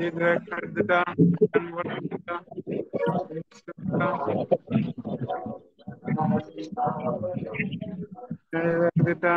Hidrakardita, Anvartita,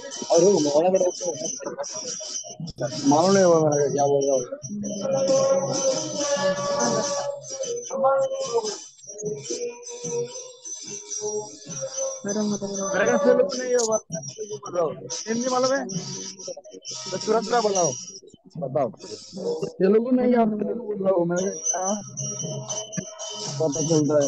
और वो मोड़ा बड़ा मालूम नहीं होगा मेरा क्या बोल रहा हूँ नहीं होगा हिंदी मालूम है तो तुरंत ना बताओ बताओ तेलुगु नहीं आप तेलुगु बोल रहा हूँ मैं पता चलता है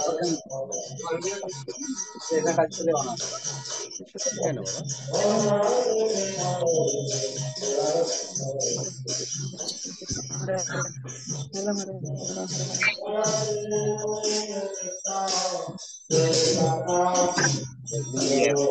কেন বাবা jalan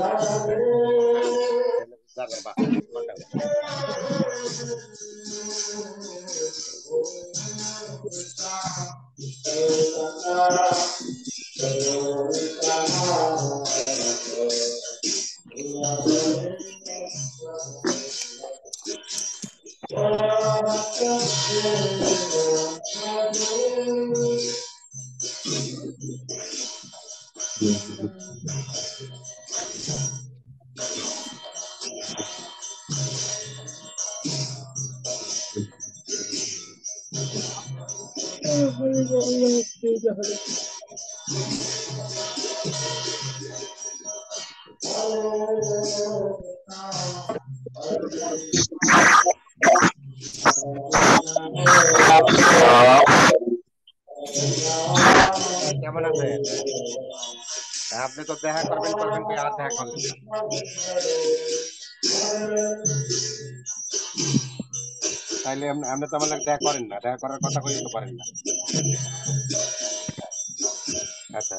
Thank you. Gracias. তেমন দেখা করেন না দেখা করার কথা কই কইতে পারেন না আচ্ছা, আচ্ছা।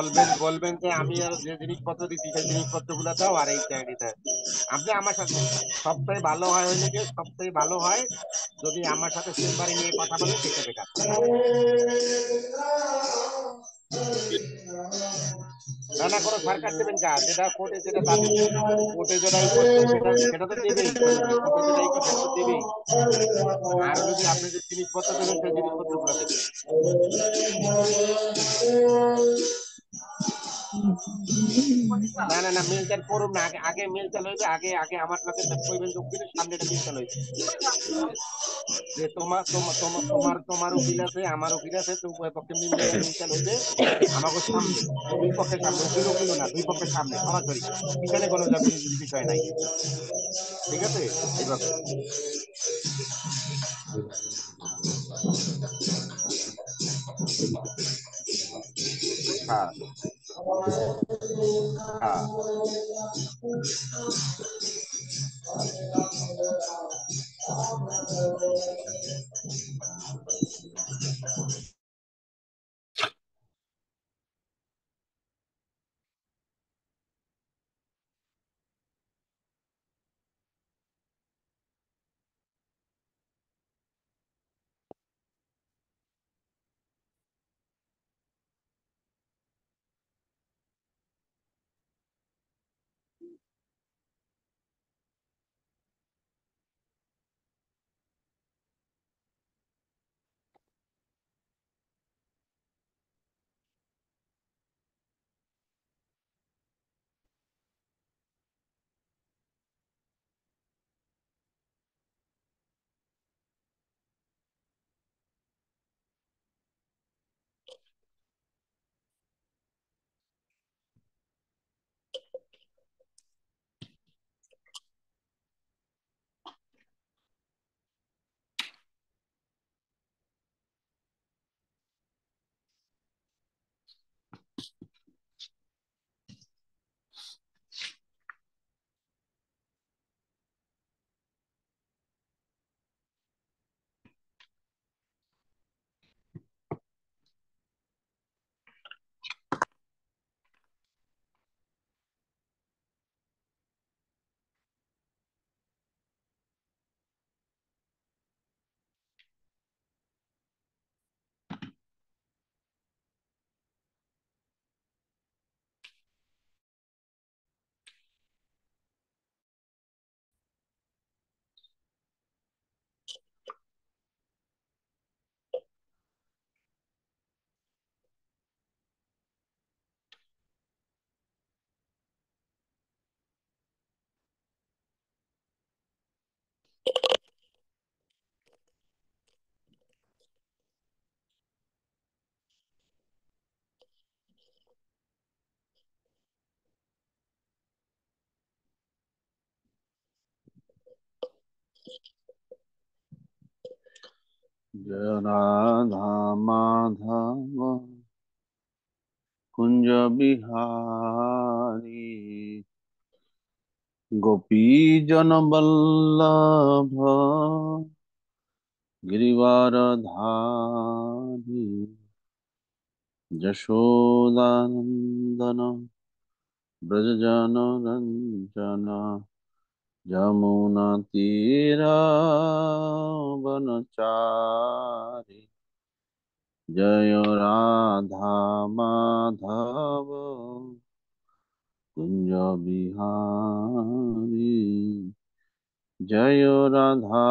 বলবেন বলবেন যে আমি আর যে জিনিসপত্র দিচ্ছি সেই জিনিসপত্রগুলো দাও আর এই চাকরিটা আপনি আমার সাথে সবথেকে ভালো হয় হইলে যে সবথেকে ভালো হয় যদি আমার সাথে চেম্বারে নিয়ে কথা বলে সেটা বেকার না না কোনো সরকার দেবেন কাজ যেটা কোর্টে যেটা দাবি কোর্টে যেটা সেটা তো দেবেই কোর্টে কথা তো দেবেই আর যদি আপনি যে জিনিসপত্র দেবেন সেই জিনিসপত্রগুলো দেবেন না না না মিল চাল করুন না আগে আগে মিল চাল হইবে আগে আগে আমার লোকের কইবেন দক্ষিণে সামনে এটা মিল চাল হইবে যে তোমার তোমার তোমার তোমার উকিল আছে আমার উকিল আছে তো উভয় পক্ষে মিল মিল চাল হইবে আমাকে সামনে দুই পক্ষে সামনে দুই উকিল না দুই পক্ষের সামনে ক্ষমা করি পিছনে কোনো বিষয় নাই ঠিক আছে এবার Thank you. हाँ हाँ Thank you. জরাধামাধাম কুঞ্জ বিহারী গোপীজনবল্লভ গিরিবারধারী যশোদানন্দন ব্রজজন রঞ্জন जमुना तीरा चारी जय राधा माधव कुंज बिहारी जय राधा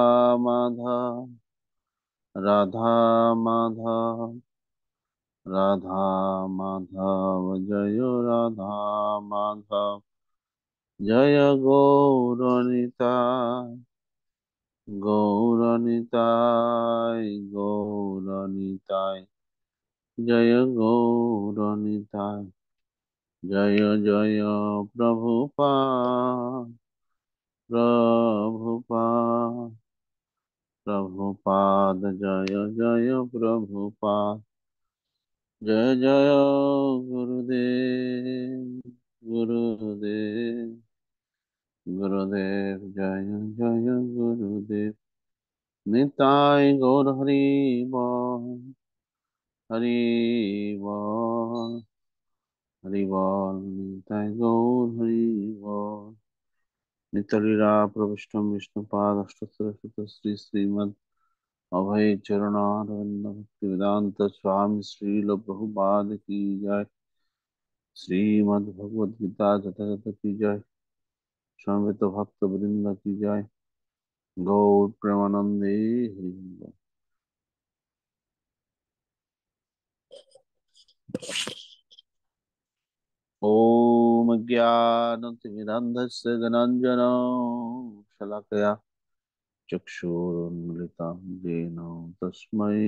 माधव राधा माधव राधा माधव जय राधा माधव जय गौरनिताय गौरनिताय गौरनिताय जय गौरनिताय जय जय प्रभुपा प्रभुपाद प्रभुपाद जय जय प्रभुपाद जय जय गुरुदेव गुरुदेव गुरुदेव जय जय गुरुदेव निताय गौर हरि हरि हरि बोल निताय गौर हरि बोल प्रविष्ट प्रविष्टम पाद अष्टसरस्वत श्री श्रीमद अभय चरणारविंद भक्ति वेदांत स्वामी श्रील प्रभुपाद की जय श्रीमद्भगवद्गीता जत की जय समित भक्त वृंद की जय गौर प्रेमानंदे हरि ओम ज्ञानतिमिरन्धस्य गणञ्जन शलाकया चक्षुरुन्मिलितं येन तस्मै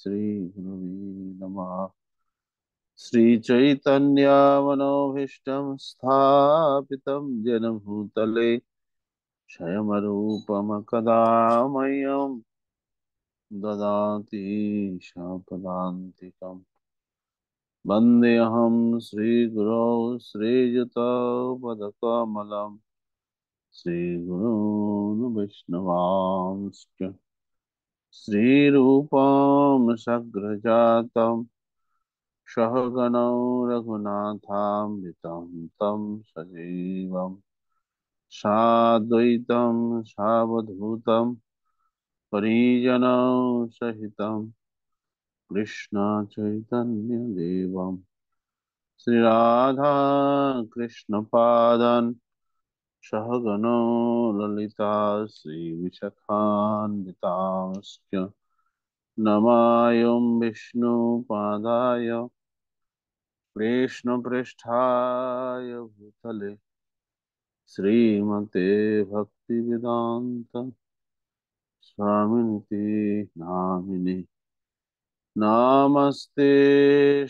श्रीगुरुवे नमः श्रीचैतन्यामनोभीष्टं स्थापितं जनभूतले क्षयमरूपमकदा मह्यं ददाति शापदान्तिकम् वन्देऽहं श्रीगुरौ श्रीयुतपदकमलं श्रीगुरून् वैष्णवांश्च श्रीरूपां सग्रजातम् सहगणौ रघुनाथान्वितं तं सजीवं साद्वैतं सावधूतं परिजनौ सहितं कृष्णचैतन्यदेवं श्रीराधा कृष्णपादन् सहगणो ललिता श्रीविशाखान्वितांश्च नमायं विष्णुपादाय कृष्णपृष्ठाय भूतले श्रीमते भक्तिवेदान्त स्वामिनिति नामिनि नामस्ते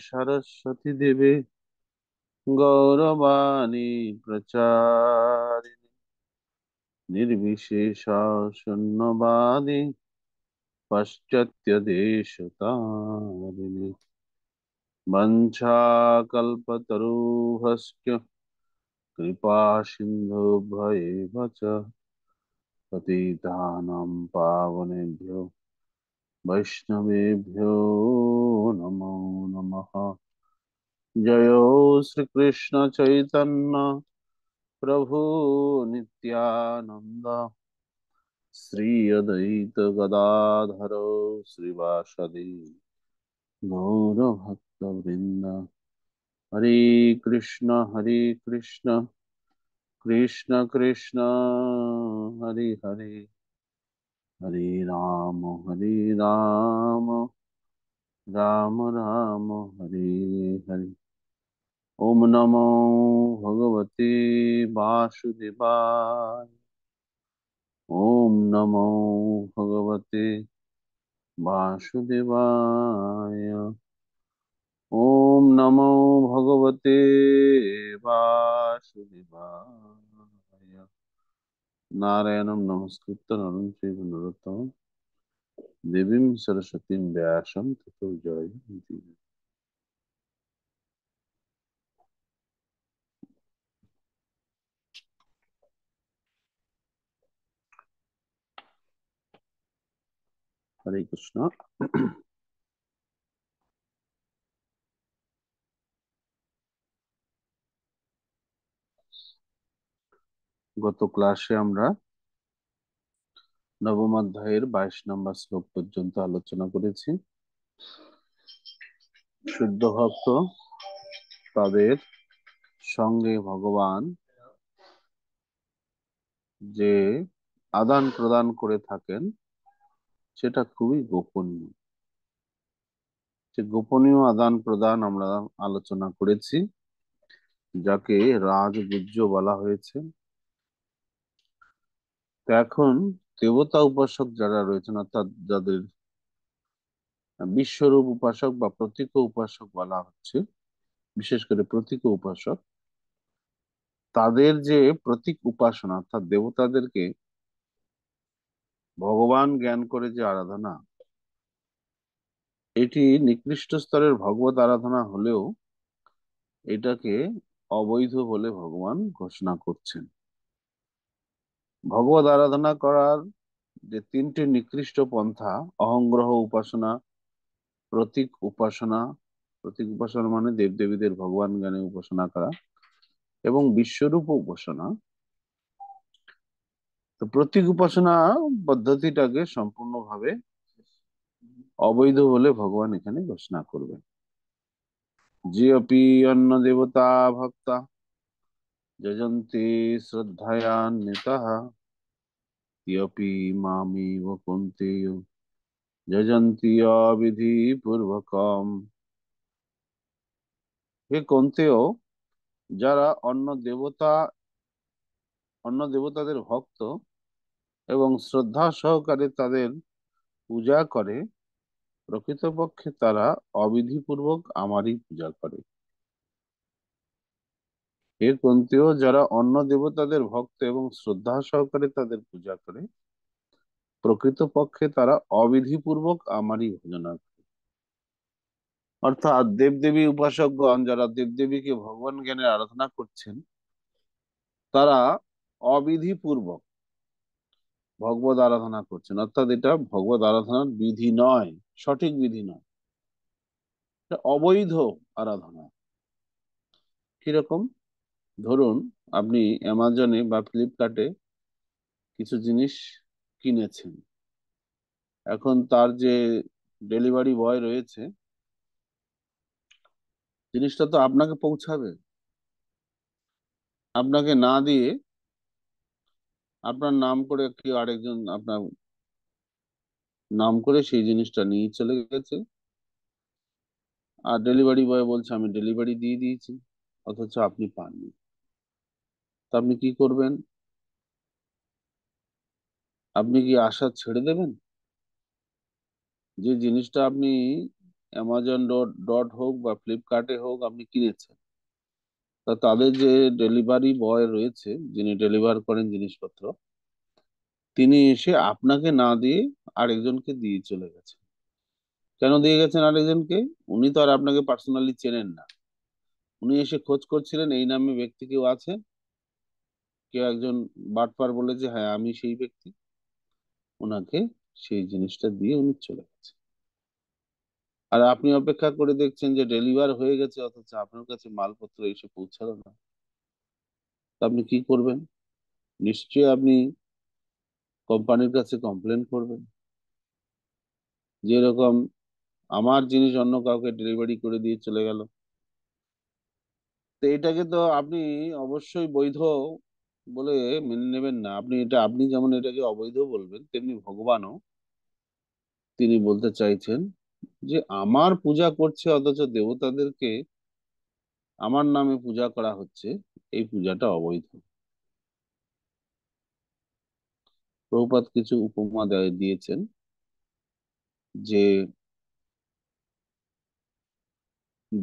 सरस्वतीदेवे गौरवाणी प्रचारिणि निर्विशेषाशून्यवादि पश्चात्यदेशतारिणि मञ्छाकल्पतरुहश्च कृपासिन्धुभ्येव च पतितानां पावनेभ्यो वैष्णवेभ्यो नमो नमः जयो श्रीकृष्णचैतन्य प्रभु नित्यानन्द श्री अद्वैतगदाधरो श्रीवासदि गौरभक् वृंद हरे कृष्ण हरे कृष्ण कृष्ण कृष्ण हरे हरे हरे राम हरे राम राम राम हरे हरे ओम नमो भगवते वासुदेवाय ओम नमो भगवते वासुदेवाय ॐ नमो भगवते वासुदेवाय नारायणं नमस्कृत्य नरं चैव नरोत्तमं देवीं सरस्वतीं व्यासं ततो जयन्ति हरे कृष्ण গত ক্লাসে আমরা নবম অধ্যায়ের বাইশ নম্বর শ্লোক পর্যন্ত আলোচনা করেছি শুদ্ধ ভক্ত তাদের সঙ্গে ভগবান যে আদান প্রদান করে থাকেন সেটা খুবই গোপনীয় যে গোপনীয় আদান প্রদান আমরা আলোচনা করেছি যাকে রাজগুজ্জ বলা হয়েছে এখন দেবতা উপাসক যারা রয়েছেন অর্থাৎ যাদের বিশ্বরূপ উপাসক বা প্রতীক উপাসক বলা হচ্ছে বিশেষ করে প্রতীক উপাসক তাদের যে প্রতীক উপাসনা অর্থাৎ দেবতাদেরকে ভগবান জ্ঞান করে যে আরাধনা এটি নিকৃষ্ট স্তরের ভগবত আরাধনা হলেও এটাকে অবৈধ বলে ভগবান ঘোষণা করছেন ভগবত আরাধনা করার যে তিনটি নিকৃষ্ট পন্থা অহংগ্রহ উপাসনা প্রতীক উপাসনা প্রতীক উপাসনা মানে দেবদেবীদের ভগবান জ্ঞানে উপাসনা করা এবং বিশ্বরূপ উপাসনা তো প্রতীক উপাসনা পদ্ধতিটাকে সম্পূর্ণভাবে অবৈধ বলে ভগবান এখানে ঘোষণা করবেন যে অপি অন্য দেবতা ভক্তা যজন্তি শ্রদ্ধায়ান্বিতা यपि मामेव कुन्तेय यजन्ति याविधिपूर्वकम् হে কন্তেয় যারা অন্য দেবতা অন্য দেবতাদের ভক্ত এবং শ্রদ্ধা সহকারে তাদের পূজা করে প্রকৃতপক্ষে তারা অবিধিপূর্বক আমারই পূজা করে হে কুন্তিও যারা অন্য দেবতাদের ভক্ত এবং শ্রদ্ধা সহকারে তাদের পূজা করে প্রকৃতপক্ষে তারা অবিধিপূর্বক আমারই ভজনা করে অর্থাৎ দেবদেবী উপাসকগণ যারা দেবদেবীকে ভগবান জ্ঞানের আরাধনা করছেন তারা অবিধিপূর্বক ভগবত আরাধনা করছেন অর্থাৎ এটা ভগবত আরাধনার বিধি নয় সঠিক বিধি নয় অবৈধ আরাধনা কিরকম ধরুন আপনি অ্যামাজনে বা ফ্লিপকার্টে কিছু জিনিস কিনেছেন এখন তার যে ডেলিভারি বয় রয়েছে জিনিসটা তো আপনাকে পৌঁছাবে আপনাকে না দিয়ে আপনার নাম করে কি আরেকজন আপনার নাম করে সেই জিনিসটা নিয়ে চলে গেছে আর ডেলিভারি বয় বলছে আমি ডেলিভারি দিয়ে দিয়েছি অথচ আপনি পাননি তা আপনি কি করবেন আপনি কি আশা ছেড়ে দেবেন যে জিনিসটা আপনি অ্যামাজন ডট ডট হোক বা ফ্লিপকার্টে হোক আপনি কিনেছেন তা তাদের যে ডেলিভারি বয় রয়েছে যিনি ডেলিভার করেন জিনিসপত্র তিনি এসে আপনাকে না দিয়ে আরেকজনকে দিয়ে চলে গেছেন কেন দিয়ে গেছেন আরেকজনকে উনি তো আর আপনাকে পার্সোনালি চেনেন না উনি এসে খোঁজ করছিলেন এই নামে ব্যক্তি কেউ আছেন কেউ একজন বাটপার বলে যে হ্যাঁ আমি সেই ব্যক্তি ওনাকে সেই জিনিসটা দিয়ে উনি চলে গেছে আর আপনি অপেক্ষা করে দেখছেন যে ডেলিভার হয়ে গেছে অথচ আপনার কাছে মালপত্র এসে পৌঁছালো না আপনি কি করবেন নিশ্চয়ই আপনি কোম্পানির কাছে কমপ্লেন করবেন যেরকম আমার জিনিস অন্য কাউকে ডেলিভারি করে দিয়ে চলে গেল তো এটাকে তো আপনি অবশ্যই বৈধ বলে মেনে নেবেন না আপনি এটা আপনি যেমন এটাকে অবৈধ বলবেন তেমনি ভগবানও তিনি বলতে চাইছেন যে আমার পূজা করছে অথচ দেবতাদেরকে আমার নামে পূজা করা হচ্ছে এই পূজাটা অবৈধ প্রভুপাত কিছু উপমা দিয়েছেন যে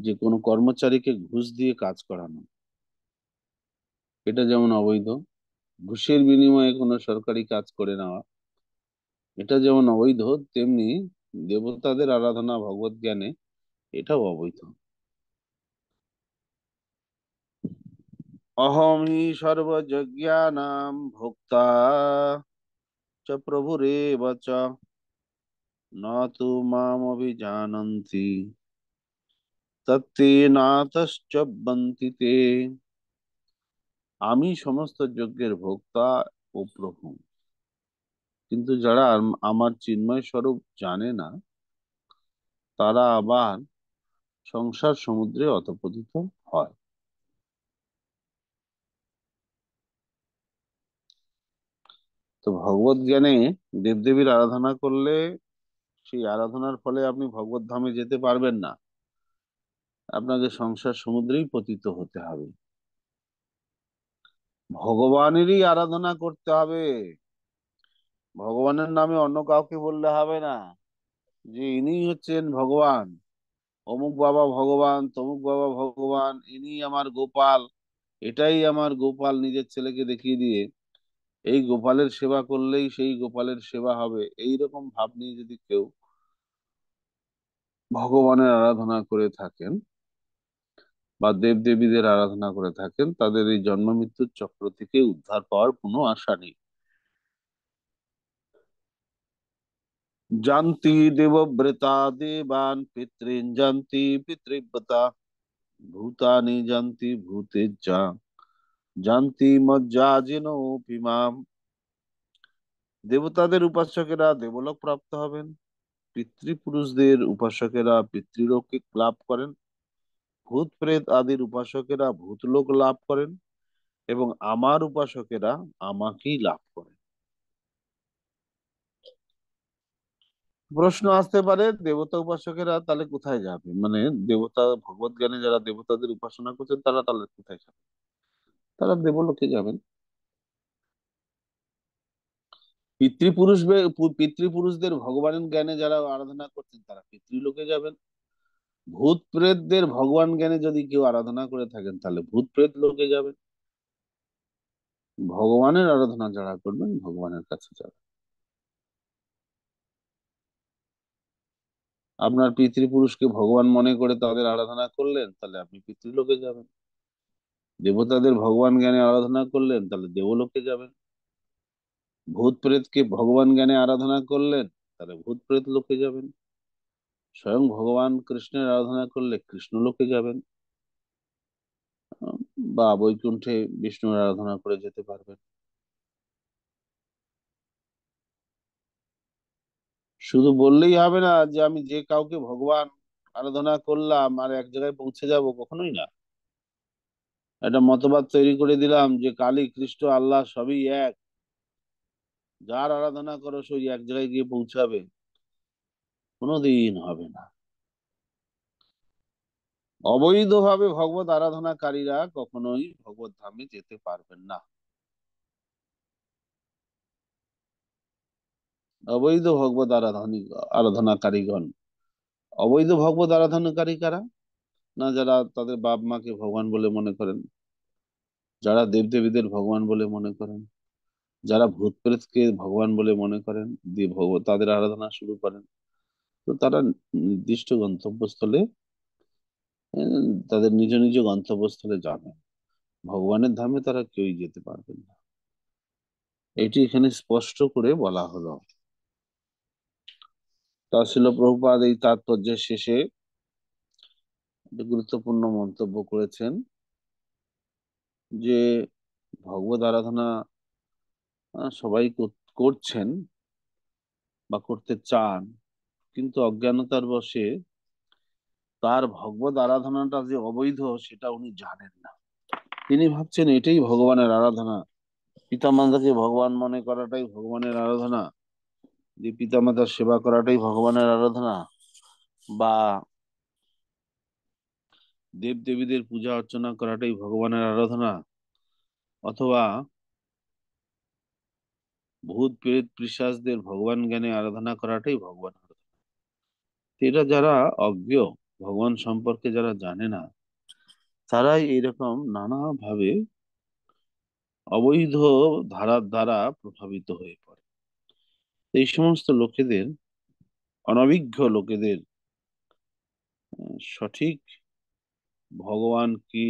যে কোনো কর্মচারীকে ঘুষ দিয়ে কাজ করানো এটা যেমন অবৈধ ঘুষের বিনিময়ে কোনো সরকারি কাজ করে নেওয়া এটা যেমন অবৈধ তেমনি দেবতাদের আরাধনা ভগবত জ্ঞানে এটাও অবৈধ অহমি সর্বযজ্ঞানাম ভোক্তা চ প্রভুরেব চ না তু মাম তত্তে নাতশ্চ তে আমি সমস্ত যজ্ঞের ভোক্তা ও প্রভু কিন্তু যারা আমার চিন্ময় স্বরূপ জানে না তারা আবার সংসার সমুদ্রে অতপতিত হয় তো ভগবত জ্ঞানে দেবদেবীর আরাধনা করলে সেই আরাধনার ফলে আপনি ভগবত ধামে যেতে পারবেন না আপনাকে সংসার সমুদ্রেই পতিত হতে হবে ভগবানেরই আরাধনা করতে হবে ভগবানের নামে অন্য কাউকে বললে হবে না যে ইনি হচ্ছেন ভগবান অমুক বাবা ভগবান তমুক বাবা ভগবান ইনি আমার গোপাল এটাই আমার গোপাল নিজের ছেলেকে দেখিয়ে দিয়ে এই গোপালের সেবা করলেই সেই গোপালের সেবা হবে এই রকম ভাব নিয়ে যদি কেউ ভগবানের আরাধনা করে থাকেন বা দেব দেবীদের আরাধনা করে থাকেন তাদের এই জন্ম মৃত্যুর চক্র থেকে উদ্ধার পাওয়ার কোনো আশা নেই জানতি দেবব্রতা দেবান পিতৃন জানতি পিতৃব্রতা ভূতানি জানতি ভূতের যা জানতি যেন পিমাম দেবতাদের উপাসকেরা দেবলোক প্রাপ্ত হবেন পিতৃপুরুষদের উপাসকেরা পিতৃলোককে লাভ করেন ভূত প্রেত আদির উপাসকেরা ভূতলোক লাভ করেন এবং আমার উপাসকেরা আমাকেই লাভ করেন প্রশ্ন আসতে পারে দেবতা উপাসকেরা তাহলে কোথায় যাবে মানে দেবতা ভগবত জ্ঞানে যারা দেবতাদের উপাসনা করছেন তারা তাহলে কোথায় যাবে তারা দেবলোকে যাবেন পিতৃপুরুষ পিতৃপুরুষদের ভগবানের জ্ঞানে যারা আরাধনা করছেন তারা পিতৃলোকে যাবেন ভূত প্রেতদের ভগবান জ্ঞানে যদি কেউ আরাধনা করে থাকেন তাহলে ভূত প্রেত লোকে যাবে ভগবানের আরাধনা যারা করবেন ভগবানের কাছে যাবে আপনার পিতৃপুরুষকে ভগবান মনে করে তাদের আরাধনা করলেন তাহলে আপনি পিতৃলোকে যাবেন দেবতাদের ভগবান জ্ঞানে আরাধনা করলেন তাহলে দেবলোকে যাবেন ভূত প্রেতকে ভগবান জ্ঞানে আরাধনা করলেন তাহলে ভূত প্রেত লোকে যাবেন স্বয়ং ভগবান কৃষ্ণের আরাধনা করলে কৃষ্ণলোকে যাবেন বা বৈকুণ্ঠে বিষ্ণুর আরাধনা করে যেতে পারবেন শুধু বললেই হবে না যে আমি যে কাউকে ভগবান আরাধনা করলাম আর এক জায়গায় পৌঁছে যাব কখনোই না একটা মতবাদ তৈরি করে দিলাম যে কালী কৃষ্ণ আল্লাহ সবই এক যার আরাধনা করো সেই এক জায়গায় গিয়ে পৌঁছাবে কোনোদিন হবে না অবৈধভাবে ভগবত আরাধনাকারীরা কখনোই ভগবত ধামে যেতে পারবেন না অবৈধ ভগবত আরাধনী আরাধনাকারীগণ অবৈধ ভগবত আরাধনাকারী কারা না যারা তাদের বাপ মাকে ভগবান বলে মনে করেন যারা দেবদেবীদের ভগবান বলে মনে করেন যারা ভূত প্রেতকে ভগবান বলে মনে করেন দিয়ে ভগবত তাদের আরাধনা শুরু করেন তো তারা নির্দিষ্ট গন্তব্যস্থলে হ্যাঁ, তাদের নিজ নিজ গন্তব্যস্থলে যাবে ভগবানের ধামে তারা কেউই যেতে পারবেন না এটি এখানে স্পষ্ট করে বলা হলো তা ছিল প্রভুপাদ এই তাৎপর্যের শেষে গুরুত্বপূর্ণ মন্তব্য করেছেন যে ভগবত আরাধনা সবাই করছেন বা করতে চান কিন্তু অজ্ঞানতার বসে তার ভগবত আরাধনাটা যে অবৈধ সেটা উনি জানেন না তিনি ভাবছেন এটাই ভগবানের আরাধনা পিতামাতাকে ভগবান মনে করাটাই ভগবানের আরাধনা যে পিতামাতার সেবা করাটাই ভগবানের আরাধনা বা দেব দেবীদের পূজা অর্চনা করাটাই ভগবানের আরাধনা অথবা ভূত প্রেত পিসাসদের ভগবান জ্ঞানে আরাধনা করাটাই ভগবান এরা যারা অজ্ঞ ভগবান সম্পর্কে যারা জানে না তারাই এরকম নানাভাবে অবৈধ ধারার দ্বারা প্রভাবিত হয়ে পড়ে এই সমস্ত লোকেদের অনভিজ্ঞ লোকেদের সঠিক ভগবান কি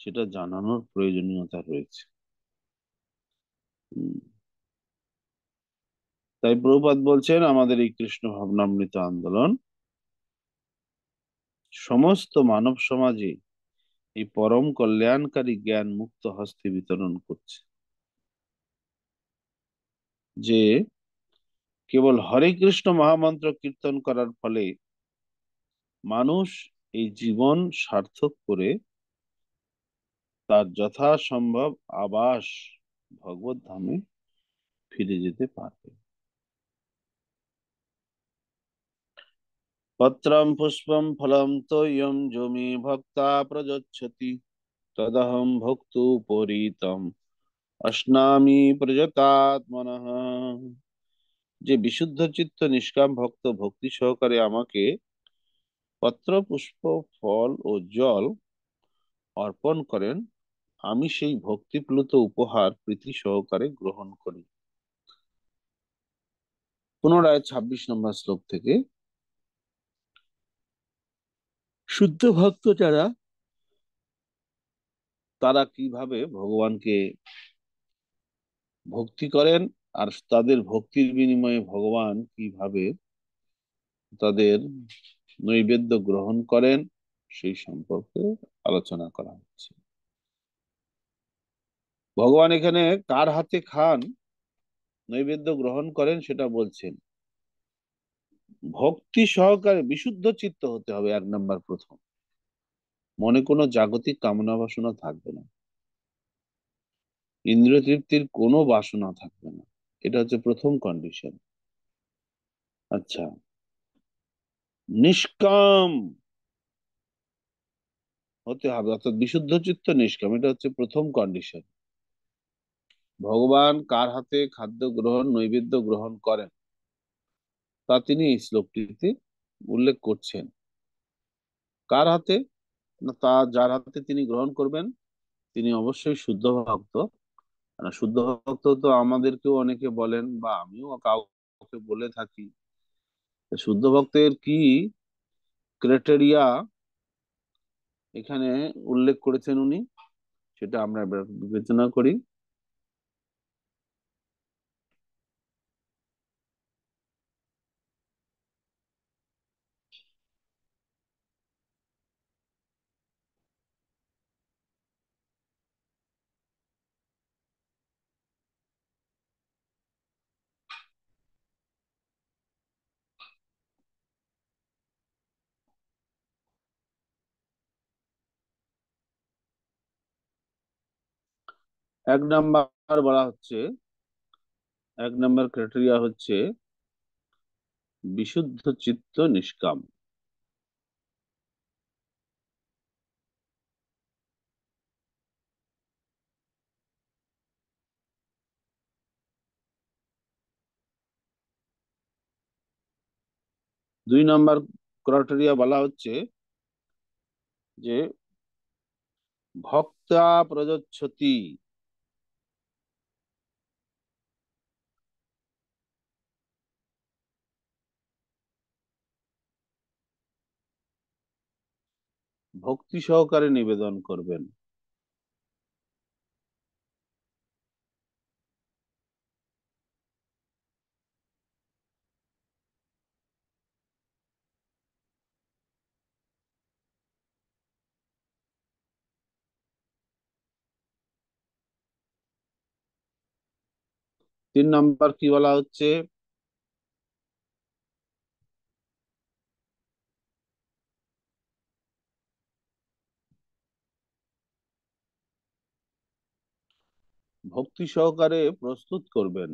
সেটা জানানোর প্রয়োজনীয়তা রয়েছে তাই প্রভুপাত বলছেন আমাদের এই কৃষ্ণ ভাবনামৃত আন্দোলন সমস্ত মানব সমাজে এই পরম কল্যাণকারী জ্ঞান মুক্ত হস্তে বিতরণ করছে যে কেবল হরে কৃষ্ণ মহামন্ত্র কীর্তন করার ফলে মানুষ এই জীবন সার্থক করে তার যথাসম্ভব আবাস ভগবত ধামে ফিরে যেতে পারবে পুষ্পম पुष्पं फलं জমি जुमि প্রযোচ্ছতি प्रयच्छति ভক্ত পরিতম অশনামি প্রজতাত্মনঃ যে বিশুদ্ধ চিত্ত নিষ্কাম ভক্ত ভক্তি সহকারে আমাকে পত্র পুষ্প ফল ও জল অর্পণ করেন আমি সেই ভক্তিপ্লুত উপহার প্রীতি সহকারে গ্রহণ করি পুনরায় ২৬ নম্বর শ্লোক থেকে শুদ্ধ ভক্ত যারা তারা কিভাবে ভগবানকে ভক্তি করেন আর তাদের ভক্তির বিনিময়ে ভগবান কিভাবে তাদের নৈবেদ্য গ্রহণ করেন সেই সম্পর্কে আলোচনা করা হচ্ছে ভগবান এখানে কার হাতে খান নৈবেদ্য গ্রহণ করেন সেটা বলছেন ভক্তি সহকারে বিশুদ্ধ চিত্ত হতে হবে এক নম্বর প্রথম মনে কোনো জাগতিক কামনা বাসনা থাকবে না ইন্দ্র তৃপ্তির কোনো বাসনা থাকবে না এটা হচ্ছে প্রথম কন্ডিশন আচ্ছা নিষ্কাম হতে হবে অর্থাৎ বিশুদ্ধ চিত্ত নিষ্কাম এটা হচ্ছে প্রথম কন্ডিশন ভগবান কার হাতে খাদ্য গ্রহণ নৈবেদ্য গ্রহণ করেন তা তিনি এই শ্লোকটিতে উল্লেখ করছেন কার হাতে তা যার হাতে তিনি গ্রহণ করবেন তিনি অবশ্যই শুদ্ধ ভক্ত শুদ্ধ ভক্ত তো আমাদেরকেও অনেকে বলেন বা আমিও কাউকে বলে থাকি শুদ্ধ ভক্তের কি ক্রাইটেরিয়া এখানে উল্লেখ করেছেন উনি সেটা আমরা বিবেচনা করি এক নাম্বার বলা হচ্ছে এক নাম্বার ক্রাইটেরিয়া হচ্ছে বিশুদ্ধ চিত্ত নিষ্কাম দুই নাম্বার ক্রাইটেরিয়া বলা হচ্ছে যে ভক্তা প্রযচ্ছতি ভক্তি সহকারে নিবেদন করবেন তিন নাম্বার কি বলা হচ্ছে ভক্তি সহকারে প্রস্তুত করবেন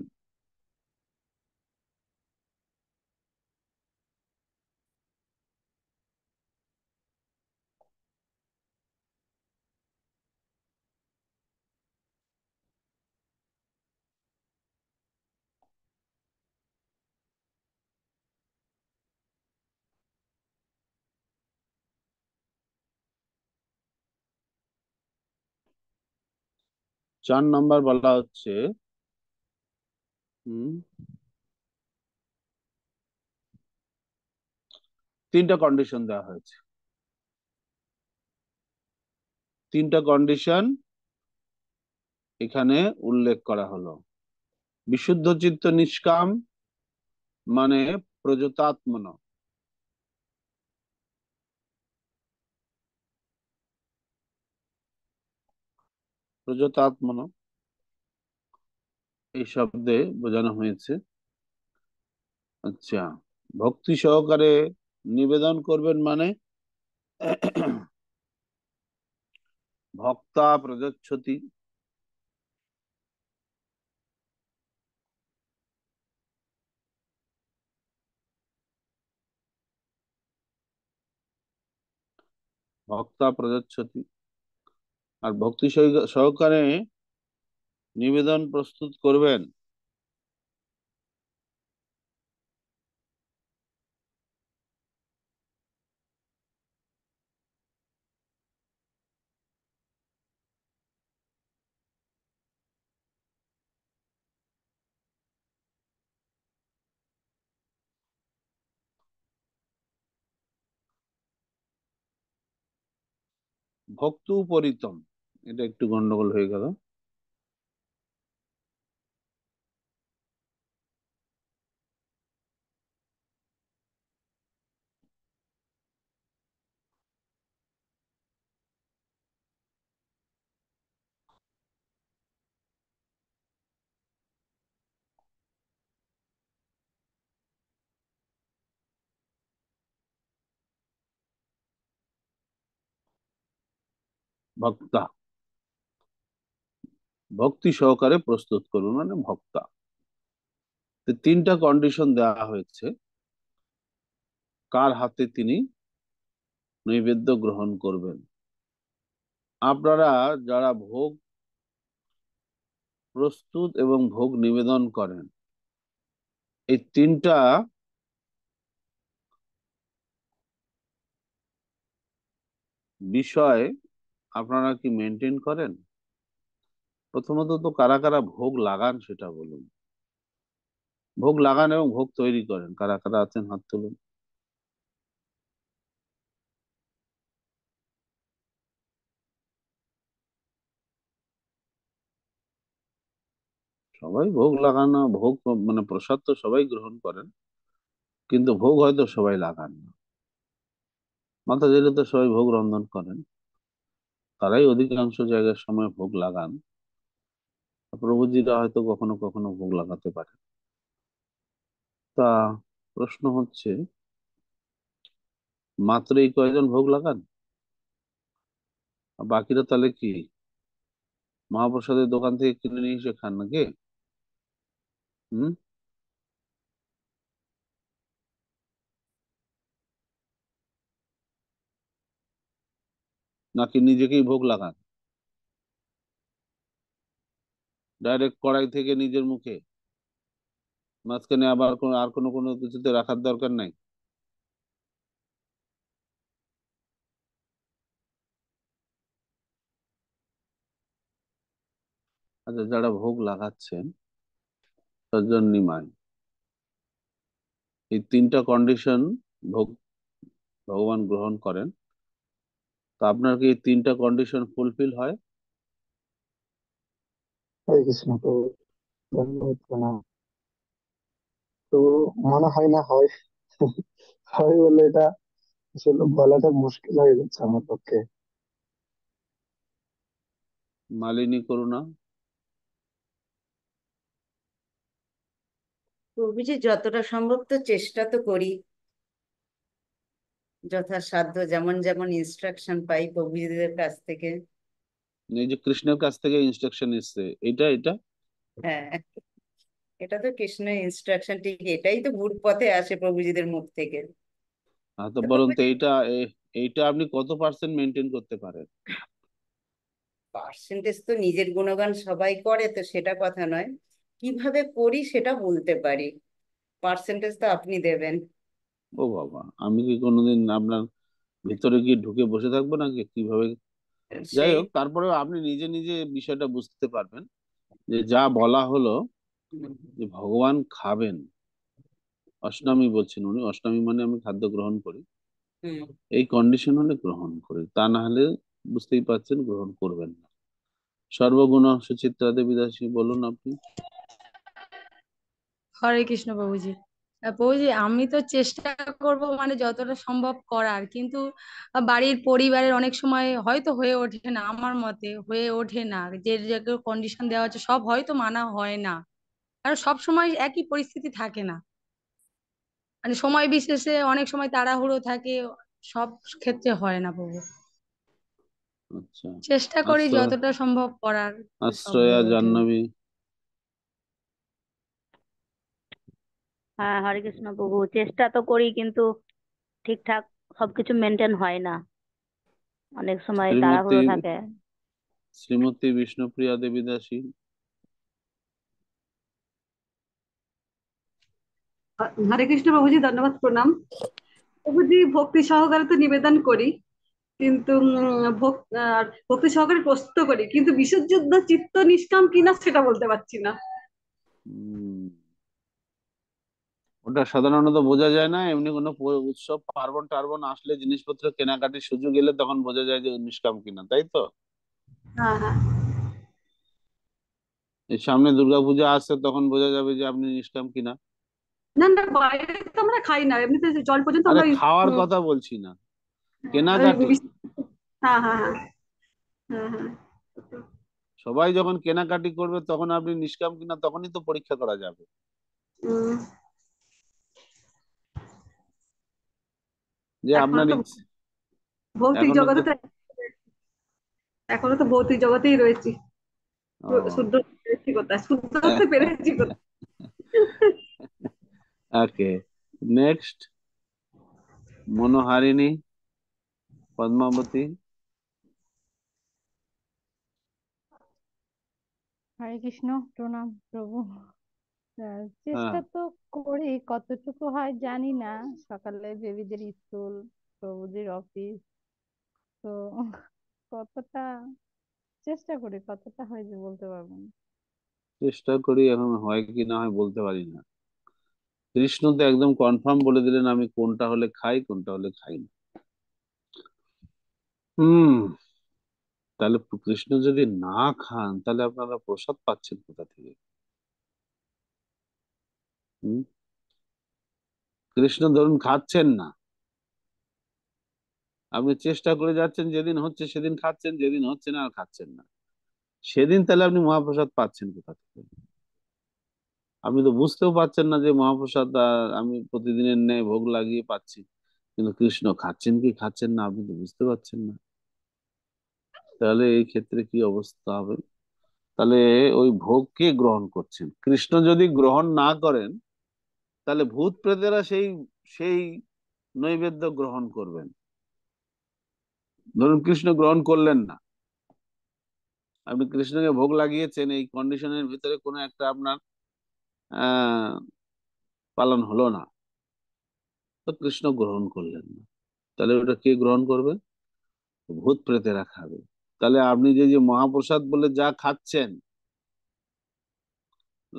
চার নম্বর বলা হচ্ছে তিনটা কন্ডিশন দেওয়া হয়েছে তিনটা কন্ডিশন এখানে উল্লেখ করা হলো বিশুদ্ধ চিত্ত নিষ্কাম মানে প্রযুতাত্মন প্রযত আত্মন এই শব্দে বোঝানো হয়েছে আচ্ছা ভক্তি সহকারে নিবেদন করবেন মানে ভক্তা প্রযচ্ছতি ভক্তা প্রযচ্ছতি আর ভক্তি সহকারে নিবেদন প্রস্তুত করবেন ভক্ত উপরিতম এটা একটু গন্ডগোল হয়ে গেল ভক্তা ভক্তি সহকারে প্রস্তুত করুন মানে ভক্তা তিনটা কন্ডিশন দেওয়া হয়েছে কার হাতে তিনি নৈবেদ্য গ্রহণ করবেন আপনারা যারা ভোগ প্রস্তুত এবং ভোগ নিবেদন করেন এই তিনটা বিষয় আপনারা কি মেনটেন করেন প্রথমত তো কারা কারা ভোগ লাগান সেটা বলুন ভোগ লাগান এবং ভোগ তৈরি করেন কারা কারা আছেন হাত তুলুন সবাই ভোগ লাগানো ভোগ মানে প্রসাদ তো সবাই গ্রহণ করেন কিন্তু ভোগ হয়তো সবাই লাগান না মাথা জেলে তো সবাই ভোগ রন্ধন করেন তারাই অধিকাংশ জায়গার সময় ভোগ লাগান প্রভুজিরা হয়তো কখনো কখনো ভোগ লাগাতে পারে তা প্রশ্ন হচ্ছে মাত্র এই কয়জন ভোগ লাগান বাকিরা তাহলে কি মহাপ্রসাদের দোকান থেকে কিনে নিয়ে এসে খান নাকি হম নাকি নিজেকেই ভোগ লাগান ডাইরেক্ট কড়াই থেকে নিজের মুখে মাঝখানে আবার কোনো আর কোনো কোনো কিছুতে রাখার দরকার নাই আচ্ছা যারা ভোগ লাগাচ্ছেন সজ্জন নিমায় এই তিনটা কন্ডিশন ভোগ ভগবান গ্রহণ করেন তো আপনার কি এই তিনটা কন্ডিশন ফুলফিল হয় হরে কৃষ্ণ তো না তো মনে হয় না হয় হয় বলে এটা আসলে বলাটা মুশকিল হয়ে যাচ্ছে আমার পক্ষে মালিনী করুণা প্রভুজি যতটা সম্ভব তো চেষ্টা তো করি যথাসাধ্য যেমন যেমন ইনস্ট্রাকশন পাই প্রভুজিদের কাছ থেকে মানে এই যে কৃষ্ণের কাছ থেকে ইনস্ট্রাকশন এসছে এটা এটা হ্যাঁ, এটা তো ইনস্ট্রাকশন ঠিক এটাই তো ভুল পথে আসে প্রভুজিদের মুখ থেকে হ্যাঁ তো বলুন তো এইটা এইটা আপনি কত পার্সেন্ট মেনটেন করতে পারেন পার্সেন্টেজ তো নিজের গুণগান সবাই করে তো সেটা কথা নয় কিভাবে করি সেটা বলতে পারি পার্সেন্টেজ তো আপনি দেবেন ও বাবা আমি কি কোনোদিন আপনার ভিতরে গিয়ে ঢুকে বসে থাকবো নাকি কিভাবে যাই হোক তারপরে আপনি নিজে নিজে বিষয়টা বুঝতে পারবেন যে যা বলা হলো যে ভগবান খাবেন অষ্টমী বলছেন উনি অষ্টমী মানে আমি খাদ্য গ্রহণ করি এই কন্ডিশন হলে গ্রহণ করি তা না হলে বুঝতেই পারছেন গ্রহণ করবেন না সর্বগুণ সুচিত্রা দেবী দাসী বলুন আপনি হরে কৃষ্ণ বাবুজি আমি তো চেষ্টা করব মানে যতটা সম্ভব করার কিন্তু বাড়ির পরিবারের অনেক সময় হয়তো হয়ে ওঠে না আমার মতে হয়ে ওঠে না যে কন্ডিশন দেওয়া হচ্ছে সব হয়তো মানা হয় না কারণ সব সময় একই পরিস্থিতি থাকে না মানে সময় বিশেষে অনেক সময় তাড়াহুড়ো থাকে সব ক্ষেত্রে হয় না বাবু আচ্ছা। চেষ্টা করি যতটা সম্ভব করার আশ্রয়া জাহ্নবী হ্যাঁ হরে কৃষ্ণ প্রভু চেষ্টা তো করি কিন্তু ঠিকঠাক সবকিছু মেনটেন হয় না অনেক সময় তাড়াহুড়ো থাকে শ্রীমতী বিষ্ণুপ্রিয়া দেবী দাসী হরে কৃষ্ণ প্রভুজি ধন্যবাদ প্রণাম প্রভুজি ভক্তি সহকারে তো নিবেদন করি কিন্তু ভক্তি সহকারে প্রস্তুত করি কিন্তু বিশ্বযুদ্ধ চিত্ত নিষ্কাম কিনা সেটা বলতে পারছি না ওটা সাধারণত বোঝা যায় না এমনি কোনো উৎসব পার্বণ টার্বণ আসলে জিনিসপত্র কেনাকাটির সুযোগ এলে তখন বোঝা যায় যে নিষ্কাম কিনা তাই তো হ্যাঁ, হ্যাঁ। এই সামনে দুর্গাপূজা আসছে তখন বোঝা যাবে যে আপনি নিষ্কাম কিনা না না বাইরে তো আমরা খাই না এমনিতে জল পর্যন্ত আমরা খাওয়ার কথা বলছি না হ্যাঁ, কেনাকাটি হ্যাঁ হ্যাঁ হ্যাঁ সবাই যখন কেনাকাটি করবে তখন আপনি নিষ্কাম কিনা তখনই তো পরীক্ষা করা যাবে যে আপনার ভৌতিক জগতে এখনো তো ভৌতিক জগতেই রয়েছি মনোহারিণী পদ্মাবতী হরে কৃষ্ণ প্রণাম প্রভু হ্যাঁ। চেষ্টা তো করি কতটুকু হয় জানি না সকালে দেবীদের স্কুল school অফিস তো কতটা চেষ্টা করি কতটা হয় যে বলতে পারবো না চেষ্টা করি এখন হয় কি না হয় বলতে পারি না কৃষ্ণ তো একদম কনফার্ম বলে দিলেন আমি কোনটা হলে খাই কোনটা হলে খাই না হুম তাহলে কৃষ্ণ যদি না খান তাহলে আপনারা প্রসাদ পাচ্ছেন কোথা থেকে কৃষ্ণ ধরুন খাচ্ছেন না আপনি চেষ্টা করে যাচ্ছেন যেদিন হচ্ছে সেদিন খাচ্ছেন যেদিন হচ্ছে না আর খাচ্ছেন না সেদিন তাহলে আপনি মহাপ্রসাদ পাচ্ছেন কোথা থেকে আপনি তো বুঝতেও পাচ্ছেন না যে মহাপ্রসাদ আমি প্রতিদিনের ন্যায় ভোগ লাগিয়ে পাচ্ছি কিন্তু কৃষ্ণ খাচ্ছেন কি খাচ্ছেন না আপনি তো বুঝতে পারছেন না তাহলে এই ক্ষেত্রে কি অবস্থা হবে তাহলে ওই ভোগকে গ্রহণ করছেন কৃষ্ণ যদি গ্রহণ না করেন তাহলে ভূত প্রেতেরা সেই সেই নৈবেদ্য গ্রহণ করবেন ধরুন কৃষ্ণ গ্রহণ করলেন না আপনি কৃষ্ণকে ভোগ লাগিয়েছেন এই কন্ডিশনের ভিতরে কোনো একটা আপনার পালন হলো না তো কৃষ্ণ গ্রহণ করলেন না তাহলে ওটা কে গ্রহণ করবে ভূত প্রেতেরা খাবে তাহলে আপনি যে যে মহাপ্রসাদ বলে যা খাচ্ছেন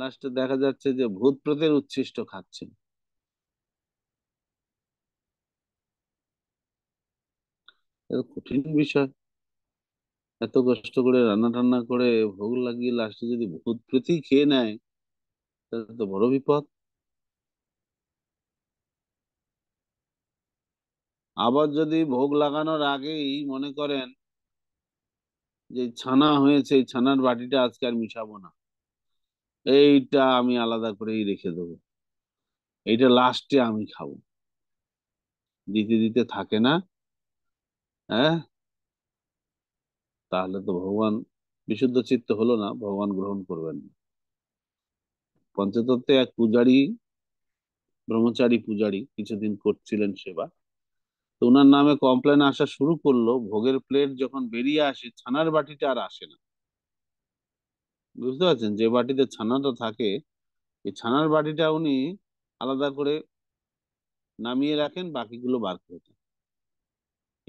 লাস্টে দেখা যাচ্ছে যে ভূত প্রেতের উচ্ছিষ্ট খাচ্ছেন কঠিন বিষয় এত কষ্ট করে রান্না টান্না করে ভোগ লাগিয়ে লাস্টে যদি ভূত প্রীতি খেয়ে নেয় তাহলে তো বড় বিপদ আবার যদি ভোগ লাগানোর আগেই মনে করেন যে ছানা হয়েছে ছানার বাটিটা আজকে আর মিশাবো না এইটা আমি আলাদা করেই রেখে দেবো এইটা লাস্টে আমি খাবো দিতে দিতে থাকে না হ্যাঁ তাহলে তো ভগবান বিশুদ্ধ চিত্ত হলো না ভগবান গ্রহণ করবেন না পঞ্চতত্ত্বে এক পূজারি ব্রহ্মচারী পূজারি কিছুদিন করছিলেন সেবা তো ওনার নামে কমপ্লেন আসা শুরু করলো ভোগের প্লেট যখন বেরিয়ে আসে ছানার বাটিটা আর আসে না বুঝতে পারছেন যে বাটিতে ছানাটা থাকে এই ছানার বাটিটা উনি আলাদা করে নামিয়ে রাখেন বাকিগুলো বার করে দেন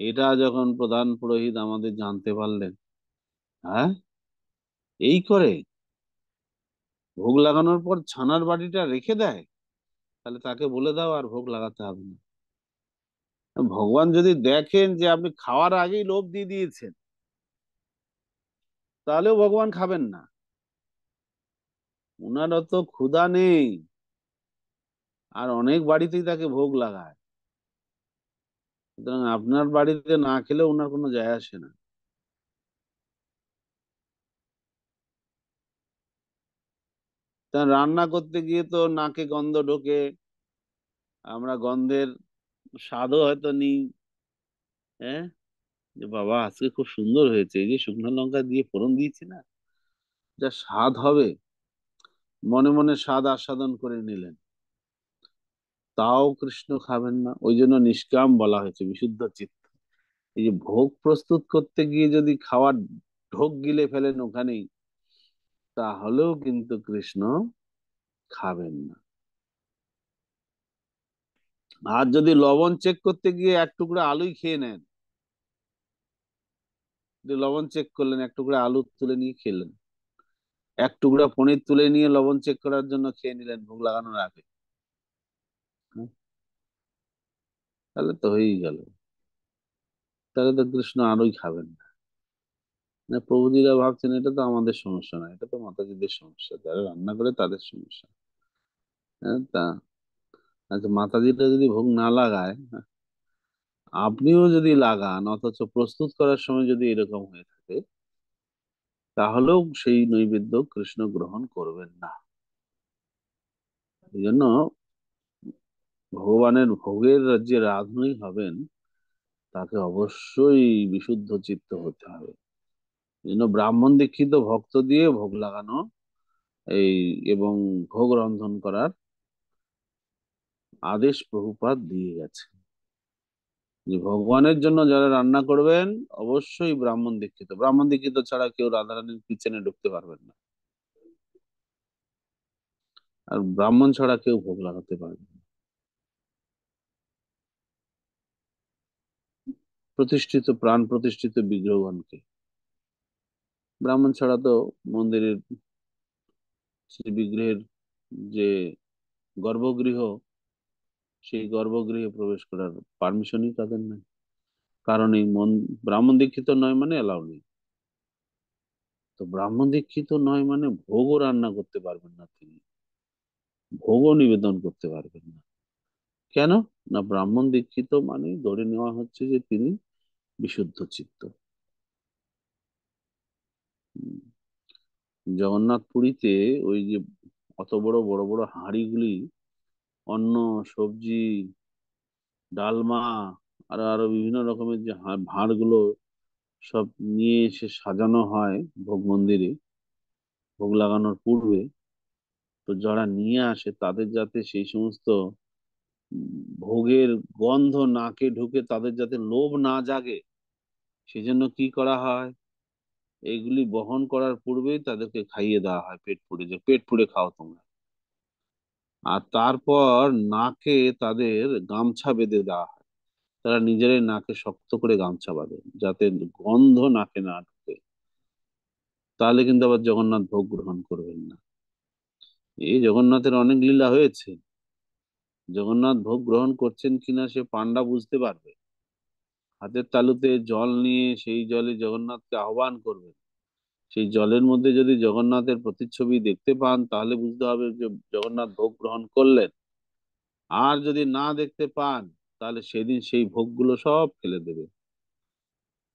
এটা যখন প্রধান পুরোহিত আমাদের জানতে পারলেন হ্যাঁ এই করে ভোগ লাগানোর পর ছানার বাটিটা রেখে দেয় তাহলে তাকে বলে দাও আর ভোগ লাগাতে হবে না ভগবান যদি দেখেন যে আপনি খাওয়ার আগেই লোভ দিয়ে দিয়েছেন তাহলেও ভগবান খাবেন না ওনারা তো ক্ষুধা নেই আর অনেক বাড়িতেই তাকে ভোগ লাগায় সুতরাং আপনার বাড়িতে না খেলে ওনার কোনো যায় আসে না তা রান্না করতে গিয়ে তো নাকে গন্ধ ঢোকে আমরা গন্ধের স্বাদও হয়তো নিই হ্যাঁ যে বাবা আজকে খুব সুন্দর হয়েছে এই যে শুকনো লঙ্কা দিয়ে ফোরন দিয়েছি না যা স্বাদ হবে মনে মনে স্বাদ আস্বাদন করে নিলেন তাও কৃষ্ণ খাবেন না ওই জন্য নিষ্কাম বলা হয়েছে বিশুদ্ধ চিত্ত এই যে ভোগ প্রস্তুত করতে গিয়ে যদি খাওয়ার ঢোক গিলে ফেলেন ওখানেই তাহলেও কিন্তু কৃষ্ণ খাবেন না আর যদি লবণ চেক করতে গিয়ে এক টুকরা আলুই খেয়ে নেন লবণ চেক করলেন এক টুকরা আলু তুলে নিয়ে খেলেন এক টুকরা পনির তুলে নিয়ে লবণ চেক করার জন্য খেয়ে নিলেন ভোগ লাগানোর আগে হ্যাঁ? তাহলে তো হয়েই গেল তাহলে তো কৃষ্ণ আরোই খাবেন না প্রভুজিরা ভাবছেন এটা তো আমাদের সমস্যা না এটা তো মাতাজিদের সমস্যা যারা রান্না করে তাদের সমস্যা হ্যাঁ তা আচ্ছা মাতাজিটা যদি ভোগ না লাগায় হ্যাঁ, আপনিও যদি লাগান অথচ প্রস্তুত করার সময় যদি এরকম হয়ে থাকে তাহলেও সেই নৈবেদ্য কৃষ্ণ গ্রহণ করবেন না এই জন্য ভগবানের ভোগের যে রাধুনি হবেন তাকে অবশ্যই বিশুদ্ধ চিত্ত হতে হবে জন্য ব্রাহ্মণ দীক্ষিত ভক্ত দিয়ে ভোগ লাগানো এই এবং ভোগ রন্ধন করার আদেশ প্রভুপাত দিয়ে গেছে যে ভগবানের জন্য যারা রান্না করবেন অবশ্যই ব্রাহ্মণ দীক্ষিত ব্রাহ্মণ দীক্ষিত ছাড়া কেউ রাধারানীর কিচেনে ঢুকতে পারবেন না আর ব্রাহ্মণ ছাড়া কেউ ভোগ লাগাতে পারবে না প্রতিষ্ঠিত প্রাণ প্রতিষ্ঠিত বিগ্রহগণকে ব্রাহ্মণ ছাড়া তো মন্দিরের শ্রী বিগ্রহের যে গর্ভগৃহ সেই গর্ভগৃহে প্রবেশ করার পারমিশনই তাদের নাই কারণ এই মন ব্রাহ্মণ দীক্ষিত নয় মানে এলাও নেই তো ব্রাহ্মণ দীক্ষিত নয় মানে ভোগও রান্না করতে পারবেন না তিনি ভোগও নিবেদন করতে পারবেন না কেন না ব্রাহ্মণ দীক্ষিত মানে ধরে নেওয়া হচ্ছে যে তিনি বিশুদ্ধ চিত্ত জগন্নাথ পুরীতে ওই যে অত বড় বড় বড় হাঁড়িগুলি অন্ন সবজি ডালমা আর আরো বিভিন্ন রকমের যে ভাঁড়গুলো সব নিয়ে এসে সাজানো হয় ভোগ মন্দিরে ভোগ লাগানোর পূর্বে তো যারা নিয়ে আসে তাদের যাতে সেই সমস্ত ভোগের গন্ধ নাকে ঢুকে তাদের যাতে লোভ না জাগে সেজন্য কি করা হয় এগুলি বহন করার পূর্বেই তাদেরকে খাইয়ে দেওয়া হয় পেট পুড়ে যে পেট পুড়ে খাও তোমরা আর তারপর নাকে তাদের গামছা বেঁধে দেওয়া হয় তারা নিজেরাই নাকে শক্ত করে গামছা বাঁধে যাতে গন্ধ নাকে না ঢুকে তাহলে কিন্তু আবার জগন্নাথ ভোগ গ্রহণ করবেন না এই জগন্নাথের অনেক লীলা হয়েছে জগন্নাথ ভোগ গ্রহণ করছেন কিনা সে পান্ডা বুঝতে পারবে হাতের তালুতে জল নিয়ে সেই জলে জগন্নাথকে আহ্বান করবেন সেই জলের মধ্যে যদি জগন্নাথের প্রতিচ্ছবি দেখতে পান তাহলে বুঝতে হবে যে জগন্নাথ ভোগ গ্রহণ করলেন আর যদি না দেখতে পান তাহলে সেদিন সেই ভোগগুলো সব ফেলে দেবে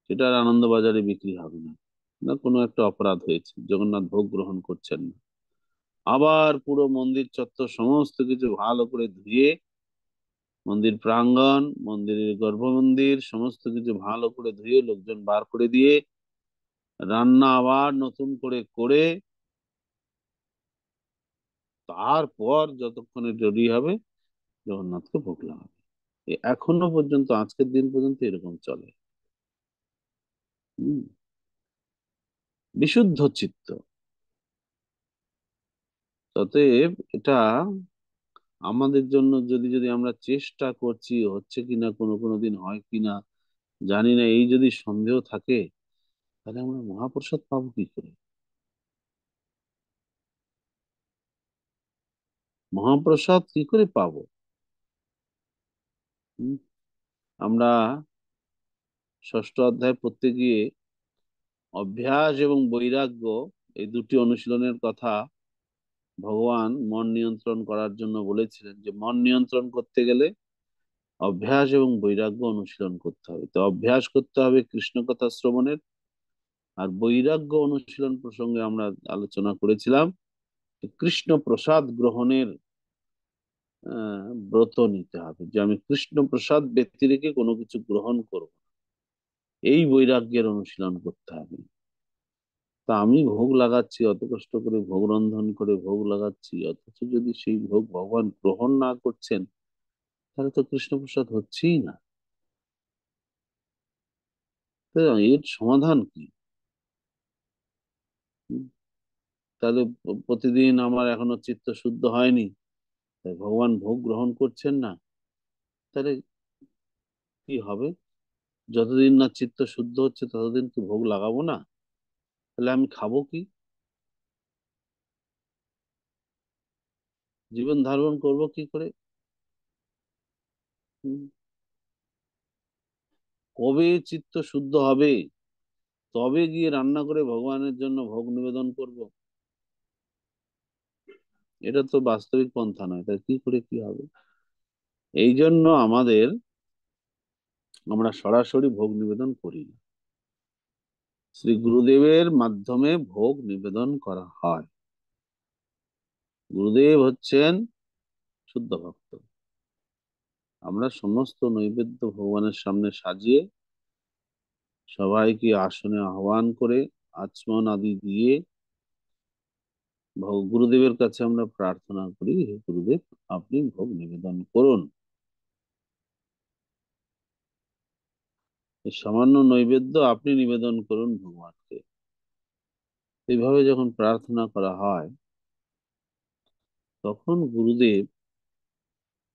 সেটা আর আনন্দবাজারে বিক্রি হবে না না কোনো একটা অপরাধ হয়েছে জগন্নাথ ভোগ গ্রহণ করছেন না আবার পুরো মন্দির চত্বর সমস্ত কিছু ভালো করে ধুয়ে মন্দির প্রাঙ্গণ মন্দিরের গর্ভমন্দির সমস্ত কিছু ভালো করে ধুয়ে লোকজন বার করে দিয়ে রান্না আবার নতুন করে করে তারপর যতক্ষণে রেডি হবে জগন্নাথকে ভোগ লাগাবে এখনো পর্যন্ত আজকের দিন পর্যন্ত এরকম চলে বিশুদ্ধ চিত্ত অতএব এটা আমাদের জন্য যদি যদি আমরা চেষ্টা করছি হচ্ছে কিনা কোনো কোনো দিন হয় কিনা জানি না এই যদি সন্দেহ থাকে তাহলে আমরা মহাপ্রসাদ পাবো কি করে মহাপ্রসাদ কি করে পাবো আমরা ষষ্ঠ অধ্যায় পড়তে গিয়ে অভ্যাস এবং বৈরাগ্য এই দুটি অনুশীলনের কথা ভগবান মন নিয়ন্ত্রণ করার জন্য বলেছিলেন যে মন নিয়ন্ত্রণ করতে গেলে অভ্যাস এবং বৈরাগ্য অনুশীলন করতে হবে তো অভ্যাস করতে হবে কৃষ্ণ কথা শ্রবণের আর বৈরাগ্য অনুশীলন প্রসঙ্গে আমরা আলোচনা করেছিলাম কৃষ্ণ প্রসাদ গ্রহণের ব্রত নিতে হবে যে আমি কৃষ্ণ প্রসাদ ব্যক্তি রেখে কোনো কিছু গ্রহণ করব এই বৈরাগ্যের অনুশীলন করতে হবে তা আমি ভোগ লাগাচ্ছি অত কষ্ট করে ভোগ রন্ধন করে ভোগ লাগাচ্ছি অথচ যদি সেই ভোগ ভগবান গ্রহণ না করছেন তাহলে তো কৃষ্ণ প্রসাদ হচ্ছেই না এর সমাধান কি তাহলে প্রতিদিন আমার এখনো চিত্ত শুদ্ধ হয়নি ভগবান ভোগ গ্রহণ করছেন না তাহলে কি হবে যতদিন না চিত্ত শুদ্ধ হচ্ছে ততদিন কি ভোগ লাগাবো না তাহলে আমি খাবো কি জীবন ধারণ করব কি করে কবে চিত্ত শুদ্ধ হবে তবে গিয়ে রান্না করে ভগবানের জন্য ভোগ নিবেদন করব এটা তো বাস্তবিক পন্থা নয় তাহলে কি করে কি হবে এই জন্য আমাদের আমরা সরাসরি ভোগ নিবেদন করি না শ্রী গুরুদেবের মাধ্যমে ভোগ নিবেদন করা হয় গুরুদেব হচ্ছেন শুদ্ধ ভক্ত আমরা সমস্ত নৈবেদ্য ভগবানের সামনে সাজিয়ে সবাইকে আসনে আহ্বান করে আচমন আদি দিয়ে ভোগ গুরুদেবের কাছে আমরা প্রার্থনা করি হে গুরুদেব আপনি ভোগ নিবেদন করুন সামান্য নৈবেদ্য আপনি নিবেদন করুন ভগবানকে এইভাবে যখন প্রার্থনা করা হয় তখন গুরুদেব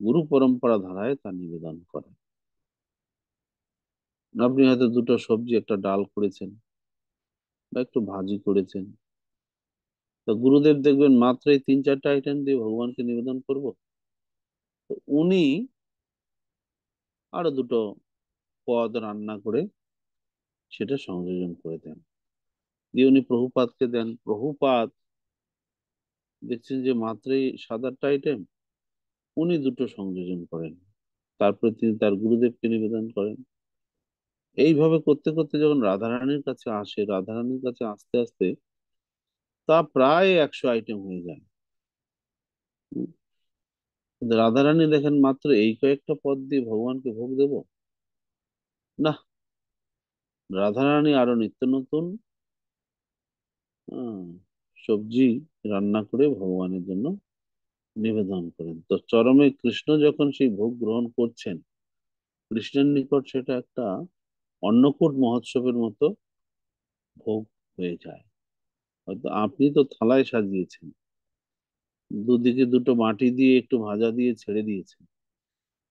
গুরু পরম্পরা ধারায় তা নিবেদন করে আপনি হয়তো দুটো সবজি একটা ডাল করেছেন বা একটু ভাজি করেছেন তো গুরুদেব দেখবেন মাত্র এই তিন চারটা আইটেম দিয়ে ভগবানকে নিবেদন করব তো উনি আরো দুটো পদ রান্না করে সেটা সংযোজন করে দেন দিয়ে উনি প্রভুপাতকে দেন প্রভুপাত দেখছেন যে মাত্রই সাত আটটা আইটেম উনি দুটো সংযোজন করেন তারপরে তিনি তার গুরুদেবকে নিবেদন করেন এইভাবে করতে করতে যখন রাধারানীর কাছে আসে রাধারানীর কাছে আস্তে আস্তে তা প্রায় একশো আইটেম হয়ে যায় রাধারানী দেখেন মাত্র এই কয়েকটা পদ দিয়ে ভগবানকে ভোগ দেব না রাধারানী আরো নিত্য নতুন সবজি রান্না করে ভগবানের জন্য নিবেদন করেন তো চরমে কৃষ্ণ যখন সেই ভোগ গ্রহণ করছেন কৃষ্ণের নিকট সেটা একটা অন্নকূট মহোৎসবের মতো ভোগ হয়ে যায় হয়তো আপনি তো থালায় সাজিয়েছেন দুদিকে দুটো মাটি দিয়ে একটু ভাজা দিয়ে ছেড়ে দিয়েছেন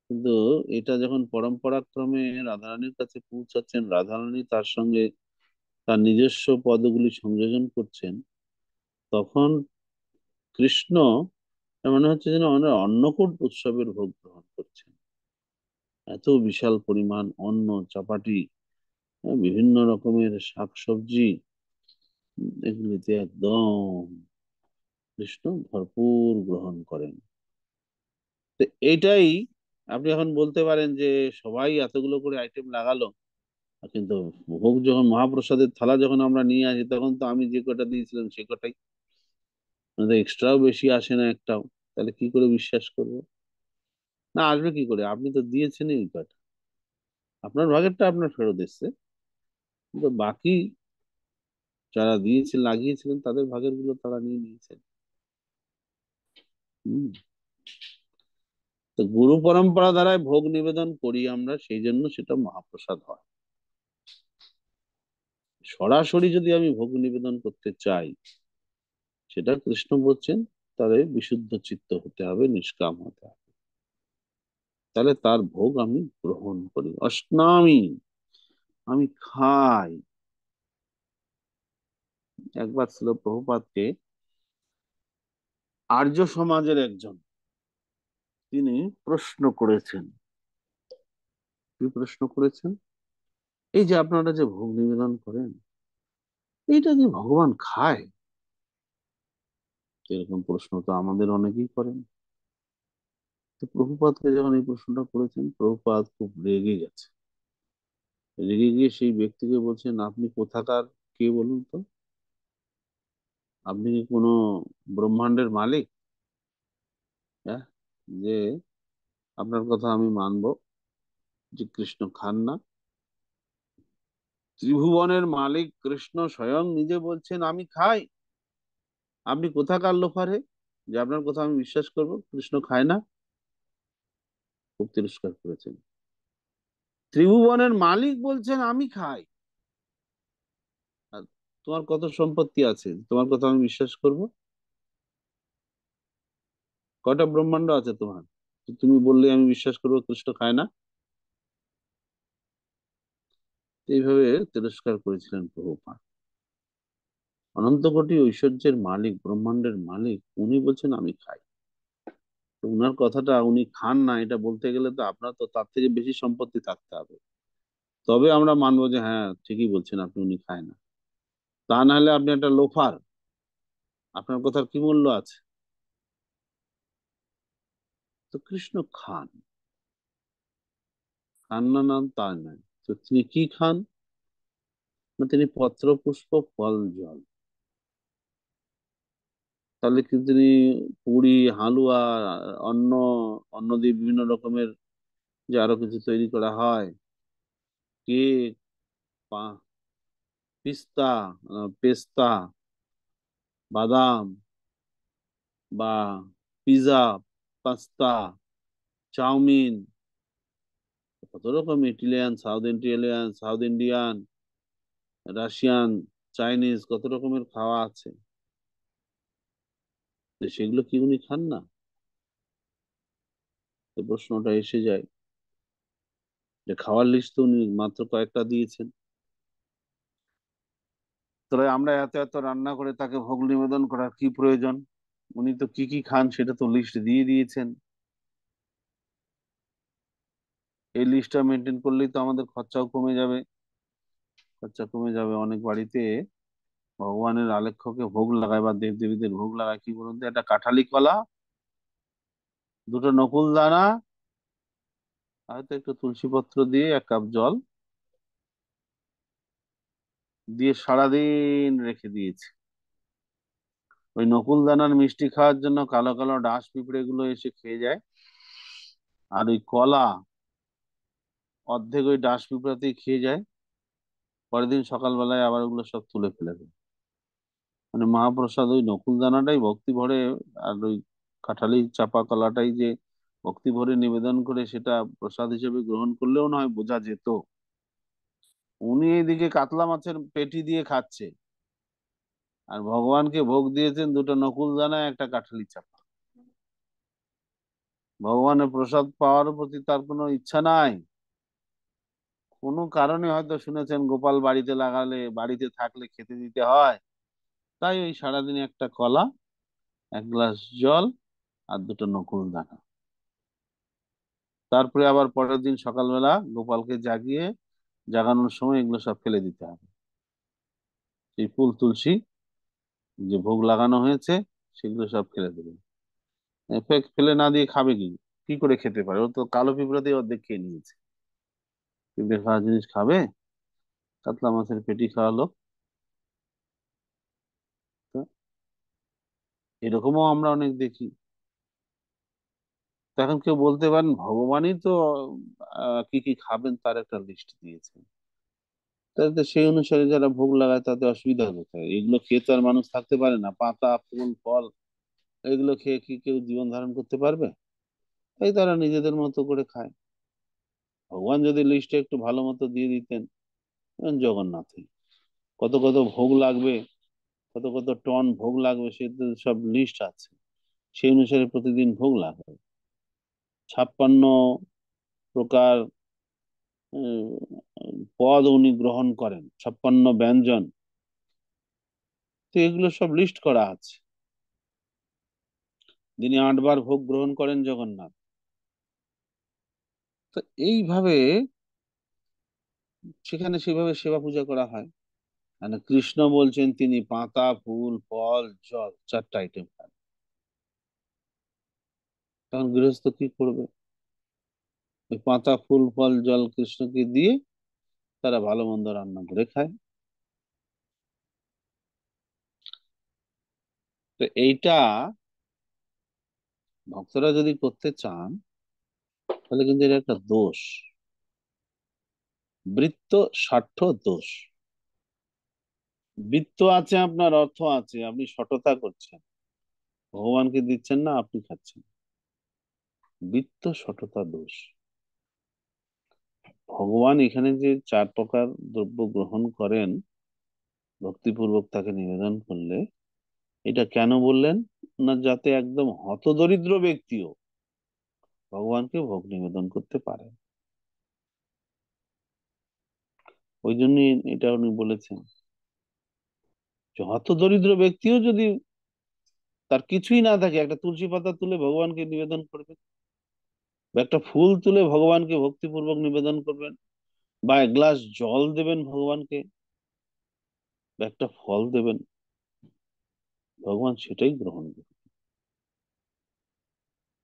কিন্তু এটা যখন পরম্পরাক্রমে রাধারানীর কাছে পৌঁছাচ্ছেন রাধারানী তার সঙ্গে তার নিজস্ব পদগুলি সংযোজন করছেন তখন কৃষ্ণ মনে হচ্ছে যেন অনেক মানে অন্নকূট উৎসবের ভোগ গ্রহণ করছেন এত বিশাল পরিমাণ অন্ন চাপাটি বিভিন্ন রকমের শাকসবজি এগুলিতে একদম কৃষ্ণ ভরপুর গ্রহণ করেন তো এটাই আপনি এখন বলতে পারেন যে সবাই এতগুলো করে আইটেম লাগালো কিন্তু ভোগ যখন মহাপ্রসাদের থালা যখন আমরা নিয়ে আসি তখন তো আমি যে কটা দিয়েছিলাম সে কটাই এক্সট্রাও বেশি আসে না একটাও তাহলে কি করে বিশ্বাস করব না আসবে কি করে আপনি তো দিয়েছেনই ওই কটা আপনার ভাগেরটা আপনার ফেরত এসছে কিন্তু বাকি যারা দিয়েছে লাগিয়েছিলেন তাদের ভাগের গুলো তারা নিয়ে নিয়েছেন তো গুরু পরম্পরা দ্বারাই ভোগ নিবেদন করি আমরা সেই জন্য সেটা মহাপ্রসাদ হয় সরাসরি যদি আমি ভোগ নিবেদন করতে চাই সেটা কৃষ্ণ বলছেন তাহলে বিশুদ্ধ চিত্ত হতে হবে নিষ্কাম হতে হবে তাহলে তার ভোগ আমি গ্রহণ করি অস্নামি আমি খাই একবার ছিল প্রভুপাতকে আর্য সমাজের একজন তিনি প্রশ্ন করেছেন কি প্রশ্ন করেছেন এই যে আপনারা যে ভোগ নিবেদন করেন এইটা কি ভগবান খায় এরকম প্রশ্ন তো আমাদের অনেকেই করেন তো প্রভুপাতকে যখন এই প্রশ্নটা করেছেন প্রভুপাত খুব রেগে গেছে রেগে গিয়ে সেই ব্যক্তিকে বলছেন আপনি কোথাকার কে বলুন তো আপনি কি কোনো ব্রহ্মাণ্ডের মালিক হ্যাঁ যে আপনার কথা আমি মানব যে কৃষ্ণ খান না ত্রিভুবনের মালিক কৃষ্ণ স্বয়ং নিজে বলছেন আমি খাই আপনি কোথাকার লোফারে যে আপনার কথা আমি বিশ্বাস করব কৃষ্ণ খায় না খুব তিরস্কার করেছেন ত্রিভুবনের মালিক বলছেন আমি খাই তোমার কত সম্পত্তি আছে তোমার কথা আমি বিশ্বাস করব কটা ব্রহ্মাণ্ড আছে তোমার তুমি বললে আমি বিশ্বাস করবো কৃষ্ণ খায় না এইভাবে তিরস্কার করেছিলেন প্রভুপাদ অনন্ত কোটি ঐশ্বর্যের মালিক ব্রহ্মাণ্ডের মালিক উনি বলছেন আমি খাই উনার কথাটা উনি খান না এটা বলতে গেলে তো আপনার তো তার থেকে বেশি সম্পত্তি থাকতে হবে তবে আমরা মানবো যে হ্যাঁ ঠিকই বলছেন আপনি উনি খায় না তা না হলে আপনি একটা লোফার আপনার কথার কি মূল্য আছে তো কৃষ্ণ খান খান না নাম তা নয় তো তিনি কি খান না তিনি পত্র পুষ্প ফল জল তাহলে কি তিনি পুরি হালুয়া অন্য অন্য দিয়ে বিভিন্ন রকমের যে আরো কিছু তৈরি করা হয় কেক পিস্তা পেস্তা বাদাম বা পিজা পাস্তা চাউমিন কত রকম Italian South Indian South Indian Russian Chinese কত রকমের খাওয়া আছে সেগুলো কি উনি খান না প্রশ্নটা এসে যায় যে খাওয়ার লিস্ট তো উনি মাত্র কয়েকটা দিয়েছেন তাহলে আমরা এত এত রান্না করে তাকে ভোগ নিবেদন করার কি প্রয়োজন উনি তো কি কি খান সেটা তো লিস্ট দিয়ে দিয়েছেন এই লিস্টটা মেনটেন করলেই তো আমাদের খরচাও কমে যাবে খরচা কমে যাবে অনেক বাড়িতে ভগবানের আলেখ্যকে ভোগ লাগায় বা দেব দেবীদের ভোগ লাগায় কি বলুন তো একটা কাঠালি কলা দুটো নকুল দানা হয়তো একটু তুলসী পত্র দিয়ে এক কাপ জল দিয়ে সারাদিন রেখে দিয়েছে ওই নকুল দানার মিষ্টি খাওয়ার জন্য কালো কালো ডাস পিঁপড়ে গুলো এসে খেয়ে যায় আর ওই কলা অর্ধেক ওই ডাস পিঁপড়াতেই খেয়ে যায় পরের দিন সকালবেলায় আবার ওগুলো সব তুলে ফেলে দেয় মানে মহাপ্রসাদ ওই নকুল দানাটাই ভক্তি ভরে আর ওই কাঁঠালি চাপা কলাটাই যে ভক্তি ভরে নিবেদন করে সেটা প্রসাদ হিসেবে গ্রহণ করলেও নয় বোঝা যেত উনি এইদিকে কাতলা মাছের পেটি দিয়ে খাচ্ছে আর ভগবানকে ভোগ দিয়েছেন দুটো নকুল দানা একটা কাঠালি চাপা ভগবানের প্রসাদ পাওয়ার প্রতি তার কোনো ইচ্ছা নাই কোনো কারণে হয়তো শুনেছেন গোপাল বাড়িতে লাগালে বাড়িতে থাকলে খেতে দিতে হয় তাই ওই সারাদিনে একটা কলা এক গ্লাস জল আর দুটো নকুল দানা তারপরে আবার পরের দিন সকালবেলা গোপালকে জাগিয়ে জাগানোর সময় এগুলো সব ফেলে দিতে হবে সেই ফুল তুলসী যে ভোগ লাগানো হয়েছে সেগুলো সব ফেলে দেবে ফেলে না দিয়ে খাবে কি কি করে খেতে পারে ও তো কালো পিঁপড়া দিয়ে অর্ধেক খেয়ে নিয়েছে পিঁপড়ে খাওয়া জিনিস খাবে কাতলা মাছের পেটি খাওয়ালো এরকমও আমরা অনেক দেখি এখন কেউ বলতে পারেন ভগবানই তো আহ, কি কি খাবেন তার একটা লিস্ট দিয়েছেন তাহলে তো সেই অনুসারে যারা ভোগ লাগায় তাতে অসুবিধা কোথায় এগুলো খেয়ে তো আর মানুষ থাকতে পারে না পাতা ফুল ফল এগুলো খেয়ে কি কেউ জীবন ধারণ করতে পারবে এই তারা নিজেদের মতো করে খায় ভগবান যদি লিস্ট একটু ভালো মতো দিয়ে দিতেন জগন্নাথে কত কত ভোগ লাগবে কত কত টন ভোগ লাগবে সে সব লিস্ট আছে সেই অনুসারে প্রতিদিন ভোগ লাগবে ছাপ্পান্ন প্রকার পদ উনি গ্রহণ করেন ছাপ্পান্ন ব্যঞ্জন তো এগুলো সব লিস্ট করা আছে তিনি আটবার ভোগ গ্রহণ করেন জগন্নাথ তো এইভাবে সেখানে সেভাবে সেবা পূজা করা হয় মানে কৃষ্ণ বলছেন তিনি পাতা ফুল ফল জল চারটা আইটেম খান তখন গৃহস্থ কি করবে ওই পাতা ফুল ফল জল কৃষ্ণকে দিয়ে তারা ভালো মন্দ রান্না করে খায় তো এইটা ভক্তরা যদি করতে চান তাহলে কিন্তু এটা একটা দোষ বৃত্ত ষাঠ দোষ বৃত্ত আছে আপনার অর্থ আছে আপনি সঠতা করছেন ভগবানকে দিচ্ছেন না আপনি খাচ্ছেন বৃত্ত সততা দোষ ভগবান এখানে যে চার প্রকার দ্রব্য গ্রহণ করেন ভক্তিপূর্বক তাকে নিবেদন করলে এটা কেন বললেন না যাতে একদম হতদরিদ্র ব্যক্তিও ভগবানকে ভোগ নিবেদন করতে পারে ওই জন্য এটা উনি বলেছেন যত দরিদ্র ব্যক্তিও যদি তার কিছুই না থাকে একটা তুলসী পাতা তুলে ভগবানকে নিবেদন করবে একটা ফুল তুলে ভগবানকে ভক্তিপূর্বক নিবেদন করবেন বা এক গ্লাস জল দেবেন ভগবানকে বা একটা ফল দেবেন ভগবান সেটাই গ্রহণ করবেন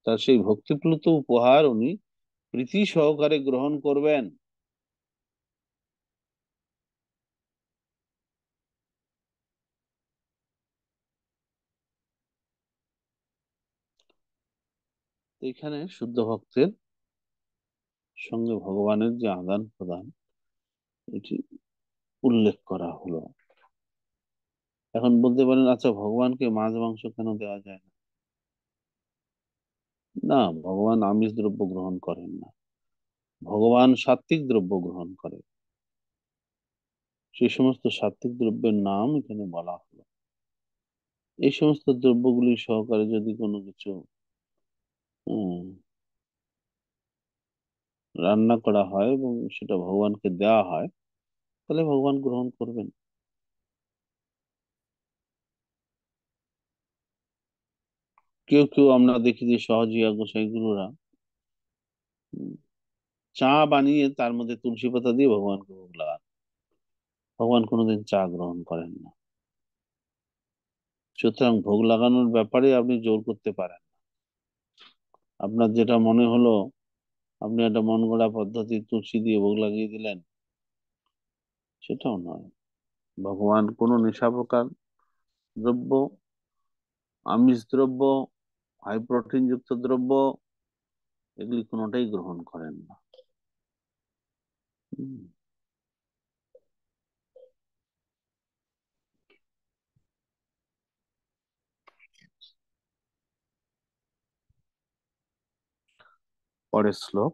তার সেই ভক্তিপ্লুত উপহার উনি প্রীতি সহকারে গ্রহণ করবেন এখানে শুদ্ধ ভক্তের সঙ্গে ভগবানের যে আদান প্রদান এটি উল্লেখ করা হলো এখন বলতে পারেন আচ্ছা ভগবানকে মাছ মাংস কেন দেওয়া যায় না না ভগবান আমিষ দ্রব্য গ্রহণ করেন না ভগবান সাত্বিক দ্রব্য গ্রহণ করে সেই সমস্ত সাত্বিক দ্রব্যের নাম এখানে বলা হলো এই সমস্ত দ্রব্যগুলি সহকারে যদি কোনো কিছু হুম। রান্না করা হয় এবং সেটা ভগবানকে দেওয়া হয় তাহলে ভগবান গ্রহণ করবেন কেউ কেউ আমরা দেখি যে সহজিয়া গোসাই গুরুরা উম, চা বানিয়ে তার মধ্যে তুলসী পাতা দিয়ে ভগবানকে ভোগ লাগান ভগবান কোনোদিন চা গ্রহণ করেন না সুতরাং ভোগ লাগানোর ব্যাপারে আপনি জোর করতে পারেন আপনার যেটা মনে হলো আপনি একটা মন গড়া পদ্ধতি তুলসী দিয়ে ভোগ লাগিয়ে দিলেন সেটাও নয় ভগবান কোনো নেশা প্রকার দ্রব্য আমিষ দ্রব্য হাই প্রোটিন যুক্ত দ্রব্য এগুলি কোনোটাই গ্রহণ করেন না পরের শ্লোক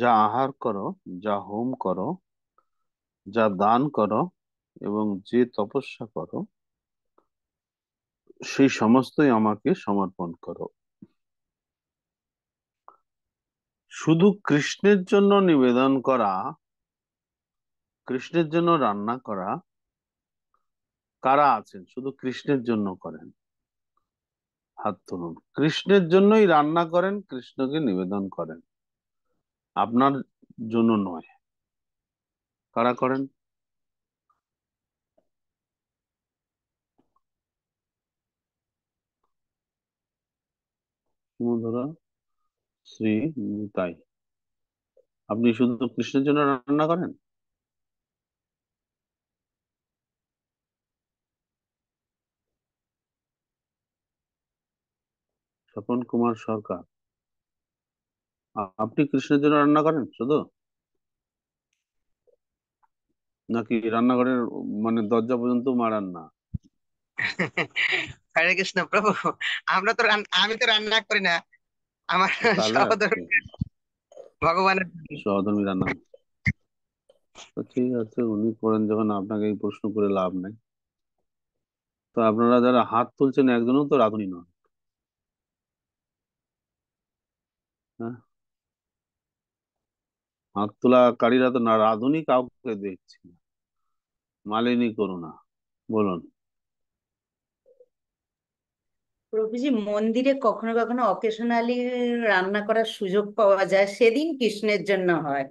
যা আহার করো যা হোম করো যা দান করো এবং যে তপস্যা করো সেই সমস্তই আমাকে সমর্পণ করো শুধু কৃষ্ণের জন্য নিবেদন করা কৃষ্ণের জন্য রান্না করা কারা আছেন শুধু কৃষ্ণের জন্য করেন হাত তুলুন কৃষ্ণের জন্যই রান্না করেন কৃষ্ণকে নিবেদন করেন আপনার জন্য নয় কারা করেন শ্রী নিতাই আপনি শুধু কৃষ্ণের জন্য রান্না করেন স্বপন কুমার সরকার আপনি কৃষ্ণের জন্য রান্না করেন শুধু নাকি রান্নাঘরের মানে দরজা পর্যন্ত মারান না হরে কৃষ্ণ প্রভু আমরা তো আমি তো রান্না করি না আমার সহধর্মী ভগবানের সহধর্মী রান্না তো ঠিক আছে উনি করেন যখন আপনাকে এই প্রশ্ন করে লাভ নাই তো আপনারা যারা হাত তুলছেন একজনও তো রাঁধুনি নন হ্যাঁ হাত তোলাকারীরা তো না রাঁধুনি কাউকে দেখছি না মালিনী করুণা বলুন প্রভুজি মন্দিরে কখনো কখনো অকেশনালি রান্না করার সুযোগ পাওয়া যায় সেদিন কৃষ্ণের জন্য হয়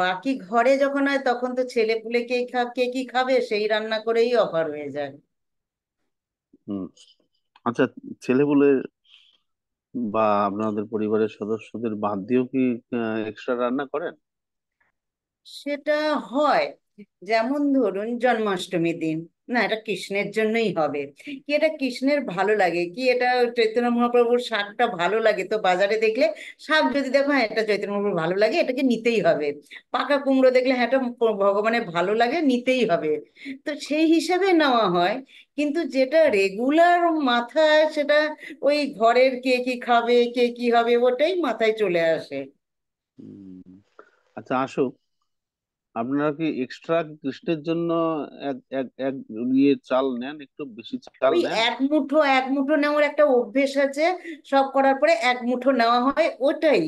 বাকি ঘরে যখন হয় তখন তো ছেলে পুলে কে খা কে কি খাবে সেই রান্না করেই অফার হয়ে যায় হুম আচ্ছা ছেলে পুলে বা আপনাদের পরিবারের সদস্যদের বাদ দিয়েও কি এক্সট্রা রান্না করেন সেটা হয় যেমন ধরুন জন্মাষ্টমীর দিন না এটা কৃষ্ণের জন্যই হবে কি এটা কৃষ্ণের ভালো লাগে কি এটা চৈতন্য মহাপ্রভুর শাকটা ভালো লাগে তো বাজারে দেখলে শাক যদি দেখো হ্যাঁ এটা চৈতন্য মহাপ্রভুর ভালো লাগে এটাকে নিতেই হবে পাকা কুমড়ো দেখলে হ্যাঁ এটা ভগবানের ভালো লাগে নিতেই হবে তো সেই হিসাবে নেওয়া হয় কিন্তু যেটা রেগুলার মাথায় সেটা ওই ঘরের কে কি খাবে কে কি হবে ওটাই মাথায় চলে আসে আচ্ছা আসুক আপনারা কি এক্সট্রা কৃষ্ণের জন্য এক এক এক ইয়ে চাল নেন একটু বেশি চাল নেন এক মুঠো এক মুঠো নেওয়ার একটা অভ্যেস আছে সব করার পরে এক মুঠো নেওয়া হয় ওটাই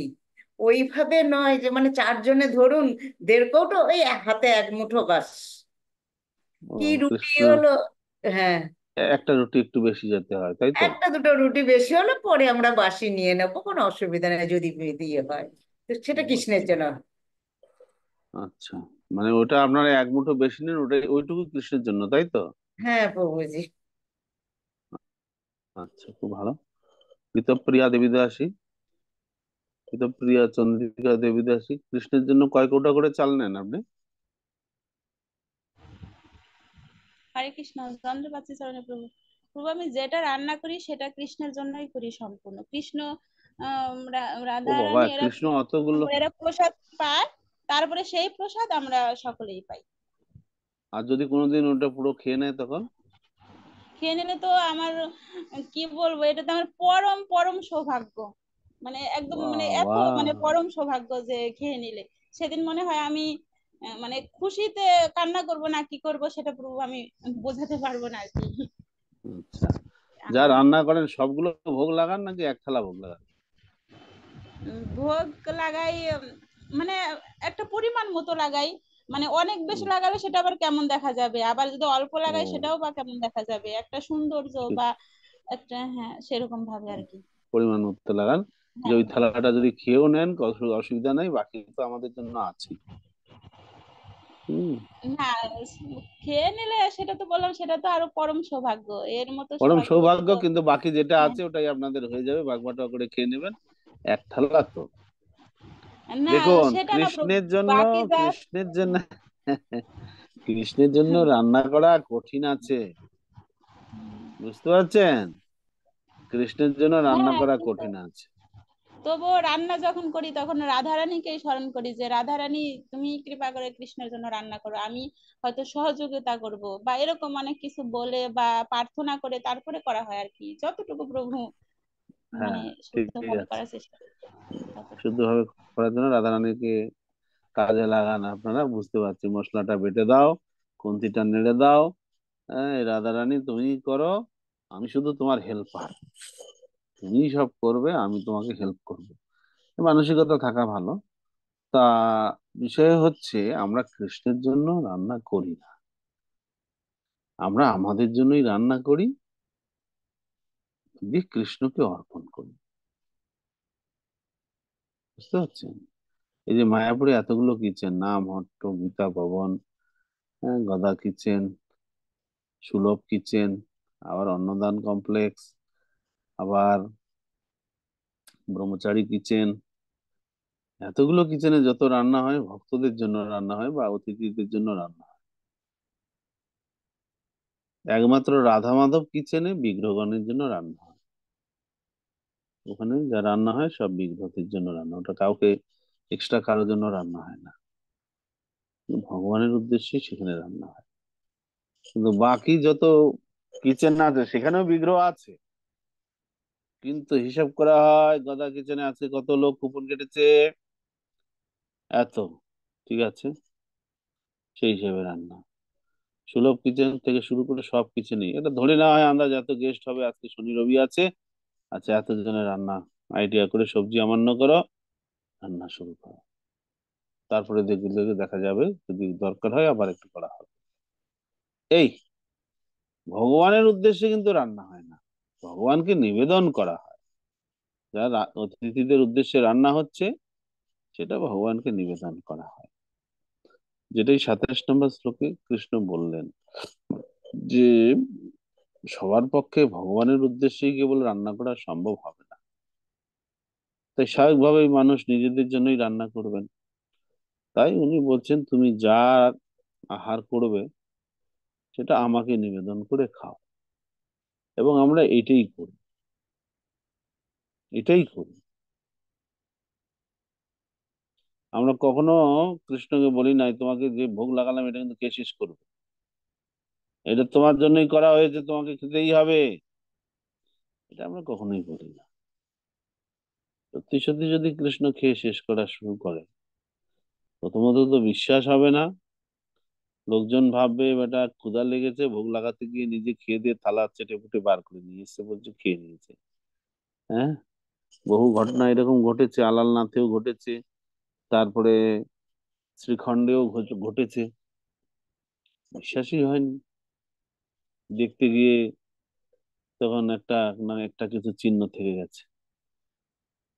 ওইভাবে নয় যে মানে চারজনে ধরুন দেড় কৌটো ওই হাতে এক মুঠো বাস কি রুটি হলো হ্যাঁ একটা রুটি একটু বেশি যেতে হয় তাই তো একটা দুটো রুটি বেশি হলো পরে আমরা বাসি নিয়ে নেবো কোনো অসুবিধা নেই যদি দিয়ে হয় তো সেটা কৃষ্ণের জন্য আচ্ছা মানে ওটা আপনার এক মুঠো বেশি নেন ওটা ওইটুকু কৃষ্ণের জন্য তাই তো হ্যাঁ প্রভুজি আচ্ছা খুব ভালো কৃতপ্রিয়া দাসী কৃতপ্রিয়া চন্দ্রিকা দেবী দাসী কৃষ্ণের জন্য কয় কোটা করে চাল নেন আপনি হরে কৃষ্ণ চন্দ্র পাচ্ছি চরণে প্রভু প্রভু আমি যেটা রান্না করি সেটা কৃষ্ণের জন্যই করি সম্পূর্ণ কৃষ্ণ রাধা রানী এরা কৃষ্ণ অতগুলো এরা প্রসাদ পায় তারপরে সেই প্রসাদ আমরা সকলেই পাই আর যদি কোনোদিন ওটা পুরো খেয়ে নেয় তখন খেয়ে নিলে তো আমার কি বলবো এটা তো আমার পরম পরম সৌভাগ্য মানে একদম মানে এত মানে পরম সৌভাগ্য যে খেয়ে নিলে সেদিন মনে হয় আমি মানে খুশিতে কান্না করব না কি করব সেটা পুরো আমি বোঝাতে পারবো না আর কি আচ্ছা। যা রান্না করেন সবগুলো ভোগ লাগান নাকি এক থালা ভোগ লাগান ভোগ লাগাই মানে একটা পরিমাণ মতো লাগাই মানে অনেক বেশি লাগালে সেটা আবার কেমন দেখা যাবে আবার যদি অল্প লাগাই সেটাও বা কেমন দেখা যাবে একটা সৌন্দর্য বা একটা হ্যাঁ সেরকম ভাবে আর কি পরিমাণ মতো লাগান যে হ্যাঁ। ওই থালাটা যদি খেয়েও নেন অসুবিধা নাই বাকি তো আমাদের জন্য আছে না খেয়ে নিলে সেটা তো বললাম সেটা তো আরো পরম সৌভাগ্য এর মতো পরম সৌভাগ্য কিন্তু বাকি যেটা হ্যাঁ। আছে ওটাই আপনাদের হয়ে যাবে বাগবাটা করে খেয়ে নেবেন এক থালা তো দেখুন কৃষ্ণের জন্য কৃষ্ণের জন্য কৃষ্ণের জন্য রান্না করা কঠিন আছে বুঝতে পারছেন কৃষ্ণের জন্য রান্না হ্যাঁ, করা কঠিন আছে তবু রান্না যখন করি তখন রাধা রানীকে স্মরণ করি যে রাধা রানী তুমি কৃপা করে কৃষ্ণের জন্য রান্না করো আমি হয়তো সহযোগিতা করব বা এরকম অনেক কিছু বলে বা প্রার্থনা করে তারপরে করা হয় আর কি যতটুকু প্রভু হ্যাঁ, মানে শুদ্ধভাবে করার করার জন্য রাধা রানীকে কাজে লাগান আপনারা বুঝতে পারছি মশলাটা বেটে দাও কুন্তিটা নেড়ে দাও রাধা রানী তুমি করো আমি শুধু তোমার হেল্পার তুমি সব করবে আমি তোমাকে হেল্প করব মানসিকতা থাকা ভালো তা বিষয় হচ্ছে আমরা কৃষ্ণের জন্য রান্না করি না আমরা আমাদের জন্যই রান্না করি দিয়ে কৃষ্ণকে অর্পণ করি বুঝতে পারছেন এই যে মায়াপুরে এতগুলো কিচেন নাম হট্ট গীতা ভবন হ্যাঁ, গদা কিচেন সুলভ কিচেন আবার অন্নদান কমপ্লেক্স আবার ব্রহ্মচারী কিচেন এতগুলো কিচেনে যত রান্না হয় ভক্তদের জন্য রান্না হয় বা অতিথিদের জন্য রান্না হয় একমাত্র রাধা মাধব কিচেনে বিগ্রহগণের জন্য রান্না হয় ওখানে যা রান্না হয় সব বিঘ্নতির জন্য রান্না ওটা কাউকে এক্সট্রা কারোর জন্য রান্না হয় না ভগবানের উদ্দেশ্যে সেখানে রান্না হয় কিন্তু বাকি যত কিচেন আছে সেখানেও বিগ্রহ আছে কিন্তু হিসাব করা হয় গদা কিচেনে আজকে কত লোক কুপন কেটেছে এত ঠিক আছে সেই হিসাবে রান্না সুলভ কিচেন থেকে শুরু করে সব কিছু নেই এটা ধরে নেওয়া হয় আমরা যত গেস্ট হবে আজকে শনি রবি আছে আচ্ছা এতজনের রান্না আইডিয়া করে সবজি অমান্য করো রান্না শুরু করো তারপরে দেখে দেখা যাবে যদি দরকার হয় আবার একটু করা হবে এই ভগবানের উদ্দেশ্যে কিন্তু রান্না হয় না ভগবানকে নিবেদন করা হয় যা অতিথিদের উদ্দেশ্যে রান্না হচ্ছে সেটা ভগবানকে নিবেদন করা হয় যেটাই সাতাশ নম্বর শ্লোকে কৃষ্ণ বললেন যে সবার পক্ষে ভগবানের উদ্দেশ্যে কেবল রান্না করা সম্ভব হবে না তাই স্বাভাবিকভাবেই মানুষ নিজেদের জন্যই রান্না করবেন তাই উনি বলছেন তুমি যা আহার করবে সেটা আমাকে নিবেদন করে খাও এবং আমরা এটাই করি এটাই করি আমরা কখনো কৃষ্ণকে বলি নাই তোমাকে যে ভোগ লাগালাম এটা কিন্তু কে শেষ করবে এটা তোমার জন্যই করা হয়েছে তোমাকে খেতেই হবে এটা আমরা কখনোই বলি না সত্যি সত্যি যদি কৃষ্ণ খেয়ে শেষ করা শুরু করে প্রথমত তো বিশ্বাস হবে না লোকজন ভাববে বেটা ক্ষুধা লেগেছে ভোগ লাগাতে গিয়ে নিজে খেয়ে দিয়ে থালা চেটে ফুটে বার করে নিয়ে এসছে বলছে খেয়ে নিয়েছে হ্যাঁ বহু ঘটনা এরকম ঘটেছে আলালনাথেও ঘটেছে তারপরে শ্রীখণ্ডেও ঘটেছে বিশ্বাসই হয়নি দেখতে গিয়ে তখন একটা না মানে একটা কিছু চিহ্ন থেকে গেছে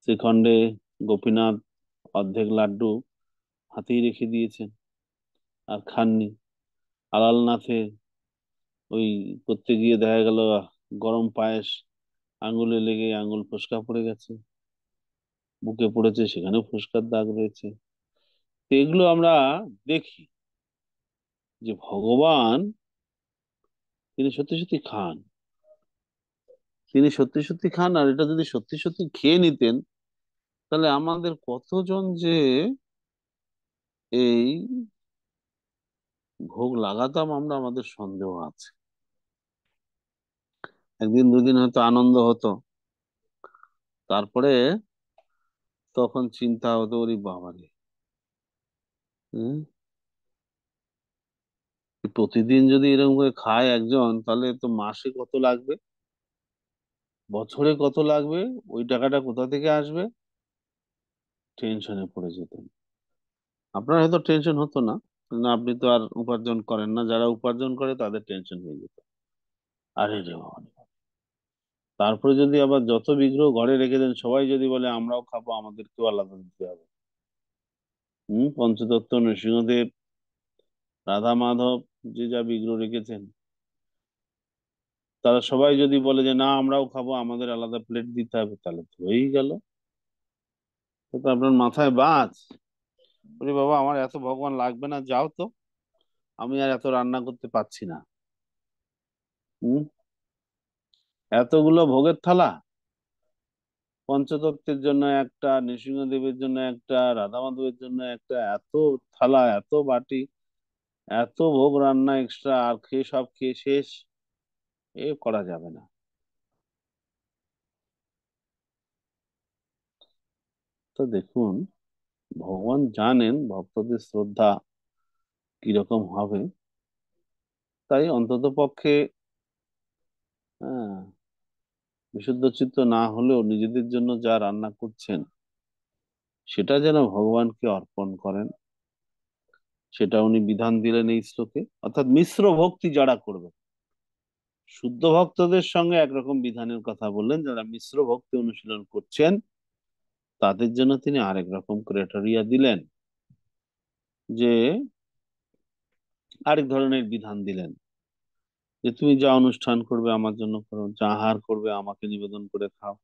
শ্রীখণ্ডে গোপীনাথ অর্ধেক লাড্ডু হাতেই রেখে দিয়েছেন আর খাননি আলালনাথে ওই করতে গিয়ে দেখা গেল গরম পায়েস আঙুলে লেগে আঙুল ফুসকা পড়ে গেছে বুকে পড়েছে সেখানেও ফুসকার দাগ রয়েছে এগুলো আমরা দেখি যে ভগবান তিনি সত্যি সত্যি খান তিনি সত্যি সত্যি খান আর এটা যদি সত্যি সত্যি খেয়ে নিতেন তাহলে আমাদের কতজন যে এই ভোগ লাগাতাম আমরা আমাদের সন্দেহ আছে একদিন দুদিন হয়তো আনন্দ হতো তারপরে তখন চিন্তা হতো ওরই বাবারে হম প্রতিদিন যদি এরকম করে খায় একজন তাহলে তো মাসে কত লাগবে বছরে কত লাগবে ওই টাকাটা কোথা থেকে আসবে টেনশনে পড়ে যেতেন আপনার হয়তো টেনশন হতো না না আপনি তো আর উপার্জন করেন না যারা উপার্জন করে তাদের টেনশন হয়ে যেত আরে রে তারপরে যদি আবার যত বিগ্রহ ঘরে রেখে দেন সবাই যদি বলে আমরাও খাবো আমাদেরকেও আলাদা দিতে হবে হম পঞ্চতত্ত্ব নৃসিংহদেব রাধা মাধব যে যা বিগ্রহ রেখেছেন তারা সবাই যদি বলে যে না আমরাও খাবো আমাদের আলাদা প্লেট দিতে হবে তাহলে তো হয়েই গেল তো আপনার মাথায় বাঁচ বলি বাবা আমার এত ভগবান লাগবে না যাও তো আমি আর এত রান্না করতে পারছি না হম এতগুলো ভোগের থালা পঞ্চতত্ত্বের জন্য একটা নৃসিংহদেবের জন্য একটা রাধা মাধবের জন্য একটা এত থালা এত বাটি এত ভোগ রান্না এক্সট্রা আর খেয়ে সব খেয়ে শেষ এ করা যাবে না তো দেখুন ভগবান জানেন ভক্তদের শ্রদ্ধা কিরকম হবে তাই অন্তত পক্ষে হ্যাঁ, বিশুদ্ধ চিত্ত না হলেও নিজেদের জন্য যা রান্না করছেন সেটা যেন ভগবানকে অর্পণ করেন সেটা উনি বিধান দিলেন এই শ্লোকে অর্থাৎ মিশ্র ভক্তি যারা করবে শুদ্ধ ভক্তদের সঙ্গে একরকম বিধানের কথা বললেন যারা মিশ্র ভক্তি অনুশীলন করছেন তাদের জন্য তিনি আরেক রকম ক্রেটারিয়া দিলেন যে আরেক ধরনের বিধান দিলেন যে তুমি যা অনুষ্ঠান করবে আমার জন্য করো যা আহার করবে আমাকে নিবেদন করে খাও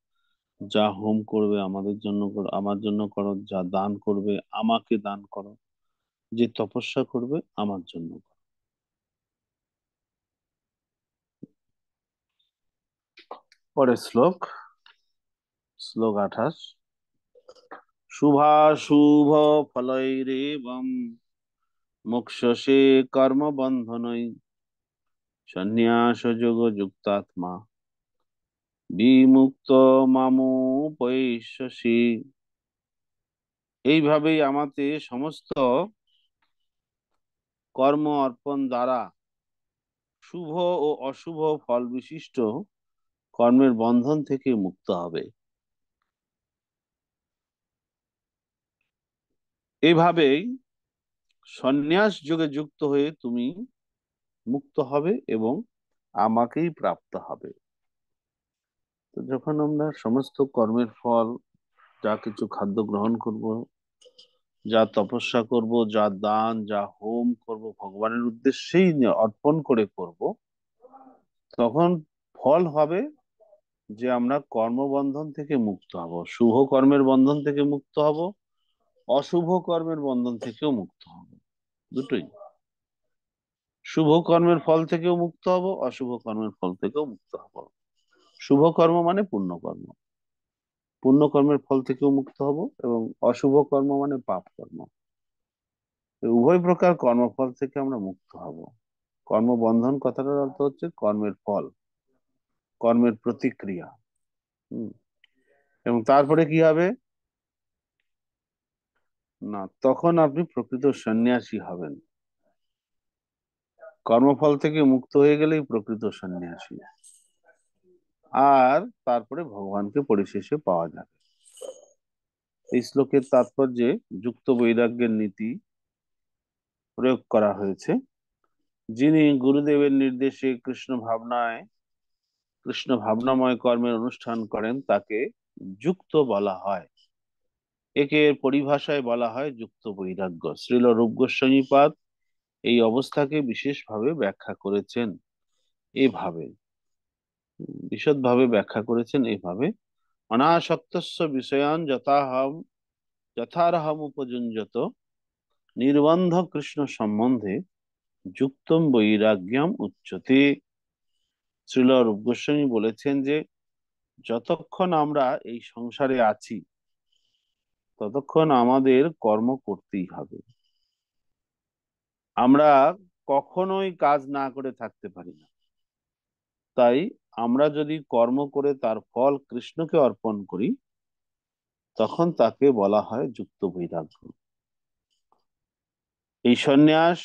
যা হোম করবে আমাদের জন্য আমার জন্য করো যা দান করবে আমাকে দান করো যে তপস্যা করবে আমার জন্য পরের শ্লোক শ্লোক আঠাশ শুভাশুভ ফলৈরেবম মোক্ষসে কর্ম কর্মবন্ধনৈ সন্ন্যাস যোগ যুক্তাত্মা বিমুক্ত মামুপৈশ্বসী এইভাবেই আমাতে সমস্ত কর্ম অর্পণ দ্বারা শুভ ও অশুভ ফল বিশিষ্ট কর্মের বন্ধন থেকে মুক্ত হবে এভাবেই সন্ন্যাস যোগে যুক্ত হয়ে তুমি মুক্ত হবে এবং আমাকেই প্রাপ্ত হবে তো যখন আমরা সমস্ত কর্মের ফল যা কিছু খাদ্য গ্রহণ করব যা তপস্যা করব যা দান যা হোম করব ভগবানের উদ্দেশ্যেই অর্পণ করে করব তখন ফল হবে যে আমরা কর্মবন্ধন থেকে মুক্ত হব শুভ কর্মের বন্ধন থেকে মুক্ত হব অশুভ কর্মের বন্ধন থেকেও মুক্ত হব দুটোই শুভ কর্মের ফল থেকেও মুক্ত হব অশুভ কর্মের ফল থেকেও মুক্ত হব শুভ কর্ম মানে পুণ্য কর্ম পুণ্য কর্মের ফল থেকেও মুক্ত হব এবং অশুভ কর্ম মানে পাপ কর্ম উভয় প্রকার কর্মফল থেকে আমরা মুক্ত হব কর্মবন্ধন কথাটার অর্থ হচ্ছে কর্মের ফল কর্মের প্রতিক্রিয়া হম এবং তারপরে কি হবে না তখন আপনি প্রকৃত সন্ন্যাসী হবেন কর্মফল থেকে মুক্ত হয়ে গেলেই প্রকৃত সন্ন্যাসী আর তারপরে ভগবানকে পরিশেষে পাওয়া যাবে এই শ্লোকের তাৎপর্যে যুক্ত বৈরাগ্যের নীতি প্রয়োগ করা হয়েছে যিনি গুরুদেবের নির্দেশে কৃষ্ণ ভাবনায় কৃষ্ণ ভাবনাময় কর্মের অনুষ্ঠান করেন তাকে যুক্ত বলা হয় একে পরিভাষায় বলা হয় যুক্ত বৈরাগ্য শ্রীল রূপ গোস্বামীপাত এই অবস্থাকে বিশেষভাবে ব্যাখ্যা করেছেন এভাবে বিশদভাবে ব্যাখ্যা করেছেন এইভাবে অনাসক্তস্ব বিষয়ান যথাহম যথারহম উপযুঞ্জত নির্বন্ধ কৃষ্ণ সম্বন্ধে যুক্তম বৈরাগ্যম উচ্চতে শ্রীল রূপ গোস্বামী বলেছেন যে যতক্ষণ আমরা এই সংসারে আছি ততক্ষণ আমাদের কর্ম করতেই হবে আমরা কখনোই কাজ না করে থাকতে পারি না তাই আমরা যদি কর্ম করে তার ফল কৃষ্ণকে অর্পণ করি তখন তাকে বলা হয় যুক্ত বৈরাগ্য এই সন্ন্যাস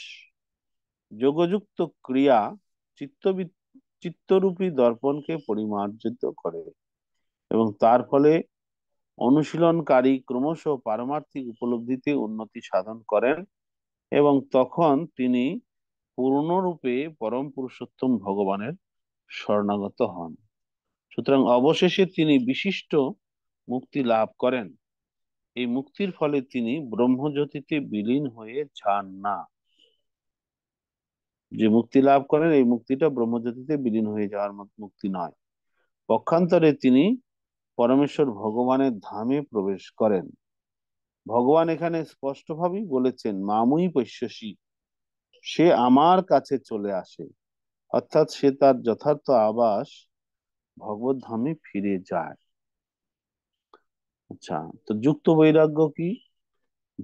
যোগযুক্ত ক্রিয়া চিত্তবি চিত্তরূপী দর্পণকে পরিমার্জিত করে এবং তার ফলে অনুশীলনকারী ক্রমশ পারমার্থিক উপলব্ধিতে উন্নতি সাধন করেন এবং তখন তিনি পূর্ণরূপে পরম পুরুষোত্তম ভগবানের শরণাগত হন সুতরাং অবশেষে তিনি বিশিষ্ট মুক্তি লাভ করেন এই মুক্তির ফলে তিনি ব্রহ্মজ্যোতিতে বিলীন হয়ে যান না যে মুক্তি লাভ করেন এই মুক্তিটা ব্রহ্মজ্যোতিতে বিলীন হয়ে যাওয়ার মুক্তি নয় পক্ষান্তরে তিনি পরমেশ্বর ভগবানের ধামে প্রবেশ করেন ভগবান এখানে স্পষ্টভাবেই বলেছেন মামুই পৈশ্যসী সে আমার কাছে চলে আসে অর্থাৎ সে তার যথার্থ আবাস ভগবত ধামে ফিরে যায় আচ্ছা তো যুক্ত বৈরাগ্য কি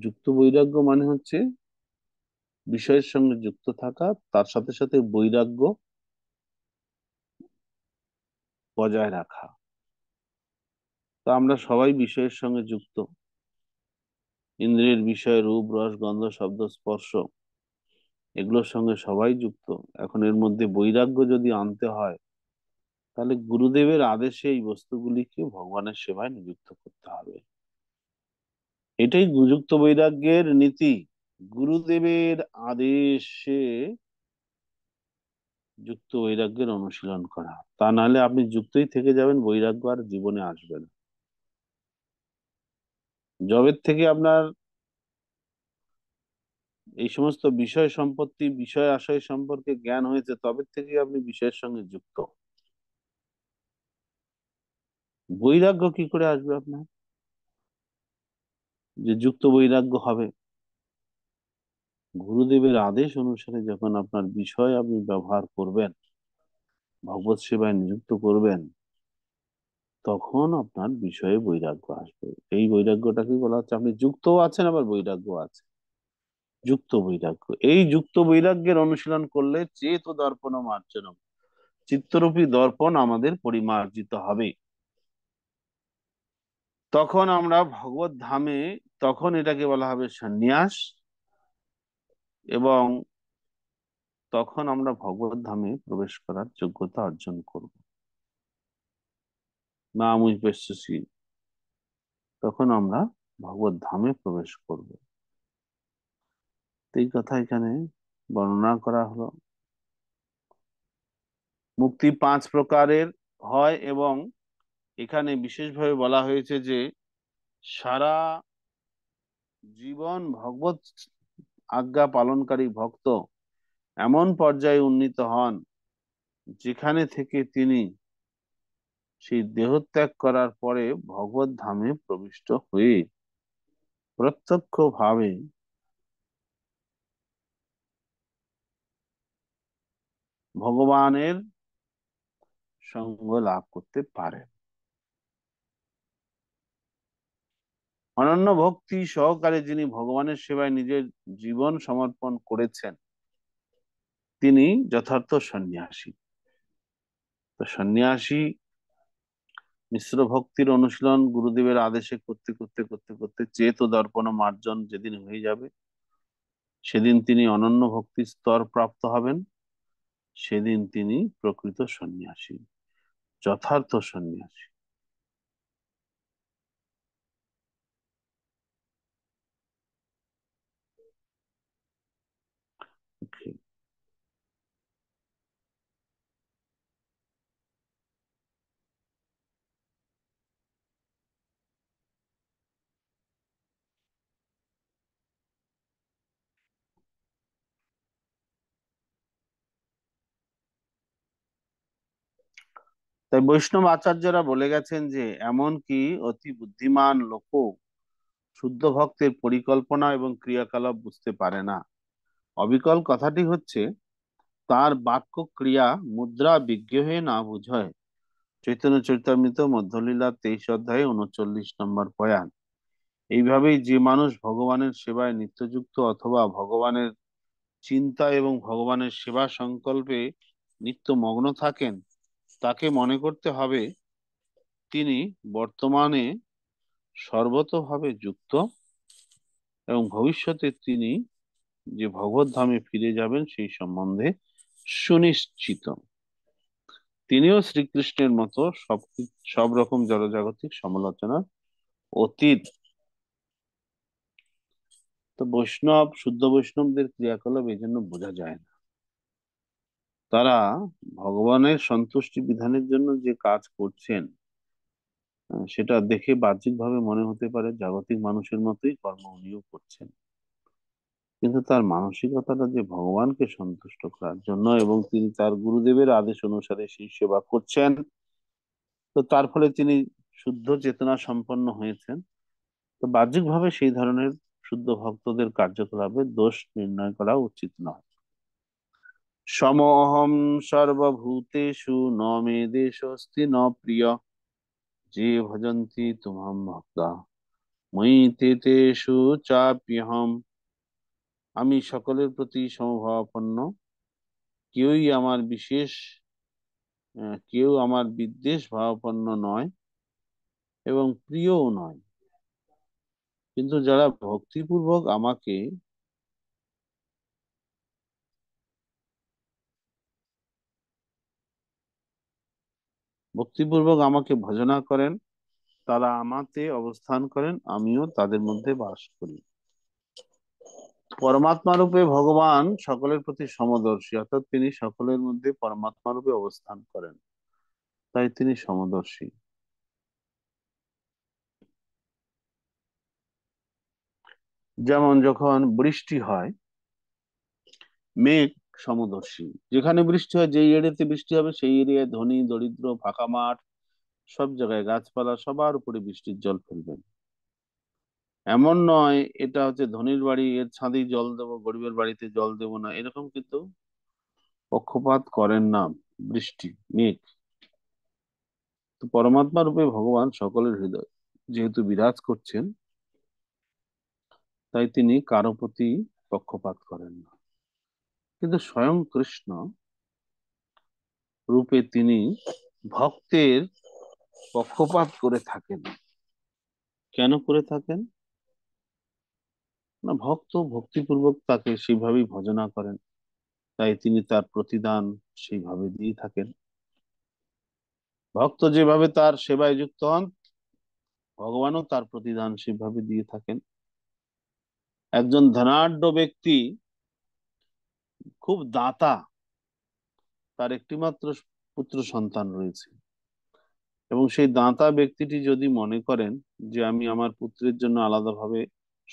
যুক্ত বৈরাগ্য মানে হচ্ছে বিষয়ের সঙ্গে যুক্ত থাকা তার সাথে সাথে বৈরাগ্য বজায় রাখা তো আমরা সবাই বিষয়ের সঙ্গে যুক্ত ইন্দ্রিয়ের বিষয় রূপ রস গন্ধ শব্দ স্পর্শ এগুলোর সঙ্গে সবাই যুক্ত এখন এর মধ্যে বৈরাগ্য যদি আনতে হয় তাহলে গুরুদেবের আদেশে এই বস্তুগুলিকে ভগবানের সেবায় নিযুক্ত করতে হবে এটাই গুযুক্ত বৈরাগ্যের নীতি গুরুদেবের আদেশে যুক্ত বৈরাগ্যের অনুশীলন করা তা নাহলে আপনি যুক্তই থেকে যাবেন বৈরাগ্য আর জীবনে আসবে না জবের থেকে আপনার এই সমস্ত বিষয় সম্পত্তি বিষয় আশয় সম্পর্কে জ্ঞান হয়েছে তবে থেকে আপনি বিষয়ের সঙ্গে যুক্ত বৈরাগ্য কি করে আসবে আপনার যে যুক্ত বৈরাগ্য হবে গুরুদেবের আদেশ অনুসারে যখন আপনার বিষয় আপনি ব্যবহার করবেন ভগবত সেবায় নিযুক্ত করবেন তখন আপনার বিষয়ে বৈরাগ্য আসবে এই বৈরাগ্যটাকে বলা হচ্ছে আপনি যুক্তও আছেন আবার বৈরাগ্য আছে যুক্ত বৈরাগ্য এই যুক্ত বৈরাগ্যের অনুশীলন করলে চেত দর্পণ মার্জনম চিত্তরূপী দর্পণ আমাদের পরিমার্জিত হবে তখন আমরা ভগবত ধামে তখন এটাকে বলা হবে সন্ন্যাস এবং তখন আমরা ভগবত ধামে প্রবেশ করার যোগ্যতা অর্জন করব নাম তখন আমরা ভগবত ধামে প্রবেশ করবো এই কথা এখানে বর্ণনা করা হলো মুক্তি পাঁচ প্রকারের হয় এবং এখানে বিশেষভাবে বলা হয়েছে যে সারা জীবন ভগবত আজ্ঞা পালনকারী ভক্ত এমন পর্যায়ে উন্নীত হন যেখানে থেকে তিনি সেই দেহত্যাগ করার পরে ভগবত ধামে প্রবিষ্ট হয়ে প্রত্যক্ষভাবে ভগবানের সঙ্গ লাভ করতে পারেন অনন্য ভক্তি সহকারে যিনি ভগবানের সেবায় নিজের জীবন সমর্পণ করেছেন তিনি যথার্থ সন্ন্যাসী তো সন্ন্যাসী মিশ্র ভক্তির অনুশীলন গুরুদেবের আদেশে করতে করতে করতে করতে চেত দর্পণ মার্জন যেদিন হয়ে যাবে সেদিন তিনি অনন্য ভক্তি স্তর প্রাপ্ত হবেন সেদিন তিনি প্রকৃত সন্ন্যাসী যথার্থ সন্ন্যাসী তাই বৈষ্ণব আচার্যরা বলে গেছেন যে এমন কি অতি বুদ্ধিমান লোক শুদ্ধ ভক্তের পরিকল্পনা এবং ক্রিয়াকলাপ বুঝতে পারে না অবিকল কথাটি হচ্ছে তার বাক্য ক্রিয়া মুদ্রা বিজ্ঞহে না বুঝয় চৈতন্য চৈতামৃত মধ্যলীলা তেইশ অধ্যায়ে উনচল্লিশ নম্বর প্রয়াণ এইভাবেই যে মানুষ ভগবানের সেবায় নিত্যযুক্ত অথবা ভগবানের চিন্তা এবং ভগবানের সেবা সংকল্পে নিত্য মগ্ন থাকেন তাকে মনে করতে হবে তিনি বর্তমানে সর্বতভাবে যুক্ত এবং ভবিষ্যতে তিনি যে ভগবত ধামে ফিরে যাবেন সেই সম্বন্ধে সুনিশ্চিত তিনিও শ্রীকৃষ্ণের মতো সব সব রকম জনজাগতিক সমালোচনার অতীত তো বৈষ্ণব শুদ্ধ বৈষ্ণবদের ক্রিয়াকলাপ এই জন্য বোঝা যায় না তারা ভগবানের সন্তুষ্টি বিধানের জন্য যে কাজ করছেন সেটা দেখে বাহ্যিকভাবে মনে হতে পারে জাগতিক মানুষের মতোই কর্ম উনিও করছেন কিন্তু তার মানসিকতাটা যে ভগবানকে সন্তুষ্ট করার জন্য এবং তিনি তার গুরুদেবের আদেশ অনুসারে সেই সেবা করছেন তো তার ফলে তিনি শুদ্ধ চেতনা সম্পন্ন হয়েছেন তো বাহ্যিকভাবে সেই ধরনের শুদ্ধ ভক্তদের কার্যকলাপে দোষ নির্ণয় করা উচিত নয় সমহম সর্বভূতেষু ন মে দেশস্তি ন প্রিয় যে ভজন্তি তুমাম ভক্তা ময়ি তেতেষু চাপ্যহম আমি সকলের প্রতি সমভাবাপন্ন কেউই আমার বিশেষ কেউ আমার বিদ্বেষ ভাবাপন্ন নয় এবং প্রিয়ও নয় কিন্তু যারা ভক্তিপূর্বক আমাকে ভক্তিপূর্বক আমাকে ভজনা করেন তারা আমাতে অবস্থান করেন আমিও তাদের মধ্যে বাস করি পরমাত্মা রূপে ভগবান সকলের প্রতি সমদর্শী অর্থাৎ তিনি সকলের মধ্যে পরমাত্মা রূপে অবস্থান করেন তাই তিনি সমদর্শী যেমন যখন বৃষ্টি হয় মেঘ সমদর্শী যেখানে বৃষ্টি হয় যেই এরিয়াতে বৃষ্টি হবে সেই এরিয়ায় ধনী দরিদ্র ফাঁকা মাঠ সব জায়গায় গাছপালা সবার উপরে বৃষ্টির জল ফেলবেন এমন নয় এটা হচ্ছে ধনীর বাড়ি এর ছাদেই জল দেব গরিবের বাড়িতে জল দেব না এরকম কিন্তু পক্ষপাত করেন না বৃষ্টি মেঘ তো পরমাত্মা রূপে ভগবান সকলের হৃদয় যেহেতু বিরাজ করছেন তাই তিনি কারো প্রতি পক্ষপাত করেন না কিন্তু স্বয়ং কৃষ্ণ রূপে তিনি ভক্তের পক্ষপাত করে থাকেন কেন করে থাকেন না ভক্ত ভক্তিপূর্বক তাকে সেইভাবেই ভজনা করেন তাই তিনি তার প্রতিদান সেইভাবে দিয়ে থাকেন ভক্ত যেভাবে তার সেবায় যুক্ত হন ভগবানও তার প্রতিদান সেভাবে দিয়ে থাকেন একজন ধনাঢ্য ব্যক্তি খুব দাতা তার একটিমাত্র পুত্র সন্তান রয়েছে এবং সেই দাতা ব্যক্তিটি যদি মনে করেন যে আমি আমার পুত্রের জন্য আলাদাভাবে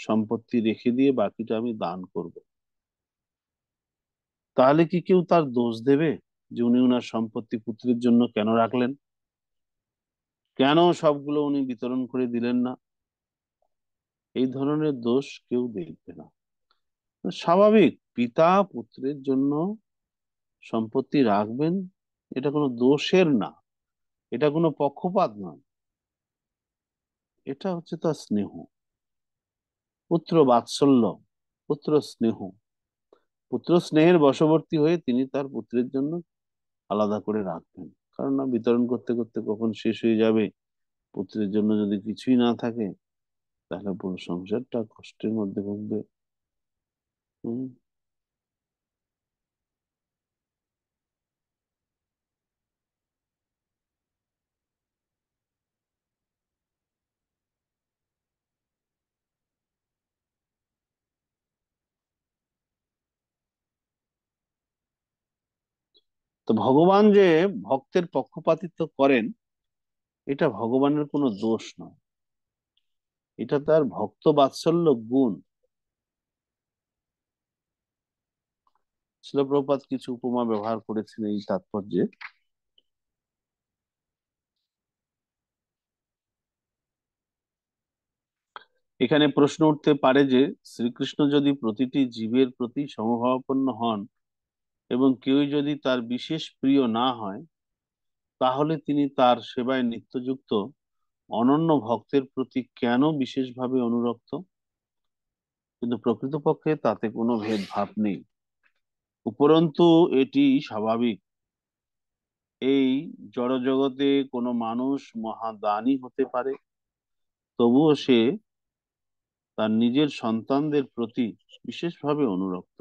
সম্পত্তি রেখে দিয়ে বাকিটা আমি দান করব তাহলে কি কেউ তার দোষ দেবে যে উনি ওনার সম্পত্তি পুত্রের জন্য কেন রাখলেন কেন সবগুলো উনি বিতরণ করে দিলেন না এই ধরনের দোষ কেউ দেখবে না স্বাভাবিক পিতা পুত্রের জন্য সম্পত্তি রাখবেন এটা কোনো দোষের না এটা কোনো পক্ষপাত নয় এটা হচ্ছে তার স্নেহ পুত্র বাৎসল্য পুত্র স্নেহ পুত্র স্নেহের বশবর্তী হয়ে তিনি তার পুত্রের জন্য আলাদা করে রাখবেন কারণ না বিতরণ করতে করতে কখন শেষ হয়ে যাবে পুত্রের জন্য যদি কিছুই না থাকে তাহলে পুরো সংসারটা কষ্টের মধ্যে ভুগবে হম তো ভগবান যে ভক্তের পক্ষপাতিত্ব করেন এটা ভগবানের কোনো দোষ নয় এটা তার ভক্ত বাৎসল্য গুণ শিলপ্রপাত কিছু উপমা ব্যবহার করেছেন এই তাৎপর্যে এখানে প্রশ্ন উঠতে পারে যে শ্রীকৃষ্ণ যদি প্রতিটি জীবের প্রতি সমভাবাপন্ন হন এবং কেউ যদি তার বিশেষ প্রিয় না হয় তাহলে তিনি তার সেবায় নিত্যযুক্ত অনন্য ভক্তের প্রতি কেন বিশেষভাবে অনুরক্ত কিন্তু প্রকৃতপক্ষে তাতে কোনো ভেদভাব নেই উপরন্তু এটি স্বাভাবিক এই জড়জগতে কোনো মানুষ মহাদানী হতে পারে তবুও সে তার নিজের সন্তানদের প্রতি বিশেষভাবে অনুরক্ত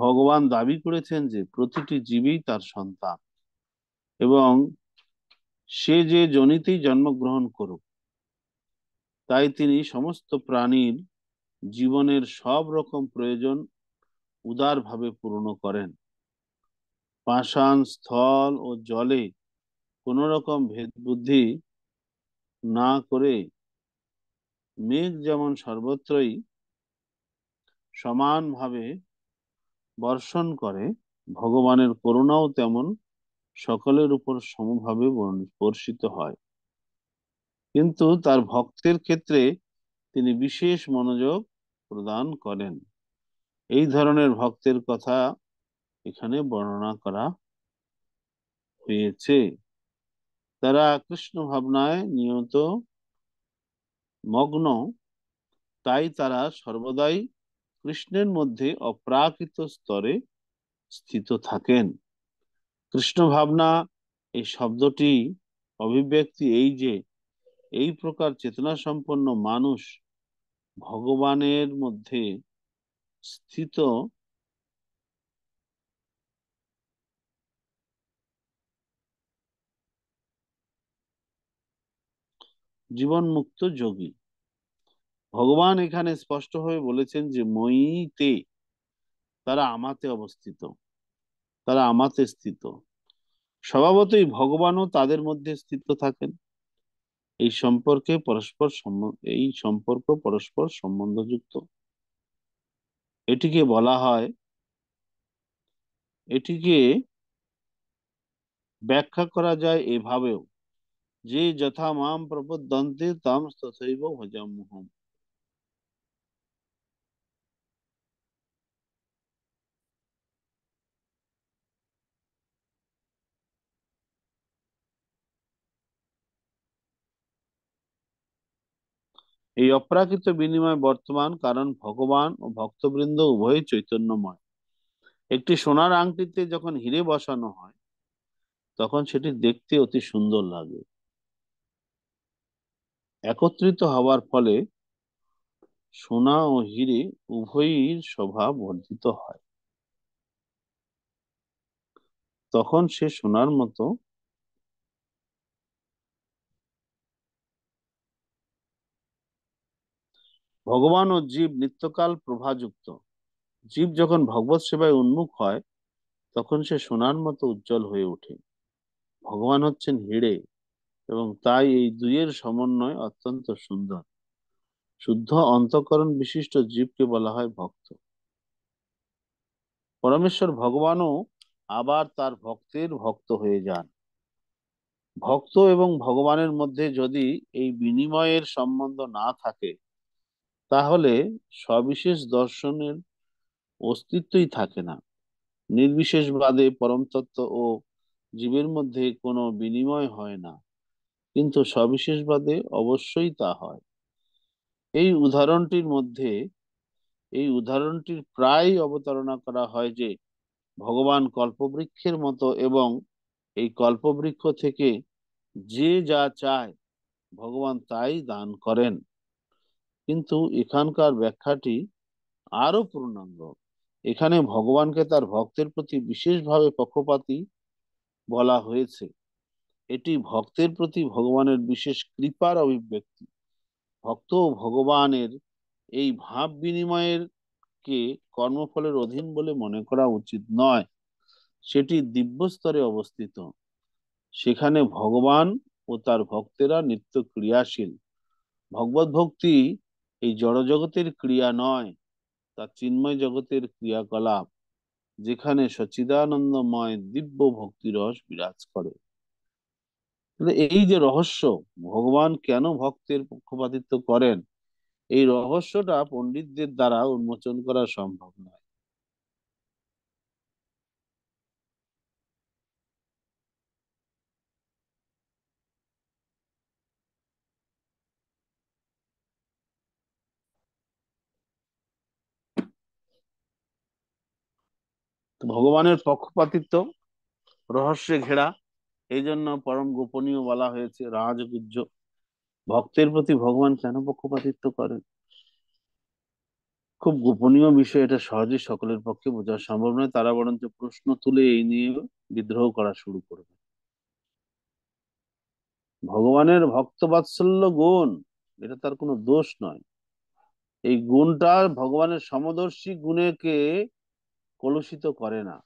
ভগবান দাবি করেছেন যে প্রতিটি জীবই তার সন্তান এবং সে যে জনিতেই জন্মগ্রহণ করুক তাই তিনি সমস্ত প্রাণীর জীবনের সব রকম প্রয়োজন উদারভাবে পূর্ণ করেন পাষাণ স্থল ও জলে কোনো রকম ভেদবুদ্ধি না করে মেঘ যেমন সর্বত্রই সমানভাবে বর্ষণ করে ভগবানের করুণাও তেমন সকলের উপর সমভাবে বর্ষিত হয় কিন্তু তার ভক্তের ক্ষেত্রে তিনি বিশেষ মনোযোগ প্রদান করেন এই ধরনের ভক্তের কথা এখানে বর্ণনা করা হয়েছে তারা কৃষ্ণ ভাবনায় নিয়ত মগ্ন তাই তারা সর্বদাই কৃষ্ণের মধ্যে অপ্রাকৃত স্তরে স্থিত থাকেন কৃষ্ণ ভাবনা এই শব্দটি অভিব্যক্তি এই যে এই প্রকার চেতনা সম্পন্ন মানুষ ভগবানের মধ্যে স্থিত জীবনমুক্ত যোগী ভগবান এখানে স্পষ্ট হয়ে বলেছেন যে মইতে তারা আমাতে অবস্থিত তারা আমাতে স্থিত স্বভাবতই ভগবানও তাদের মধ্যে স্থিত থাকেন এই সম্পর্কে পরস্পর এই সম্পর্ক পরস্পর সম্বন্ধযুক্ত এটিকে বলা হয় এটিকে ব্যাখ্যা করা যায় এভাবেও যে যথা মাম প্রপদ্যন্তে তাম তথৈব ভজামুহম এই অপ্রাকৃত বিনিময় বর্তমান কারণ ভগবান ও ভক্তবৃন্দ উভয় চৈতন্যময় একটি সোনার আংটিতে যখন হিরে বসানো হয় তখন সেটি দেখতে অতি সুন্দর লাগে একত্রিত হওয়ার ফলে সোনা ও হিরে উভয়ীর শোভা বর্ধিত হয় তখন সে সোনার মতো ভগবান ও জীব নিত্যকাল প্রভাযুক্ত জীব যখন ভগবত সেবায় উন্মুখ হয় তখন সে সোনার মতো উজ্জ্বল হয়ে ওঠে ভগবান হচ্ছেন হিড়ে এবং তাই এই দুইয়ের সমন্বয় অত্যন্ত সুন্দর শুদ্ধ অন্তকরণ বিশিষ্ট জীবকে বলা হয় ভক্ত পরমেশ্বর ভগবানও আবার তার ভক্তের ভক্ত হয়ে যান ভক্ত এবং ভগবানের মধ্যে যদি এই বিনিময়ের সম্বন্ধ না থাকে তাহলে সবিশেষ দর্শনের অস্তিত্বই থাকে না নির্বিশেষবাদে পরমতত্ত্ব ও জীবের মধ্যে কোনো বিনিময় হয় না কিন্তু সবিশেষবাদে অবশ্যই তা হয় এই উদাহরণটির মধ্যে এই উদাহরণটির প্রায় অবতারণা করা হয় যে ভগবান কল্পবৃক্ষের মতো এবং এই কল্পবৃক্ষ থেকে যে যা চায় ভগবান তাই দান করেন কিন্তু এখানকার ব্যাখ্যাটি আরো পূর্ণাঙ্গ এখানে ভগবানকে তার ভক্তের প্রতি বিশেষভাবে পক্ষপাতী বলা হয়েছে এটি ভক্তের প্রতি ভগবানের বিশেষ কৃপার অভিব্যক্তি ভক্ত ও ভগবানের এই ভাব বিনিময়ের কে কর্মফলের অধীন বলে মনে করা উচিত নয় সেটি দিব্য স্তরে অবস্থিত সেখানে ভগবান ও তার ভক্তেরা নিত্য ক্রিয়াশীল ভগবত ভক্তি এই জড়জগতের ক্রিয়া নয় তা চিন্ময় জগতের ক্রিয়াকলাপ যেখানে সচিদানন্দময় দিব্য ভক্তিরস বিরাজ করে এই যে রহস্য ভগবান কেন ভক্তের পক্ষপাতিত্ব করেন এই রহস্যটা পণ্ডিতদের দ্বারা উন্মোচন করা সম্ভব নয় ভগবানের পক্ষপাতিত্ব রহস্যে ঘেরা এই জন্য পরম গোপনীয় বলা হয়েছে রাজগুজ্জ ভক্তের প্রতি ভগবান কেন পক্ষপাতিত্ব করেন খুব গোপনীয় বিষয় এটা সহজে সকলের পক্ষে বোঝা সম্ভব নয় তারা বরঞ্চ প্রশ্ন তুলে এই নিয়ে বিদ্রোহ করা শুরু করবে ভগবানের ভক্ত বাৎসল্য গুণ এটা তার কোনো দোষ নয় এই গুণটা ভগবানের সমদর্শী গুণেকে কলুষিত করে না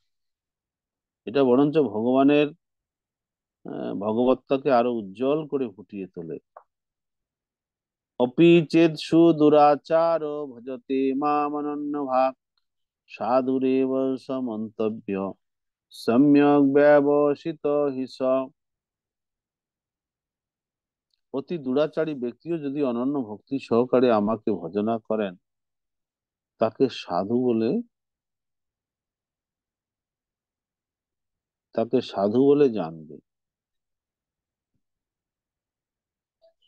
এটা বরঞ্চ ভগবানের ভগবত্তাকে আরো উজ্জ্বল করে ফুটিয়ে তোলে অপি চেদ সুদুরাচার ভজতে মামনন্য ভাগ সাধুরে মন্তব্য সম্যক ব্যবসিত হিস অতি দুরাচারী ব্যক্তিও যদি অনন্য ভক্তি সহকারে আমাকে ভজনা করেন তাকে সাধু বলে তাকে সাধু বলে জানবে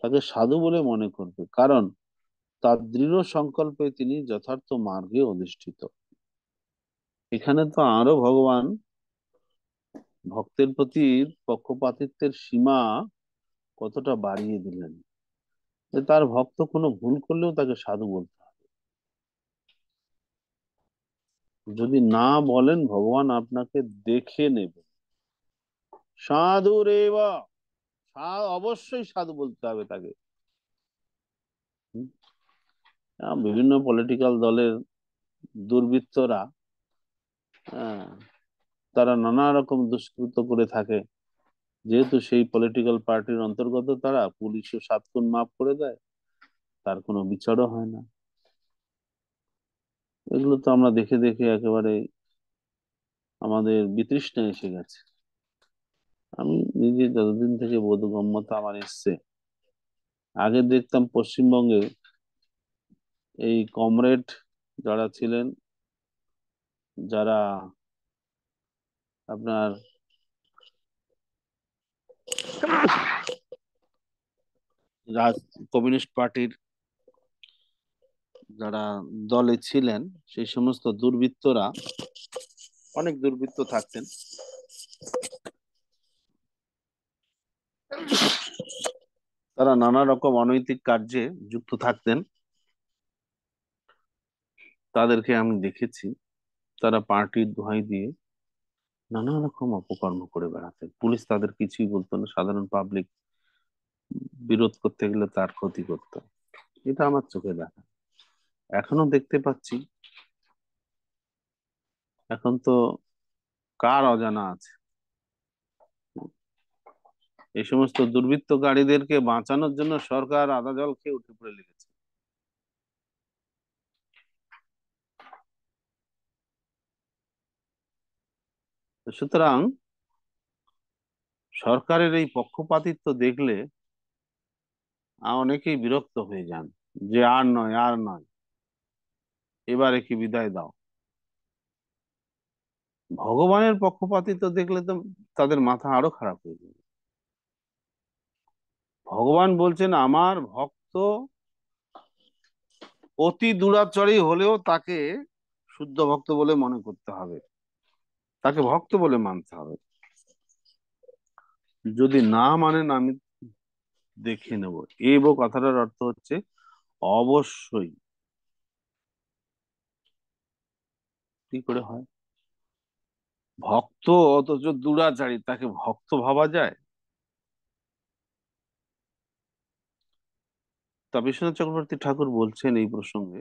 তাকে সাধু বলে মনে করবে কারণ তার দৃঢ় সংকল্পে তিনি যথার্থ মার্গে অধিষ্ঠিত এখানে তো আরো ভগবান ভক্তের প্রতি পক্ষপাতিত্বের সীমা কতটা বাড়িয়ে দিলেন যে তার ভক্ত কোনো ভুল করলেও তাকে সাধু বলতে হবে যদি না বলেন ভগবান আপনাকে দেখে নেবে সাধু সাধুরেব অবশ্যই সাধু বলতে হবে তাকে বিভিন্ন পলিটিক্যাল দলের দুর্বৃত্তরা তারা নানা রকম দুষ্কৃত করে থাকে যেহেতু সেই পলিটিক্যাল পার্টির অন্তর্গত তারা পুলিশও সাতক্ষণ মাফ করে দেয় তার কোনো বিচারও হয় না এগুলো তো আমরা দেখে দেখে একেবারে আমাদের বিতৃষ্ণা এসে গেছে আমি নিজে যতদিন থেকে বোধগম্যতা আমার এসছে আগে দেখতাম পশ্চিমবঙ্গে এই কমরেড যারা ছিলেন যারা আপনার রাজ কমিউনিস্ট পার্টির যারা দলে ছিলেন সেই সমস্ত দুর্বৃত্তরা অনেক দুর্বৃত্ত থাকতেন তারা নানা রকম অনৈতিক কার্যে যুক্ত থাকতেন তাদেরকে আমি দেখেছি তারা পার্টির দোহাই দিয়ে নানা রকম অপকর্ম করে বেড়াতেন পুলিশ তাদের কিছুই বলতো না সাধারণ পাবলিক বিরোধ করতে গেলে তার ক্ষতি করত এটা আমার চোখে দেখা এখনো দেখতে পাচ্ছি এখন তো কার অজানা আছে এই সমস্ত দুর্বৃত্তকারীদেরকে বাঁচানোর জন্য সরকার আদা জল খেয়ে উঠে পড়ে লিখেছে সুতরাং সরকারের এই পক্ষপাতিত্ব দেখলে অনেকেই বিরক্ত হয়ে যান যে আর নয় আর নয় এবারে কি বিদায় দাও ভগবানের পক্ষপাতিত্ব দেখলে তো তাদের মাথা আরো খারাপ হয়ে যাবে ভগবান বলছেন আমার ভক্ত অতি দূরাচরী হলেও তাকে শুদ্ধ ভক্ত বলে মনে করতে হবে তাকে ভক্ত বলে মানতে হবে যদি না মানেন আমি দেখে নেব এব কথাটার অর্থ হচ্ছে অবশ্যই কি করে হয় ভক্ত অথচ দূরাচারী তাকে ভক্ত ভাবা যায় তা বিশ্বনাথ চক্রবর্তী ঠাকুর বলছেন এই প্রসঙ্গে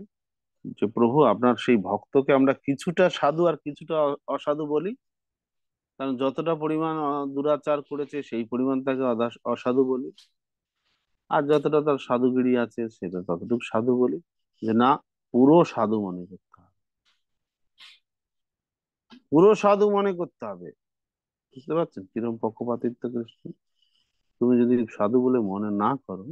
যে প্রভু আপনার সেই ভক্তকে আমরা কিছুটা সাধু আর কিছুটা অসাধু বলি কারণ যতটা পরিমাণ দুরাচার করেছে সেই পরিমাণ তাকে অসাধু বলি আর যতটা তার সাধুগিরি আছে সেটা ততটুকু সাধু বলি যে না পুরো সাধু মনে করতে হবে পুরো সাধু মনে করতে হবে বুঝতে পারছেন কিরম পক্ষপাতিত্ব কৃষ্ণ তুমি যদি সাধু বলে মনে না করো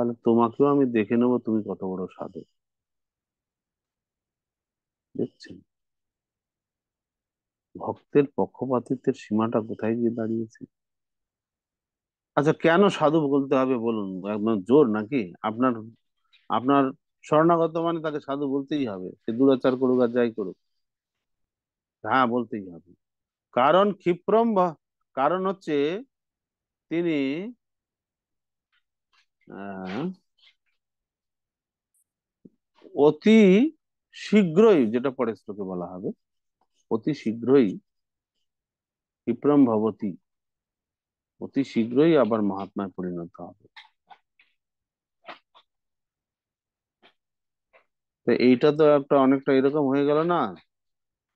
তাহলে তোমাকেও আমি দেখে নেবো তুমি কত বড় সাধক দেখছেন ভক্তের পক্ষপাতিত্বের সীমাটা কোথায় গিয়ে দাঁড়িয়েছে আচ্ছা কেন সাধু বলতে হবে বলুন একদম জোর নাকি আপনার আপনার শরণাগত মানে তাকে সাধু বলতেই হবে সে দুরাচার করুক আর যাই করুক হ্যাঁ বলতেই হবে কারণ ক্ষিপ্রম কারণ হচ্ছে তিনি হ্যাঁ। অতি শীঘ্রই যেটা পরের শ্লোকে বলা হবে অতি শীঘ্রই বিপ্রম ভবতী অতি শীঘ্রই আবার মহাত্মায় পরিণত হবে তো এইটা তো একটা অনেকটা এরকম হয়ে গেল না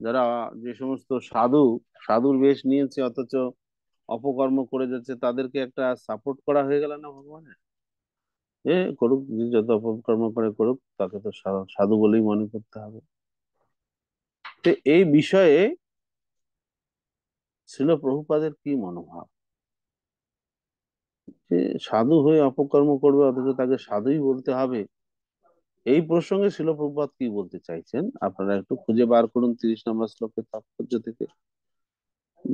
যারা যে সমস্ত সাধু সাধুর বেশ নিয়েছে অথচ অপকর্ম করে যাচ্ছে তাদেরকে একটা সাপোর্ট করা হয়ে গেল না ভগবানের যে করুক যে যত অপকর্ম করে করুক তাকে তো সাধু বলেই মনে করতে হবে তো এই বিষয়ে ছিল প্রভুপাদের কি মনোভাব যে সাধু হয়ে অপকর্ম করবে অথচ তাকে সাধুই বলতে হবে এই প্রসঙ্গে শিল প্রভুপাত কি বলতে চাইছেন আপনারা একটু খুঁজে বার করুন তিরিশ নম্বর শ্লোকের তাৎপর্য থেকে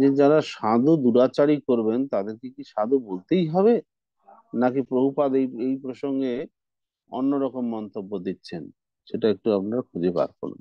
যে যারা সাধু দুরাচারী করবেন তাদেরকে কি সাধু বলতেই হবে নাকি প্রভুপাদ এই এই প্রসঙ্গে অন্যরকম মন্তব্য দিচ্ছেন সেটা একটু আপনারা খুঁজে বার করুন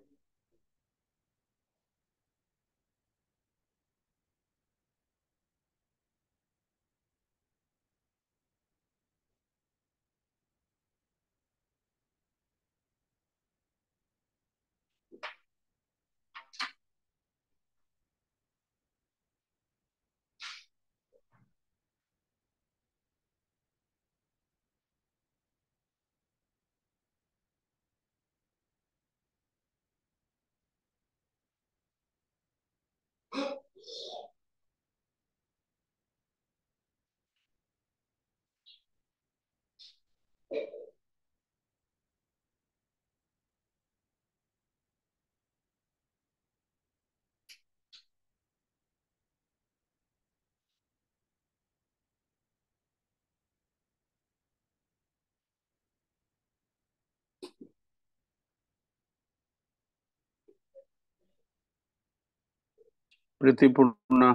প্রীতিপূর্ণা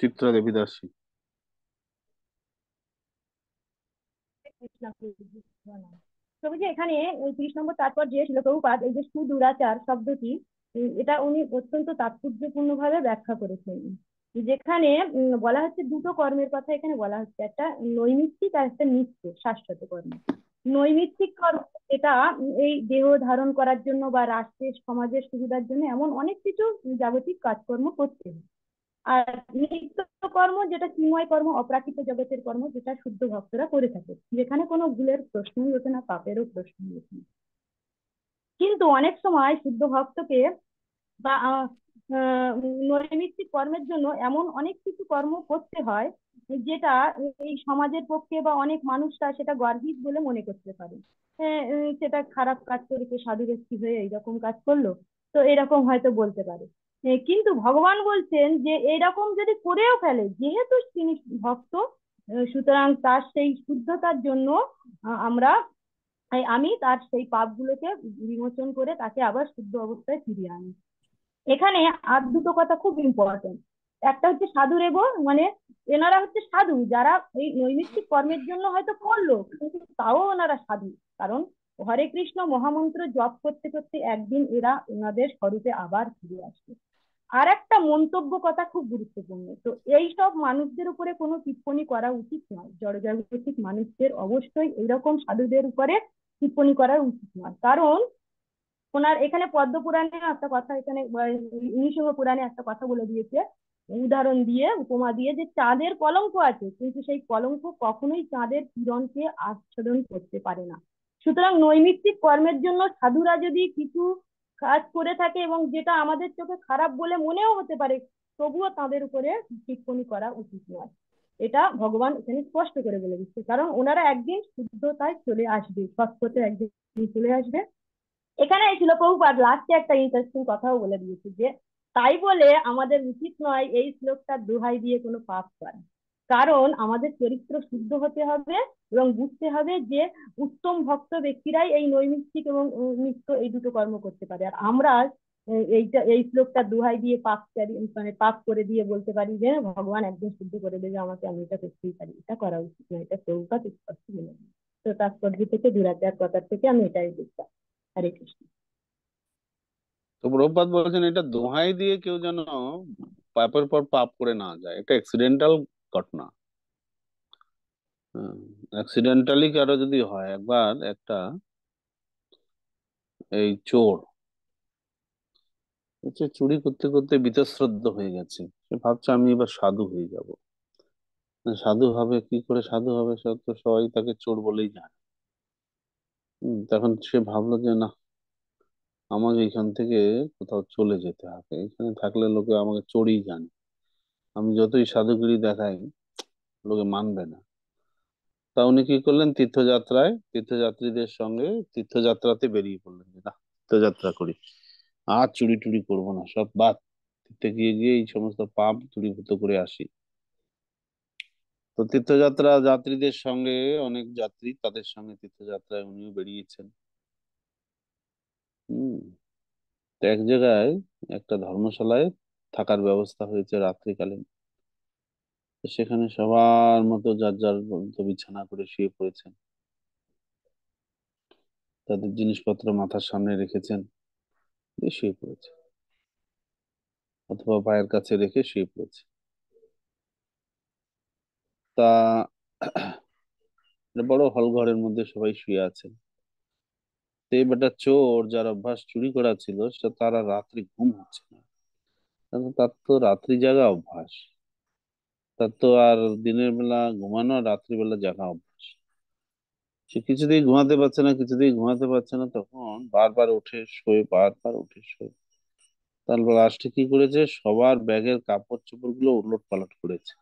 চিত্রা দেবী দাসী কবি যে এখানে এই তিরিশ নম্বর তাৎপর্য ছিল প্রভুপাত এই যে সুদুরাচার শব্দটি এটা উনি অত্যন্ত তাৎপর্যপূর্ণ ভাবে ব্যাখ্যা করেছেন যেখানে বলা হচ্ছে দুটো কর্মের কথা এখানে বলা হচ্ছে একটা নৈমিত্তিক আর একটা নিত্য শাশ্বত কর্ম নৈমিত্তিক কর্ম এটা এই দেহ ধারণ করার জন্য বা রাষ্ট্রের সমাজের সুবিধার জন্য এমন অনেক কিছু জাগতিক কাজকর্ম করতে হয় আর নিত্য কর্ম যেটা চিন্ময় কর্ম অপ্রাকৃত জগতের কর্ম যেটা শুদ্ধ ভক্তরা করে থাকে যেখানে কোনো ভুলের প্রশ্নই ওঠে না পাপেরও প্রশ্ন ওঠে না কিন্তু অনেক সময় শুদ্ধ ভক্তকে বা নৈমিত্তিক কর্মের জন্য এমন অনেক কিছু কর্ম করতে হয় যেটা এই সমাজের পক্ষে বা অনেক মানুষরা সেটা গর্বিত বলে মনে করতে পারে হ্যাঁ, সেটা খারাপ কাজ করে সাধু ব্যক্তি হয়ে এইরকম কাজ করলো তো এরকম হয়তো বলতে পারে কিন্তু ভগবান বলছেন যে এরকম যদি করেও ফেলে যেহেতু তিনি ভক্ত সুতরাং তার সেই শুদ্ধতার জন্য আমরা আমি তার সেই পাপগুলোকে বিমোচন করে তাকে আবার শুদ্ধ অবস্থায় ফিরিয়ে আনি এখানে আর দুটো কথা খুব ইম্পর্টেন্ট একটা হচ্ছে সাধু রেগো মানে এনারা হচ্ছে সাধু যারা এই নৈমিত্তিক কর্মের জন্য হয়তো করলো কিন্তু তাও ওনারা সাধু কারণ হরে কৃষ্ণ মহামন্ত্র জপ করতে করতে একদিন এরা ওনাদের স্বরূপে আবার ফিরে আসবে আর একটা মন্তব্য কথা খুব গুরুত্বপূর্ণ তো এই সব মানুষদের উপরে কোনো টিপ্পনি করা উচিত নয় জড়জাগতিক মানুষদের অবশ্যই এরকম সাধুদের উপরে টিপ্পনি করা উচিত নয় কারণ ওনার এখানে পদ্ম পুরাণে একটা কথা এখানে নিসহ পুরাণে একটা কথা বলে দিয়েছে উদাহরণ দিয়ে উপমা দিয়ে যে চাঁদের কলঙ্ক আছে কিন্তু সেই কলঙ্ক কখনোই চাঁদের কিরণকে আচ্ছাদন করতে পারে না সুতরাং নৈমিত্তিক কর্মের জন্য সাধুরা যদি কিছু কাজ করে থাকে এবং যেটা আমাদের চোখে খারাপ বলে মনেও হতে পারে তবুও তাদের উপরে টিপ্পনি করা উচিত নয় এটা ভগবান এখানে স্পষ্ট করে বলে দিচ্ছে কারণ ওনারা একদিন শুদ্ধতায় চলে আসবে সৎপথে একদিন চলে আসবে এখানে ছিল প্রভুপাদ লাস্টে একটা ইন্টারেস্টিং কথাও বলে দিয়েছে যে তাই বলে আমাদের উচিত নয় এই শ্লোকটা দুহাই দিয়ে কোনো পাপ করা কারণ আমাদের চরিত্র শুদ্ধ হতে হবে এবং বুঝতে হবে যে উত্তম ভক্ত ব্যক্তিরাই এই নৈমিত্তিক এবং নিত্য এই দুটো কর্ম করতে পারে আর আমরা এইটা এই শ্লোকটা দুহাই দিয়ে পাপ মানে পাপ করে দিয়ে বলতে পারি যে ভগবান একদম শুদ্ধ করে দেবে আমাকে আমি এটা করতেই পারি এটা করা উচিত না এটা প্রভুপাত স্পষ্ট মনে তো তাৎপর্য থেকে দুরাচার কথার থেকে আমি এটাই বুঝতাম হরে কৃষ্ণ তো প্রভুপাত বলেছেন এটা দোহাই দিয়ে কেউ যেন পাপের পর পাপ করে না যায় এটা অ্যাক্সিডেন্টাল ঘটনা অ্যাক্সিডেন্টালি কারো যদি হয় একবার একটা এই চোর চুরি করতে করতে বিতশ্রদ্ধ হয়ে গেছে সে ভাবছে আমি এবার সাধু হয়ে যাব সাধু হবে কি করে সাধু হবে সে তো সবাই তাকে চোর বলেই জানে তখন সে ভাবলো যে না আমাকে এখান থেকে কোথাও চলে যেতে হবে এখানে থাকলে লোকে আমাকে চোরই জানে আমি যতই সাধুগিরি দেখাই লোকে মানবে না তা উনি কি করলেন তীর্থযাত্রায় তীর্থযাত্রীদের সঙ্গে তীর্থযাত্রাতে বেরিয়ে পড়লেন যে না তীর্থযাত্রা করি আর চুরি টুরি করবো না সব বাদ তীর্থে গিয়ে গিয়ে এই সমস্ত পাপ দূরীভূত করে আসি তো তীর্থযাত্রা যাত্রীদের সঙ্গে অনেক যাত্রী তাদের সঙ্গে তীর্থযাত্রায় উনিও বেরিয়েছেন হম এক জায়গায় একটা ধর্মশালায় থাকার ব্যবস্থা হয়েছে রাত্রিকালীন সেখানে সবার মতো যার যার বিছানা করে শুয়ে পড়েছেন তাদের জিনিসপত্র মাথার সামনে রেখেছেন শুয়ে পড়েছে অথবা পায়ের কাছে রেখে শুয়ে পড়েছে তা বড় হল ঘরের মধ্যে সবাই শুয়ে আছে তো এই বেটা চোর যার অভ্যাস চুরি করা ছিল সে তারা রাত্রি ঘুম হচ্ছে না তার তো রাত্রি জাগা অভ্যাস তার তো আর দিনের বেলা ঘুমানো রাত্রিবেলা জাগা অভ্যাস সে কিছুতেই ঘুমাতে পারছে না কিছুতেই ঘুমাতে পারছে না তখন বারবার উঠে শোয়ে বারবার উঠে শোয়ে তারপর লাস্টে কি করেছে সবার ব্যাগের কাপড় চোপড় গুলো উলট পালট করেছে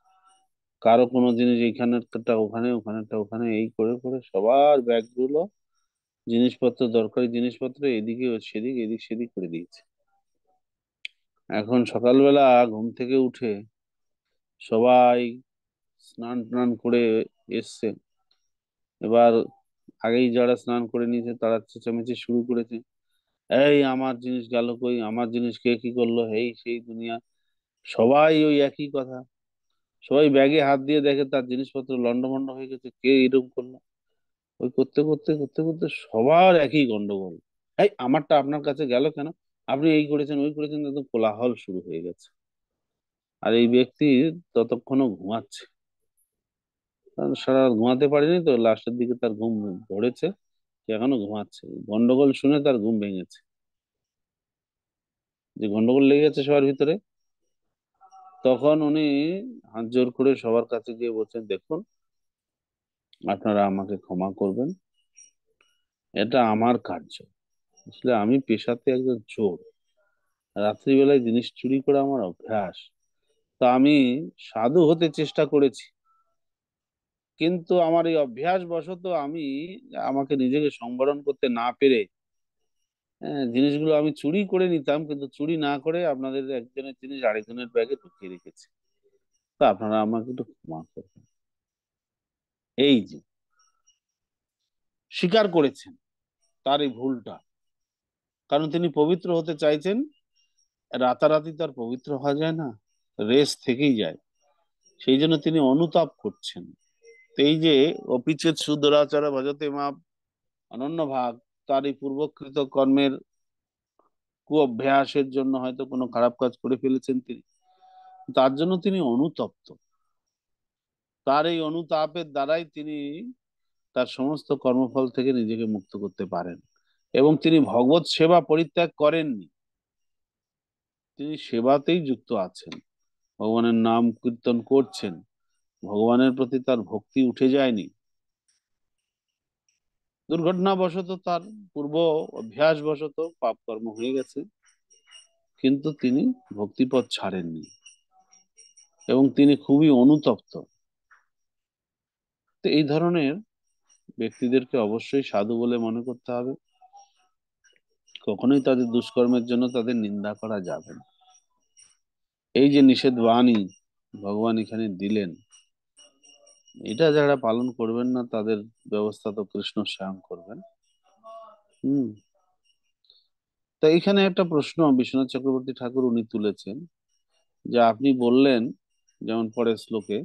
কারো কোনো জিনিস এইখানেরটা ওখানে ওখানেরটা ওখানে এই করে করে সবার ব্যাগগুলো জিনিসপত্র দরকারি জিনিসপত্র এদিকে সেদিক এদিক সেদিক করে দিয়েছে এখন সকালবেলা ঘুম থেকে উঠে সবাই স্নান টান করে এসছে এবার আগেই যারা স্নান করে নিয়েছে তারা চেঁচামেচি শুরু করেছে এই আমার জিনিস গেল কই আমার জিনিস কে কি করলো এই সেই দুনিয়া সবাই ওই একই কথা সবাই ব্যাগে হাত দিয়ে দেখে তার জিনিসপত্র লন্ডভন্ড হয়ে গেছে কে এরকম করলো ওই করতে করতে করতে করতে সবার একই গন্ডগোল এই আমারটা আপনার কাছে গেল কেন আপনি এই করেছেন ওই করেছেন একদম কোলাহল শুরু হয়ে গেছে আর এই ব্যক্তি ততক্ষণও ঘুমাচ্ছে কারণ সারা ঘুমাতে পারেনি তো লাস্টের দিকে তার ঘুম ধরেছে এখনো ঘুমাচ্ছে গন্ডগোল শুনে তার ঘুম ভেঙেছে যে গন্ডগোল লেগে গেছে সবার ভিতরে তখন উনি হাত জোর করে সবার কাছে গিয়ে বলছেন দেখুন আপনারা আমাকে ক্ষমা করবেন এটা আমার কার্য আসলে আমি পেশাতে একজন চোর রাত্রিবেলায় জিনিস চুরি করা আমার অভ্যাস তা আমি সাধু হতে চেষ্টা করেছি কিন্তু আমার এই অভ্যাস বশত আমি আমাকে নিজেকে সংবরণ করতে না পেরে হ্যাঁ, জিনিসগুলো আমি চুরি করে নিতাম কিন্তু চুরি না করে আপনাদের একজনের জিনিস আরেকজনের ব্যাগে ঢুকিয়ে রেখেছি তো আপনারা আমাকে একটু ক্ষমা করবেন এই যে স্বীকার করেছেন তার এই ভুলটা কারণ তিনি পবিত্র হতে চাইছেন রাতারাতি তার পবিত্র হওয়া যায় না রেস থেকেই যায় সেই জন্য তিনি অনুতাপ করছেন এই যে অপিচেত সুদরাচার ভজতে মাপ অনন্য ভাগ তার এই পূর্বকৃত কর্মের কুঅভ্যাসের জন্য হয়তো কোনো খারাপ কাজ করে ফেলেছেন তিনি তার জন্য তিনি অনুতপ্ত তার এই অনুতাপের দ্বারাই তিনি তার সমস্ত কর্মফল থেকে নিজেকে মুক্ত করতে পারেন এবং তিনি ভগবত সেবা পরিত্যাগ করেননি তিনি সেবাতেই যুক্ত আছেন ভগবানের নাম কীর্তন করছেন ভগবানের প্রতি তার ভক্তি উঠে যায়নি দুর্ঘটনাবশত তার পূর্ব অভ্যাসবশত পাপ কর্ম হয়ে গেছে কিন্তু তিনি ভক্তিপথ ছাড়েননি এবং তিনি খুবই অনুতপ্ত তো এই ধরনের ব্যক্তিদেরকে অবশ্যই সাধু বলে মনে করতে হবে কখনোই তাদের দুষ্কর্মের জন্য তাদের নিন্দা করা যাবে না এই যে নিষেধ বাণী ভগবান এখানে দিলেন এটা যারা পালন করবেন না তাদের ব্যবস্থা তো কৃষ্ণ স্বয়ং করবেন হম তা এখানে একটা প্রশ্ন বিশ্বনাথ চক্রবর্তী ঠাকুর উনি তুলেছেন যে আপনি বললেন যেমন পরের শ্লোকে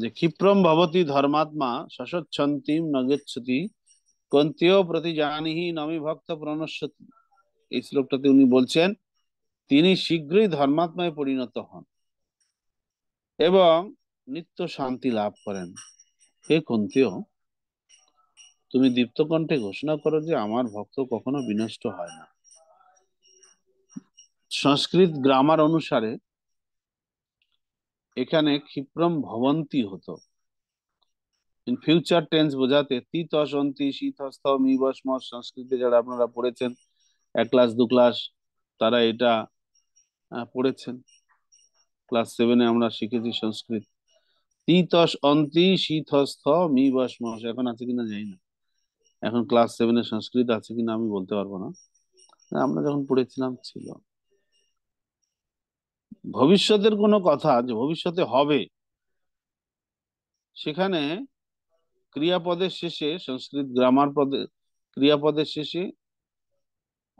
যে ক্ষিপ্রম ভবতী ধর্মাত্মা সসচ্ছন্তিম নগেচ্ছতি কন্তীয় প্রতি জানিহি নমি ভক্ত প্রণস্বতি এই শ্লোকটাতে উনি বলছেন তিনি শীঘ্রই ধর্মাত্মায় পরিণত হন এবং নিত্য শান্তি লাভ করেন হে কন্তীয় তুমি দীপ্ত কণ্ঠে ঘোষণা করো যে আমার ভক্ত কখনো বিনষ্ট হয় না সংস্কৃত গ্রামার অনুসারে এখানে ক্ষিপ্রম ভবন্তি হতো ইন ফিউচার টেন্স বোঝাতে তিত অসন্তি শীতস্থ মিবস্ম সংস্কৃতে যারা আপনারা পড়েছেন এক ক্লাস দু ক্লাস তারা এটা পড়েছেন ক্লাস সেভেনে আমরা শিখেছি সংস্কৃত শীতস অন্তি শীতস্থ মি বস মস এখন আছে কিনা জানি না এখন ক্লাস সেভেনের সংস্কৃত আছে কিনা আমি বলতে পারবো না আমরা যখন পড়েছিলাম ছিল ভবিষ্যতের কোনো কথা যে ভবিষ্যতে হবে সেখানে ক্রিয়াপদের শেষে সংস্কৃত গ্রামার পদে ক্রিয়াপদের শেষে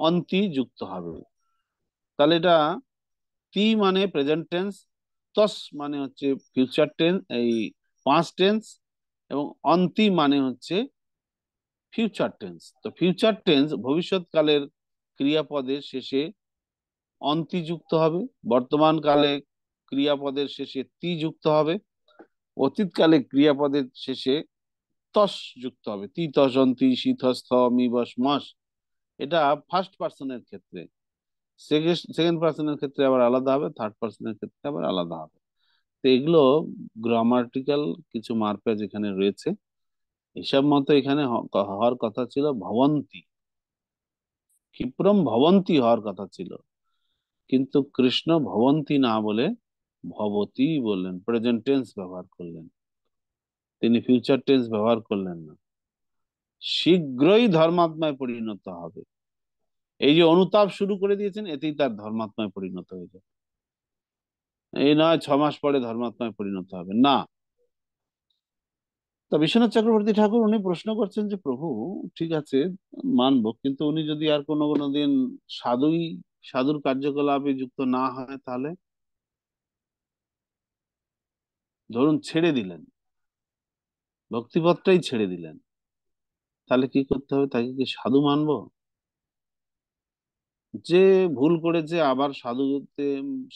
অন্তি যুক্ত হবে তাহলে এটা তি মানে প্রেজেন্টেন্স তস মানে হচ্ছে ফিউচার টেন্স এই পাঁচ টেন্স এবং অন্তি মানে হচ্ছে ফিউচার টেন্স তো ফিউচার টেন্স ভবিষ্যৎকালের ক্রিয়াপদের শেষে অন্তি যুক্ত হবে বর্তমানকালে ক্রিয়াপদের শেষে তি যুক্ত হবে অতীতকালে ক্রিয়াপদের শেষে তস যুক্ত হবে তি তস অন্তি শীতস্থ মিবস মস এটা ফার্স্ট পার্সনের ক্ষেত্রে সেকেন্ড পার্সনের ক্ষেত্রে আবার আলাদা হবে থার্ড পার্সনের ক্ষেত্রে আবার আলাদা হবে তো এগুলো গ্রামাটিক্যাল কিছু মারপ্যাচ এখানে রয়েছে এসব মতো এখানে হওয়ার কথা ছিল ভবন্তী ক্ষিপ্রম ভবন্তী হওয়ার কথা ছিল কিন্তু কৃষ্ণ ভবন্তি না বলে ভবতী বললেন প্রেজেন্ট টেন্স ব্যবহার করলেন তিনি ফিউচার টেন্স ব্যবহার করলেন না শীঘ্রই ধর্মাত্মায় পরিণত হবে এই যে অনুতাপ শুরু করে দিয়েছেন এতেই তার ধর্মাত্মায় পরিণত হয়ে যায় এই নয় ছ মাস পরে ধর্মাত্মায় পরিণত হবে না তা বিশ্বনাথ চক্রবর্তী ঠাকুর উনি প্রশ্ন করছেন যে প্রভু ঠিক আছে মানব কিন্তু উনি যদি আর কোনো কোনো দিন সাধুই সাধুর কার্যকলাপে যুক্ত না হয় তাহলে ধরুন ছেড়ে দিলেন ভক্তিপথটাই ছেড়ে দিলেন তাহলে কি করতে হবে তাকে কি সাধু মানবো যে ভুল করেছে আবার সাধু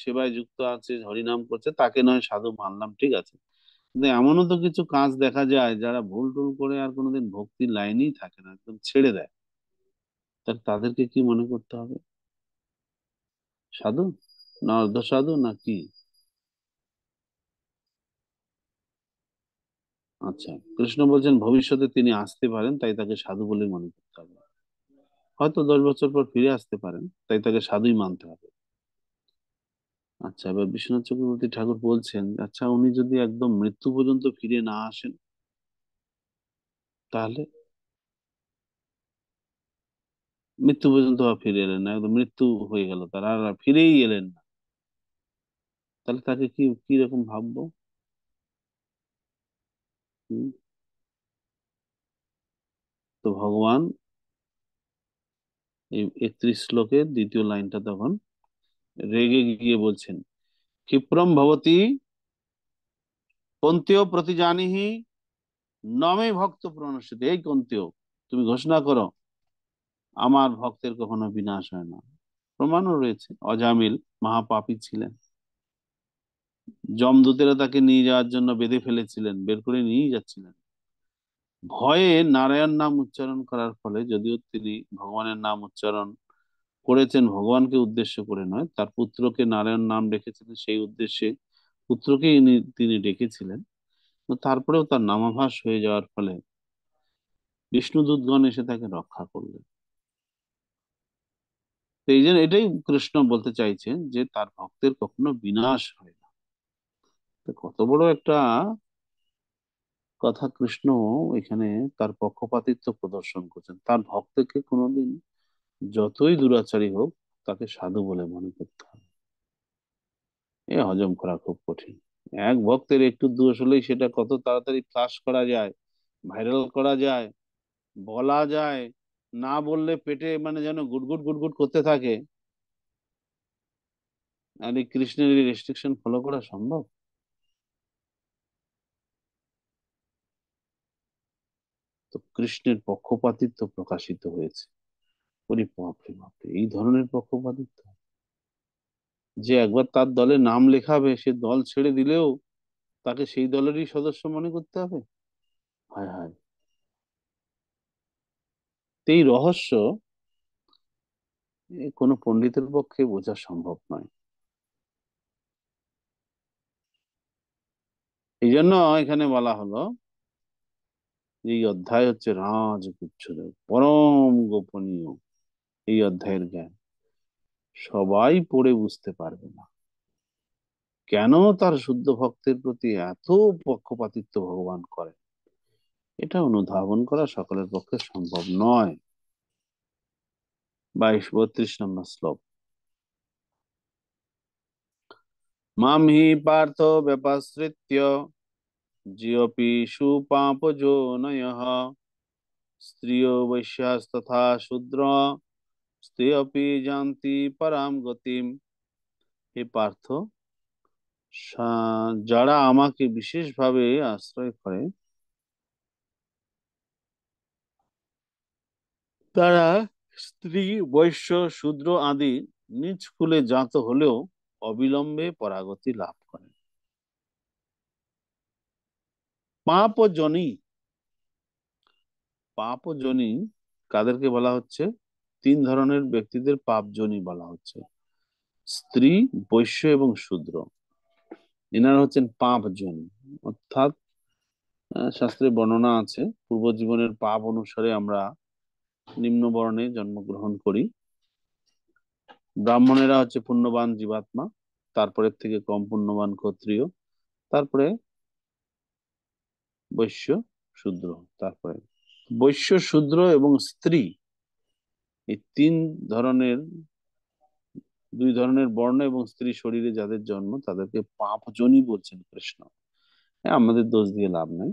সেবায় যুক্ত আছে হরিনাম করছে তাকে নয় সাধু মানলাম ঠিক আছে কিন্তু এমনও তো কিছু কাজ দেখা যায় যারা ভুল টুল করে আর কোনোদিন ভক্তির লাইনেই থাকে না একদম ছেড়ে দেয় তার তাদেরকে কি মনে করতে হবে সাধু না অর্ধ সাধু না কি আচ্ছা কৃষ্ণ বলছেন ভবিষ্যতে তিনি আসতে পারেন তাই তাকে সাধু বলে মনে করতে হবে হয়তো দশ বছর পর ফিরে আসতে পারেন তাই তাকে সাধুই মানতে হবে আচ্ছা এবার বিশ্বনাথ চক্রবর্তী ঠাকুর বলছেন আচ্ছা উনি যদি একদম মৃত্যু পর্যন্ত ফিরে না আসেন তাহলে মৃত্যু পর্যন্ত ফিরে এলেন না একদম মৃত্যু হয়ে গেল তার আর ফিরেই এলেন না তাহলে তাকে কি কি রকম ভাববো তো ভগবান এই একত্রিশ শ্লোকের দ্বিতীয় লাইনটা তখন রেগে গিয়ে বলছেন ক্ষিপ্রম ভবতী কন্তেয় প্রতি জানিহি নমে ভক্ত প্রণশিত এই কন্তেয় তুমি ঘোষণা করো আমার ভক্তের কখনো বিনাশ হয় না প্রমাণও রয়েছে অজামিল মহাপাপী ছিলেন জমদূতেরা তাকে নিয়ে যাওয়ার জন্য বেঁধে ফেলেছিলেন বের করে নিয়ে যাচ্ছিলেন ভয়ে নারায়ণ নাম উচ্চারণ করার ফলে যদিও তিনি ভগবানের নাম উচ্চারণ করেছেন ভগবানকে উদ্দেশ্য করে নয় তার পুত্রকে নারায়ণ নাম রেখেছিলেন সেই উদ্দেশ্যে পুত্রকে তিনি ডেকেছিলেন তারপরেও তার নামাভাস হয়ে যাওয়ার ফলে বিষ্ণুদূতগণ এসে তাকে রক্ষা করলেন এই জন্য এটাই কৃষ্ণ বলতে চাইছেন যে তার ভক্তের কখনো বিনাশ হয় না কত বড় একটা কথা কৃষ্ণ এখানে তার পক্ষপাতিত্ব প্রদর্শন করছেন তার ভক্তকে কোনোদিন যতই দুরাচারী হোক তাকে সাধু বলে মনে করতে হবে এ হজম করা খুব কঠিন এক ভক্তের একটু দোষ হলেই সেটা কত তাড়াতাড়ি ফ্লাশ করা যায় ভাইরাল করা যায় বলা যায় না বললে পেটে মানে যেন গুটগুট গুড়গুট করতে থাকে আর এই কৃষ্ণের রেস্ট্রিকশন ফলো করা সম্ভব তো কৃষ্ণের পক্ষপাতিত্ব প্রকাশিত হয়েছে উনি বাপরে মাপে এই ধরনের পক্ষপাতিত্ব যে একবার তার দলে নাম লেখাবে সে দল ছেড়ে দিলেও তাকে সেই দলেরই সদস্য মনে করতে হবে হায় হায় এই রহস্য কোনো পণ্ডিতের পক্ষে বোঝা সম্ভব নয় এই জন্য এখানে বলা হলো এই অধ্যায় হচ্ছে রাজগুচ্ছদের পরম গোপনীয় এই অধ্যায়ের জ্ঞান সবাই পড়ে বুঝতে পারবে না কেন তার শুদ্ধ ভক্তের প্রতি এত পক্ষপাতিত্ব ভগবান করে এটা অনুধাবন করা সকলের পক্ষে সম্ভব নয় বাইশ বত্রিশ নম্বর শ্লোক মাম পার্থ ব্যাপাশ্রিত্য जियपि सुपापजो नयः स्त्रियो वैश्यास्तथा শূদ্র স্ত্রী অপি জানতি পরাম গতিম হে পার্থ যারা আমাকে বিশেষভাবে আশ্রয় করে তারা স্ত্রী বৈশ্য শূদ্র আদি নিজ কুলে জাত হলেও অবিলম্বে পরাগতি লাভ করে পাপ ও জনি পাপ ও জনি কাদেরকে বলা হচ্ছে তিন ধরনের ব্যক্তিদের পাপ জনি বলা হচ্ছে স্ত্রী বৈশ্য এবং শূদ্র এনারা হচ্ছেন পাপ জনি অর্থাৎ শাস্ত্রে বর্ণনা আছে পূর্ব জীবনের পাপ অনুসারে আমরা নিম্ন বর্ণে জন্মগ্রহণ করি ব্রাহ্মণেরা হচ্ছে পুণ্যবান জীবাত্মা তারপরে থেকে কম পুণ্যবান ক্ষত্রিয় তারপরে বৈশ্য শূদ্র তারপরে বৈশ্য শূদ্র এবং স্ত্রী এই তিন ধরনের দুই ধরনের বর্ণ এবং স্ত্রী শরীরে যাদের জন্ম তাদেরকে পাপজনই বলছেন কৃষ্ণ হ্যাঁ আমাদের দোষ দিয়ে লাভ নাই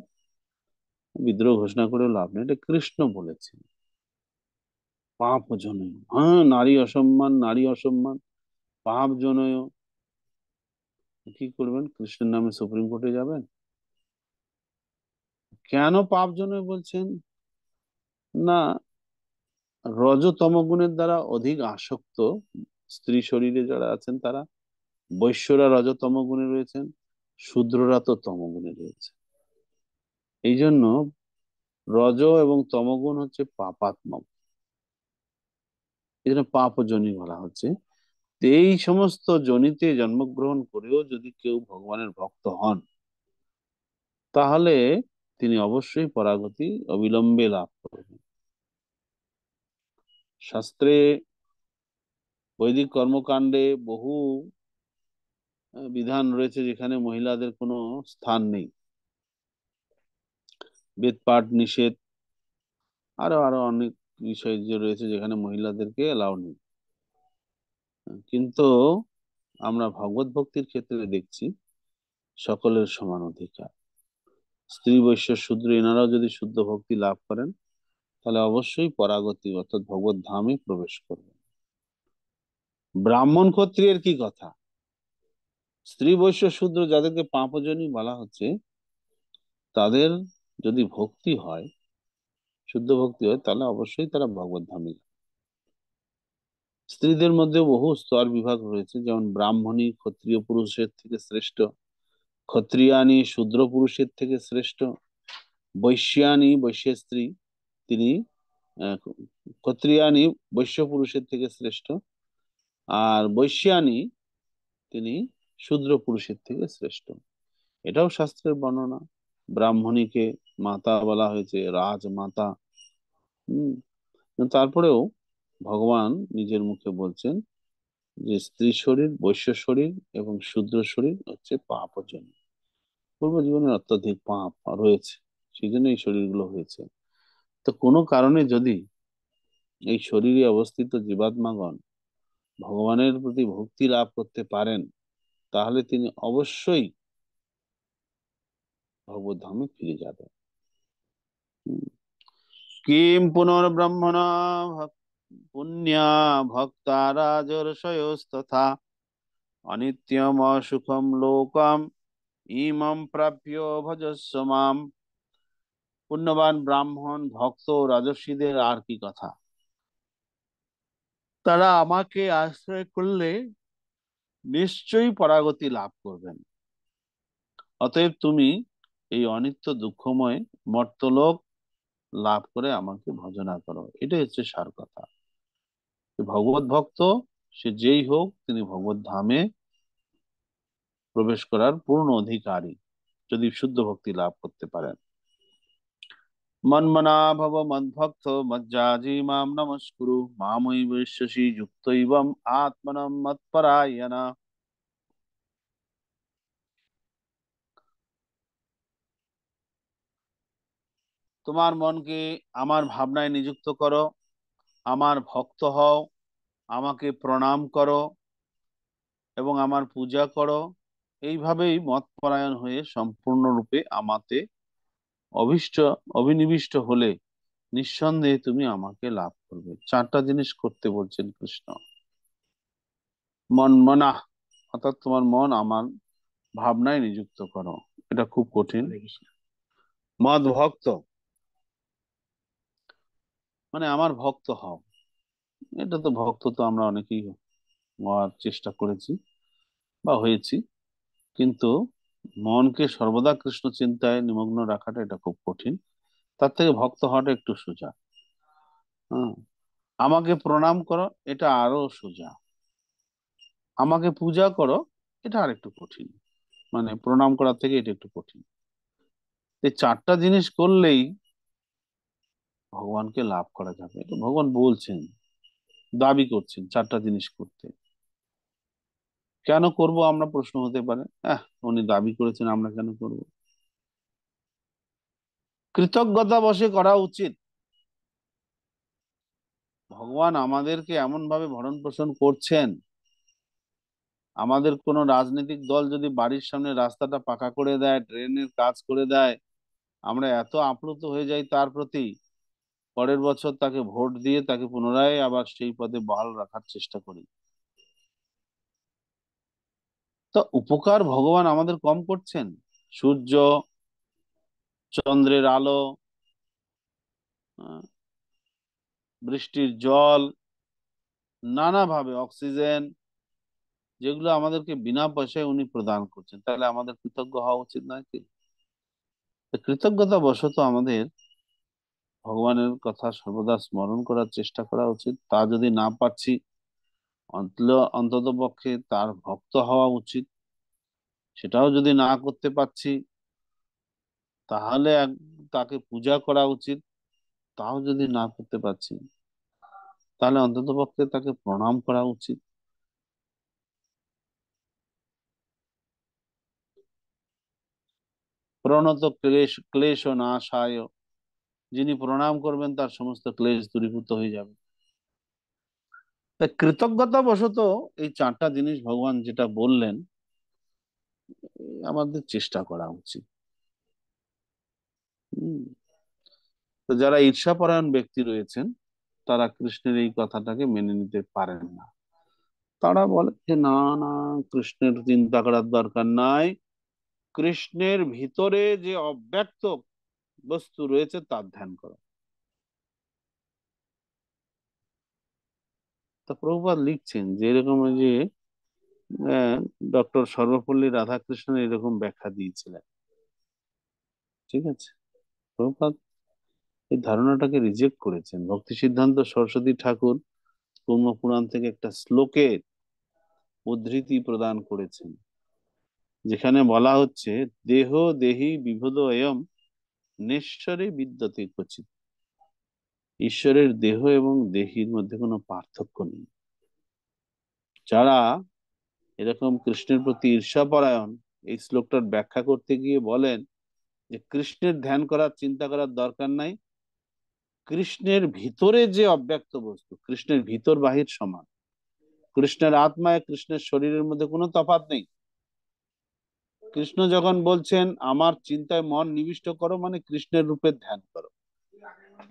বিদ্রোহ ঘোষণা করেও লাভ নেই এটা কৃষ্ণ বলেছেন পাপ জনয় হ্যাঁ নারী অসম্মান নারী অসম্মান পাপ জনয় কি করবেন কৃষ্ণের নামে সুপ্রিম কোর্টে যাবেন কেন পাপ জন্য বলছেন না রজতম গুণের দ্বারা অধিক আসক্ত স্ত্রী শরীরে যারা আছেন তারা বৈশ্যরা রজতম গুণে রয়েছেন শূদ্ররা তো তমগুণে রয়েছে এই জন্য রজ এবং তমগুণ হচ্ছে পাপাত্মক এই জন্য পাপ জনি বলা হচ্ছে এই সমস্ত জনিতে জন্মগ্রহণ করেও যদি কেউ ভগবানের ভক্ত হন তাহলে তিনি অবশ্যই পরাগতি অবিলম্বে লাভ করবেন শাস্ত্রে বৈদিক কর্মকাণ্ডে বহু বিধান রয়েছে যেখানে মহিলাদের কোনো স্থান নেই বেদপাঠ নিষেধ আরো আরো অনেক বিষয় যে রয়েছে যেখানে মহিলাদেরকে এলাও নেই কিন্তু আমরা ভগবত ভক্তির ক্ষেত্রে দেখছি সকলের সমান অধিকার স্ত্রী বৈশ্য শূদ্র এনারাও যদি শুদ্ধ ভক্তি লাভ করেন তাহলে অবশ্যই পরাগতি অর্থাৎ ভগবত ধামে প্রবেশ করবেন ব্রাহ্মণ ক্ষত্রিয়ের কি কথা স্ত্রী বৈশ্য শূদ্র যাদেরকে পাঁপজনী বলা হচ্ছে তাদের যদি ভক্তি হয় শুদ্ধ ভক্তি হয় তাহলে অবশ্যই তারা ভগবত ধামে স্ত্রীদের মধ্যে বহু স্তর বিভাগ রয়েছে যেমন ব্রাহ্মণী ক্ষত্রিয় পুরুষের থেকে শ্রেষ্ঠ ক্ষত্রিয়ানি শূদ্র পুরুষের থেকে শ্রেষ্ঠ বৈশ্যানি বৈশ্যের স্ত্রী তিনি ক্ষত্রিয়ানি বৈশ্য পুরুষের থেকে শ্রেষ্ঠ আর বৈশ্যানি তিনি শূদ্র পুরুষের থেকে শ্রেষ্ঠ এটাও শাস্ত্রের বর্ণনা ব্রাহ্মণীকে মাতা বলা হয়েছে মাতা হম তারপরেও ভগবান নিজের মুখে বলছেন যে স্ত্রী শরীর বৈশ্য শরীর এবং শূদ্র শরীর হচ্ছে পাপজন্য পূর্ব পূর্বজীবনের অত্যাধিক পাপ রয়েছে সেই জন্য এই শরীরগুলো হয়েছে তো কোনো কারণে যদি এই শরীরে অবস্থিত জীবাত্মাগণ ভগবানের প্রতি ভক্তি লাভ করতে পারেন তাহলে তিনি অবশ্যই ভগবধামে ফিরে যাবেন কিম পুনর্ব্রহ্মণা পুণ্যা ভক্তারাজর্ষয়স্তথা অনিত্যম অসুখম লোকম ইমাম প্রাপ্য ভজস্ব মাম পুণ্যবান ব্রাহ্মণ ভক্ত রাজস্বীদের আর কি কথা তারা আমাকে আশ্রয় করলে নিশ্চয়ই পরাগতি লাভ করবেন অতএব তুমি এই অনিত্য দুঃখময় মর্তলোক লাভ করে আমাকে ভজনা করো এটাই হচ্ছে সার কথা ভগবত ভক্ত সে যেই হোক তিনি ভগবত ধামে প্রবেশ করার পূর্ণ অধিকারী যদি শুদ্ধ ভক্তি লাভ করতে পারেন মন্মনা ভব মদ্ভক্ত মজ্জাজি মাম নমস্কুরু মামই বৈশ্যসি যুক্ত ইবম আত্মনম মৎপরায়ণা তোমার মনকে আমার ভাবনায় নিযুক্ত করো আমার ভক্ত হও আমাকে প্রণাম করো এবং আমার পূজা করো এইভাবেই মতপরায়ণ হয়ে সম্পূর্ণরূপে আমাতে অভিষ্ট অভিনিবিষ্ট হলে নিঃসন্দেহে তুমি আমাকে লাভ করবে চারটা জিনিস করতে বলছেন কৃষ্ণ মন মনা অর্থাৎ তোমার মন আমার ভাবনায় নিযুক্ত করো এটা খুব কঠিন মদ ভক্ত মানে আমার ভক্ত হও এটা তো ভক্ত তো আমরা অনেকেই হওয়ার চেষ্টা করেছি বা হয়েছি কিন্তু মনকে সর্বদা কৃষ্ণ চিন্তায় নিমগ্ন রাখাটা এটা খুব কঠিন তার থেকে ভক্ত হওয়াটা একটু সোজা হ্যাঁ, আমাকে প্রণাম করো এটা আরো সোজা আমাকে পূজা করো এটা আর একটু কঠিন মানে প্রণাম করার থেকে এটা একটু কঠিন এই চারটা জিনিস করলেই ভগবানকে লাভ করা যাবে এটা ভগবান বলছেন দাবি করছেন চারটা জিনিস করতে কেন করব আমরা প্রশ্ন হতে পারে আহ উনি দাবি করেছেন আমরা কেন করব কৃতজ্ঞতা বসে করা উচিত ভগবান আমাদেরকে এমন ভাবে ভরণ পোষণ করছেন আমাদের কোন রাজনৈতিক দল যদি বাড়ির সামনে রাস্তাটা পাকা করে দেয় ড্রেনের কাজ করে দেয় আমরা এত আপ্লুত হয়ে যাই তার প্রতি পরের বছর তাকে ভোট দিয়ে তাকে পুনরায় আবার সেই পদে বহাল রাখার চেষ্টা করি তা উপকার ভগবান আমাদের কম করছেন সূর্য চন্দ্রের আলো বৃষ্টির জল নানাভাবে অক্সিজেন যেগুলো আমাদেরকে বিনা পয়সায় উনি প্রদান করছেন তাহলে আমাদের কৃতজ্ঞ হওয়া উচিত নয় কি কৃতজ্ঞতা বশত আমাদের ভগবানের কথা সর্বদা স্মরণ করার চেষ্টা করা উচিত তা যদি না পারছি অন্তত পক্ষে তার ভক্ত হওয়া উচিত সেটাও যদি না করতে পারছি তাহলে তাকে পূজা করা উচিত তাও যদি না করতে পারছি তাহলে অন্তত পক্ষে তাকে প্রণাম করা উচিত প্রণত ক্লেশ ক্লেশ ও না সায় যিনি প্রণাম করবেন তার সমস্ত ক্লেশ দূরীভূত হয়ে যাবে কৃতজ্ঞতা বশত এই চারটা জিনিস ভগবান যেটা বললেন আমাদের চেষ্টা করা উচিত তো যারা ঈর্ষাপরায়ণ ব্যক্তি রয়েছেন তারা কৃষ্ণের এই কথাটাকে মেনে নিতে পারেন না তারা বলে যে না না কৃষ্ণের চিন্তা করার দরকার নাই কৃষ্ণের ভিতরে যে অব্যক্ত বস্তু রয়েছে তার ধ্যান করা তো লিখছেন যে এরকম যে ডক্টর সর্বপল্লী রাধাকৃষ্ণ এরকম ব্যাখ্যা দিয়েছিলেন ঠিক আছে প্রভুপাত এই ধারণাটাকে রিজেক্ট করেছেন ভক্তি সিদ্ধান্ত সরস্বতী ঠাকুর কুর্মপুরাণ থেকে একটা শ্লোকের উদ্ধৃতি প্রদান করেছেন যেখানে বলা হচ্ছে দেহ দেহি বিভদ অয়ম নেশ্বরে বিদ্যতে কচিত ঈশ্বরের দেহ এবং দেহীর মধ্যে কোনো পার্থক্য নেই যারা এরকম কৃষ্ণের প্রতি ঈর্ষাপরায়ণ এই শ্লোকটার ব্যাখ্যা করতে গিয়ে বলেন যে কৃষ্ণের ধ্যান করার চিন্তা করার দরকার নাই কৃষ্ণের ভিতরে যে অব্যক্ত বস্তু কৃষ্ণের ভিতর বাহির সমান কৃষ্ণের আত্মায় কৃষ্ণের শরীরের মধ্যে কোনো তফাত নেই কৃষ্ণ যখন বলছেন আমার চিন্তায় মন নিবিষ্ট করো মানে কৃষ্ণের রূপে ধ্যান করো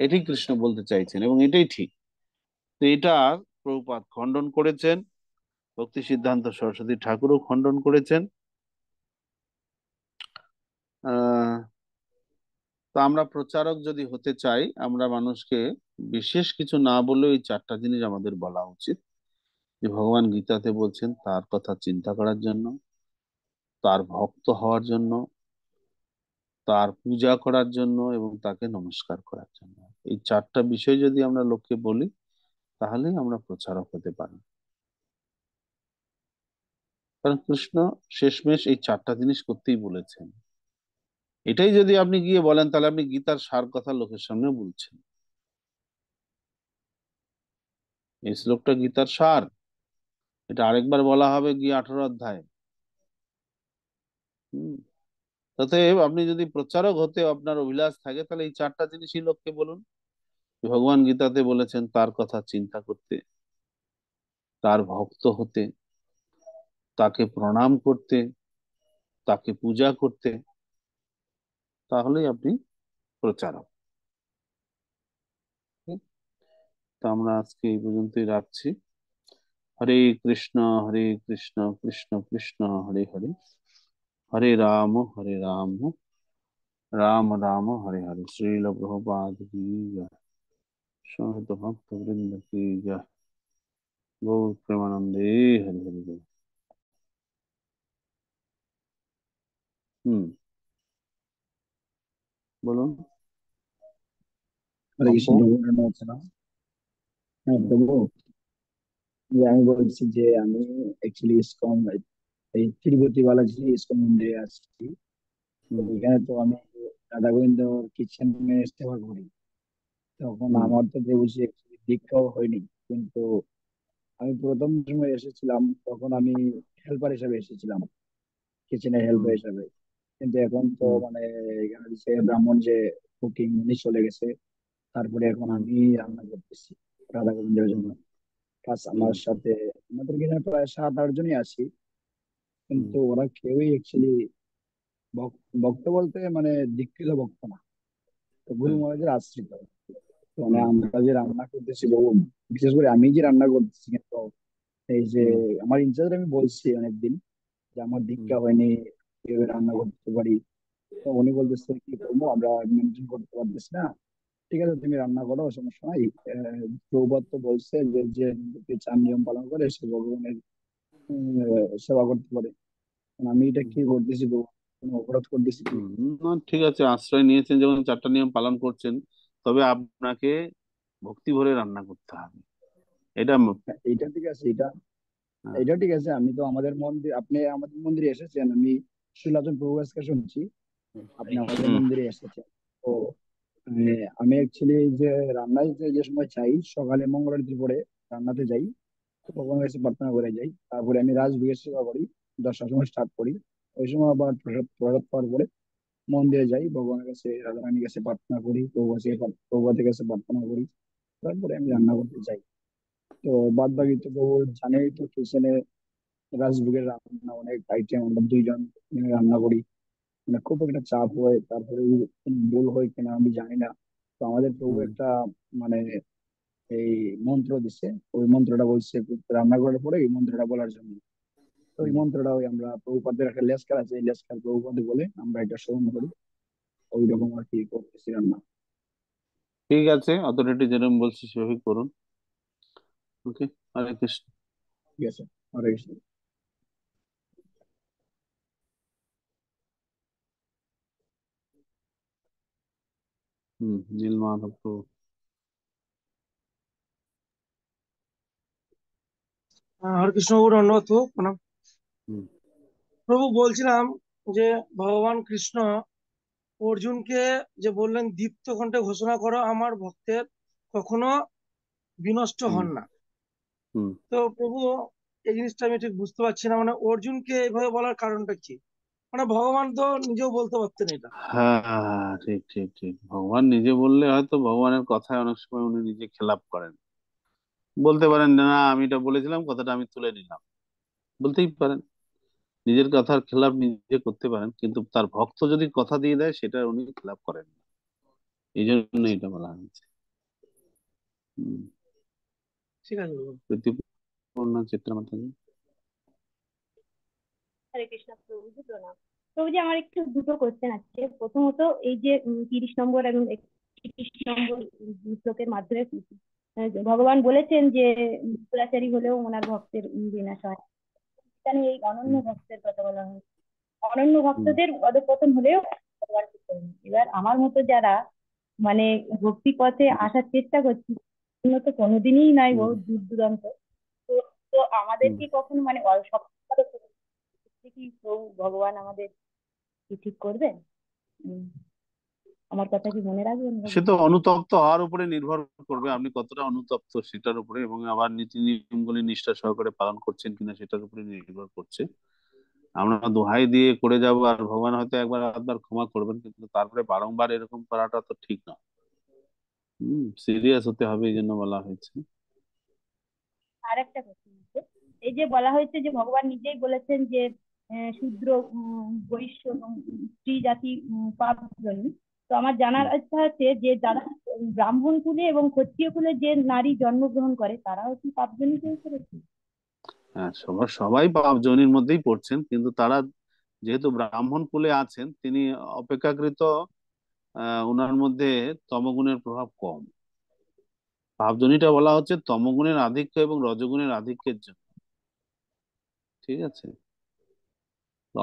এটাই কৃষ্ণ বলতে চাইছেন এবং এটাই ঠিক তো এটা প্রভুপাত খণ্ডন করেছেন ভক্তি সিদ্ধান্ত সরস্বতী ঠাকুরও খণ্ডন করেছেন তো আমরা প্রচারক যদি হতে চাই আমরা মানুষকে বিশেষ কিছু না বলে এই চারটা জিনিস আমাদের বলা উচিত যে ভগবান গীতাতে বলছেন তার কথা চিন্তা করার জন্য তার ভক্ত হওয়ার জন্য তার পূজা করার জন্য এবং তাকে নমস্কার করার জন্য এই চারটা বিষয় যদি আমরা লোককে বলি তাহলে আমরা প্রচারক হতে পারি কারণ কৃষ্ণ শেষমেশ এই চারটা জিনিস করতেই বলেছেন এটাই যদি আপনি গিয়ে বলেন তাহলে আপনি গীতার সার কথা লোকের সামনে বলছেন এই শ্লোকটা গীতার সার এটা আরেকবার বলা হবে গিয়ে আঠারো অধ্যায় হম অতএব আপনি যদি প্রচারক হতে আপনার অভিলাষ থাকে তাহলে এই চারটা জিনিসই লোককে বলুন ভগবান গীতাতে বলেছেন তার কথা চিন্তা করতে তার ভক্ত হতে তাকে প্রণাম করতে তাকে পূজা করতে তাহলেই আপনি প্রচারক তা আমরা আজকে এই পর্যন্তই রাখছি হরে কৃষ্ণ হরে কৃষ্ণ কৃষ্ণ কৃষ্ণ হরে হরে হরে রাম হরে রাম রাম রাম হরে হরে শ্রীল প্রভুপাদ কি জয় সহত ভক্তবৃন্দ প্রেমানন্দে হরে হরে জয় বলুন আমি বলছি যে আমি অ্যাকচুয়ালি এই তিরুপতি বালাজি ইসকন মন্দিরে আসছি ওইখানে তো আমি দাদা গোবিন্দ কিচেন সেবা করি তখন আমার তো যে বুঝি দীক্ষাও হয়নি কিন্তু আমি প্রথম সময় এসেছিলাম তখন আমি হেল্পার হিসাবে এসেছিলাম কিচেনের হেল্পার হিসাবে কিন্তু এখন তো মানে এখানে যে ব্রাহ্মণ যে কুকিং উনি চলে গেছে তারপরে এখন আমি রান্না করতেছি রাধা গোবিন্দের জন্য প্লাস আমার সাথে আমাদের এখানে প্রায় সাত আট জনই আছি কিন্তু ওরা কেউই অ্যাকচুয়ালি ভক্ত বলতে মানে দীক্ষিত ভক্ত না তো গুরু মহারাজের আশ্রিত মানে আমরা যে রান্না করতেছি বহু বিশেষ করে আমি যে রান্না করতেছি কিন্তু এই যে আমার ইনচার্জ আমি বলছি অনেকদিন যে আমার দীক্ষা হয়নি কিভাবে রান্না করতে পারি তো উনি বলতেছে কি করবো আমরা মেনটেন করতে পারতেছি না ঠিক আছে তুমি রান্না করো সমস্যা নাই প্রভুপাত তো বলছে যে যে চার নিয়ম পালন করে সে ভগবানের সেবা করতে পারে আমি এটা কি করতেছি কোনো অপরাধ করতেছি না ঠিক আছে আশ্রয় নিয়েছেন যেমন চারটা নিয়ম পালন করছেন তবে আপনাকে ভক্তি ভরে রান্না করতে হবে এটা হ্যাঁ, এটা ঠিক আছে এটা হ্যাঁ। এটা ঠিক আছে আমি তো আমাদের মন্দির আপনি আমাদের মন্দিরে এসেছেন আমি শিলাচন প্রভু শুনছি আপনি আমাদের মন্দিরে এসেছেন তো মানে আমি অ্যাকচুয়ালি যে রান্নায় যে সময় চাই সকালে মঙ্গলের পরে রান্নাতে যাই ভগবানের প্রার্থনা করে যাই তারপরে আমি রাজবীরের সেবা করি দশটার সময় স্টার্ট করি ওই সময় আবার প্রসাদ পাওয়ার পরে মন্দিরে যাই ভগবানের কাছে রাধারানীর কাছে প্রার্থনা করি প্রভুবাসীকে প্রভুবাসীর কাছে প্রার্থনা করি তারপরে আমি রান্না করতে যাই তো বাদ বাকি তো প্রভু জানেই তো কিচেনে রাজভোগের রান্না অনেক আইটেম আমরা দুইজন রান্না করি মানে খুব একটা চাপ হয় তারপরে ভুল হয় কিনা আমি জানি না তো আমাদের প্রভু একটা মানে এই মন্ত্র দিছে ওই মন্ত্রটা বলছে রান্না করার পরে এই মন্ত্রটা বলার জন্য তো ওই মন্ত্রটা ওই আমরা প্রভুপাদের একটা লেসকার আছে লেসকার প্রভুপাদে বলে আমরা এটা স্মরণ করি ওই রকম আর কি করতেছি রান্না ঠিক আছে অথরিটি যেরকম বলছি সেভাবে করুন ওকে হরে কৃষ্ণ ঠিক আছে হরে কৃষ্ণ হুম নীল মাধব হরে কৃষ্ণ প্রভু প্রণাম প্রভু বলছিলাম যে ভগবান কৃষ্ণ অর্জুনকে যে বললেন দীপ্ত কণ্ঠে ঘোষণা করো আমার ভক্তের কখনো বিনষ্ট হন না তো প্রভু এই জিনিসটা আমি ঠিক বুঝতে পারছি না মানে অর্জুনকে এইভাবে বলার কারণটা কি মানে ভগবান তো নিজেও বলতে পারতেন এটা হ্যাঁ ঠিক ঠিক ঠিক ভগবান নিজে বললে হয়তো ভগবানের কথায় অনেক সময় উনি নিজে খেলাপ করেন বলতে পারেন না আমি এটা বলেছিলাম কথাটা আমি তুলে নিলাম বলতেই পারেন নিজের কথার খেলাফ নিজে করতে পারেন কিন্তু তার ভক্ত যদি কথা দিয়ে দেয় সেটা উনি খেলাপ করেন না এই জন্য এটা বলা হয়েছে আমার একটু দুটো প্রথমত এই যে তিরিশ নম্বর এবং একত্রিশ নম্বর শ্লোকের মাধ্যমে ভগবান বলেছেন যে দুরাচারী হলেও ওনার ভক্তের বিনাশ হয় এখানে এই অনন্য ভক্তের কথা বলা হয় অনন্য ভক্তদের অধপতন হলেও ভগবান এবার আমার মতো যারা মানে ভক্তি পথে আসার চেষ্টা করছি তো কোনোদিনই নাই বহু দূর দূরান্ত তো আমাদের কি কখনো মানে কি ভগবান আমাদের কি ঠিক করবেন আমার কথা কি মনে রাখবেন সে তো অনুতপ্ত হওয়ার উপরে নির্ভর করবে আপনি কতটা অনুতপ্ত সেটার উপরে এবং আবার নীতি নিয়মগুলি নিষ্ঠা সহকারে পালন করছেন কিনা সেটার উপরে নির্ভর করছে আমরা দোহাই দিয়ে করে যাব আর ভগবান হয়তো একবার আধবার ক্ষমা করবেন কিন্তু তারপরে বারংবার এরকম করাটা তো ঠিক না হম সিরিয়াস হতে হবে এই জন্য বলা হয়েছে আরেকটা কথা আছে এই যে বলা হয়েছে যে ভগবান নিজেই বলেছেন যে শূদ্র বৈশ্য স্ত্রী জাতি পাপ জনী তো আমার জানার ইচ্ছা আছে যে যারা ব্রাহ্মণ কুলে এবং ক্ষত্রিয় কুলে যে নারী জন্মগ্রহণ করে তারাও কি পাপজনিত করেছে হ্যাঁ সবার সবাই জনির মধ্যেই পড়ছেন কিন্তু তারা যেহেতু ব্রাহ্মণ কুলে আছেন তিনি অপেক্ষাকৃত উনার মধ্যে তমগুণের প্রভাব কম পাপজনিটা বলা হচ্ছে তমগুণের আধিক্য এবং রজগুণের আধিক্যের জন্য ঠিক আছে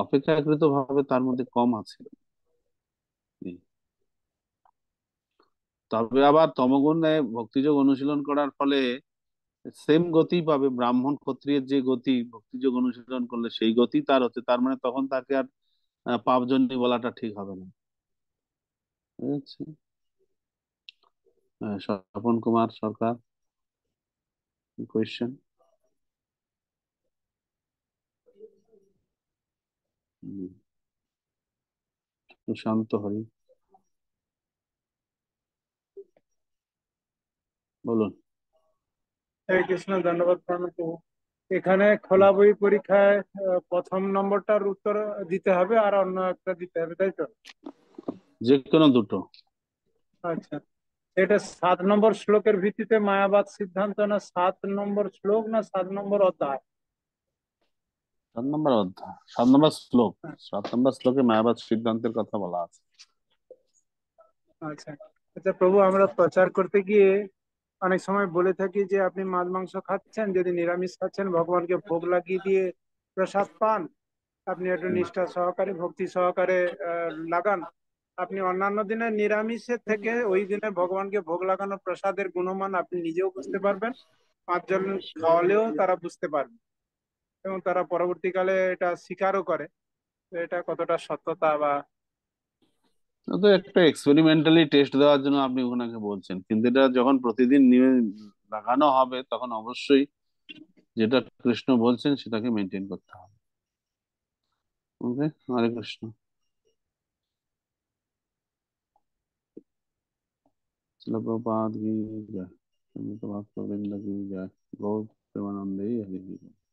অপেক্ষাকৃত ভাবে তার মধ্যে কম আছে তবে আবার তমগুণে ভক্তিযোগ অনুশীলন করার ফলে সেম গতি পাবে ব্রাহ্মণ ক্ষত্রিয়ের যে গতি ভক্তিযোগ অনুশীলন করলে সেই গতি তার হচ্ছে তার মানে তখন তাকে আর পাপজন্যী বলাটা ঠিক হবে না স্বপন কুমার সরকার কোয়েশ্চেন শান্ত হরি বলুন কৃষ্ণ ধন্যবাদ এখানে খোলা বই পরীক্ষায় প্রথম নম্বরটার উত্তর দিতে হবে আর অন্য একটা দিতে হবে তাই তো যে কোনো দুটো আচ্ছা এটা সাত নম্বর শ্লোকের ভিত্তিতে মায়াবাদ সিদ্ধান্ত না সাত নম্বর শ্লোক না সাত নম্বর অধ্যায় সাত নম্বর অধ্যায় সাত নম্বর শ্লোক হ্যাঁ। সাত নম্বর শ্লোকে মায়াবাদ সিদ্ধান্তের কথা বলা আছে আচ্ছা আচ্ছা প্রভু আমরা প্রচার করতে গিয়ে অনেক সময় বলে থাকি যে আপনি মাছ মাংস খাচ্ছেন যদি নিরামিষ খাচ্ছেন ভগবানকে ভোগ লাগিয়ে দিয়ে প্রসাদ পান আপনি একটু নিষ্ঠা সহকারে ভক্তি সহকারে লাগান আপনি অন্যান্য দিনে নিরামিষের থেকে ওই দিনে ভগবানকে ভোগ লাগানো প্রসাদের গুণমান আপনি নিজেও বুঝতে পারবেন পাঁচজন খাওয়ালেও তারা বুঝতে পারবে এবং তারা পরবর্তীকালে এটা স্বীকারও করে এটা কতটা সত্যতা বা তো একটা এক্সপেরিমেন্টালি টেস্ট দেওয়ার জন্য আপনি ওনাকে বলছেন কিন্তু এটা যখন প্রতিদিন নিয়ে লাগানো হবে তখন অবশ্যই যেটা কৃষ্ণ বলছেন সেটাকে মেনটেন করতে হবে ওকে হরে কৃষ্ণ কি গৌর প্রেমানন্দে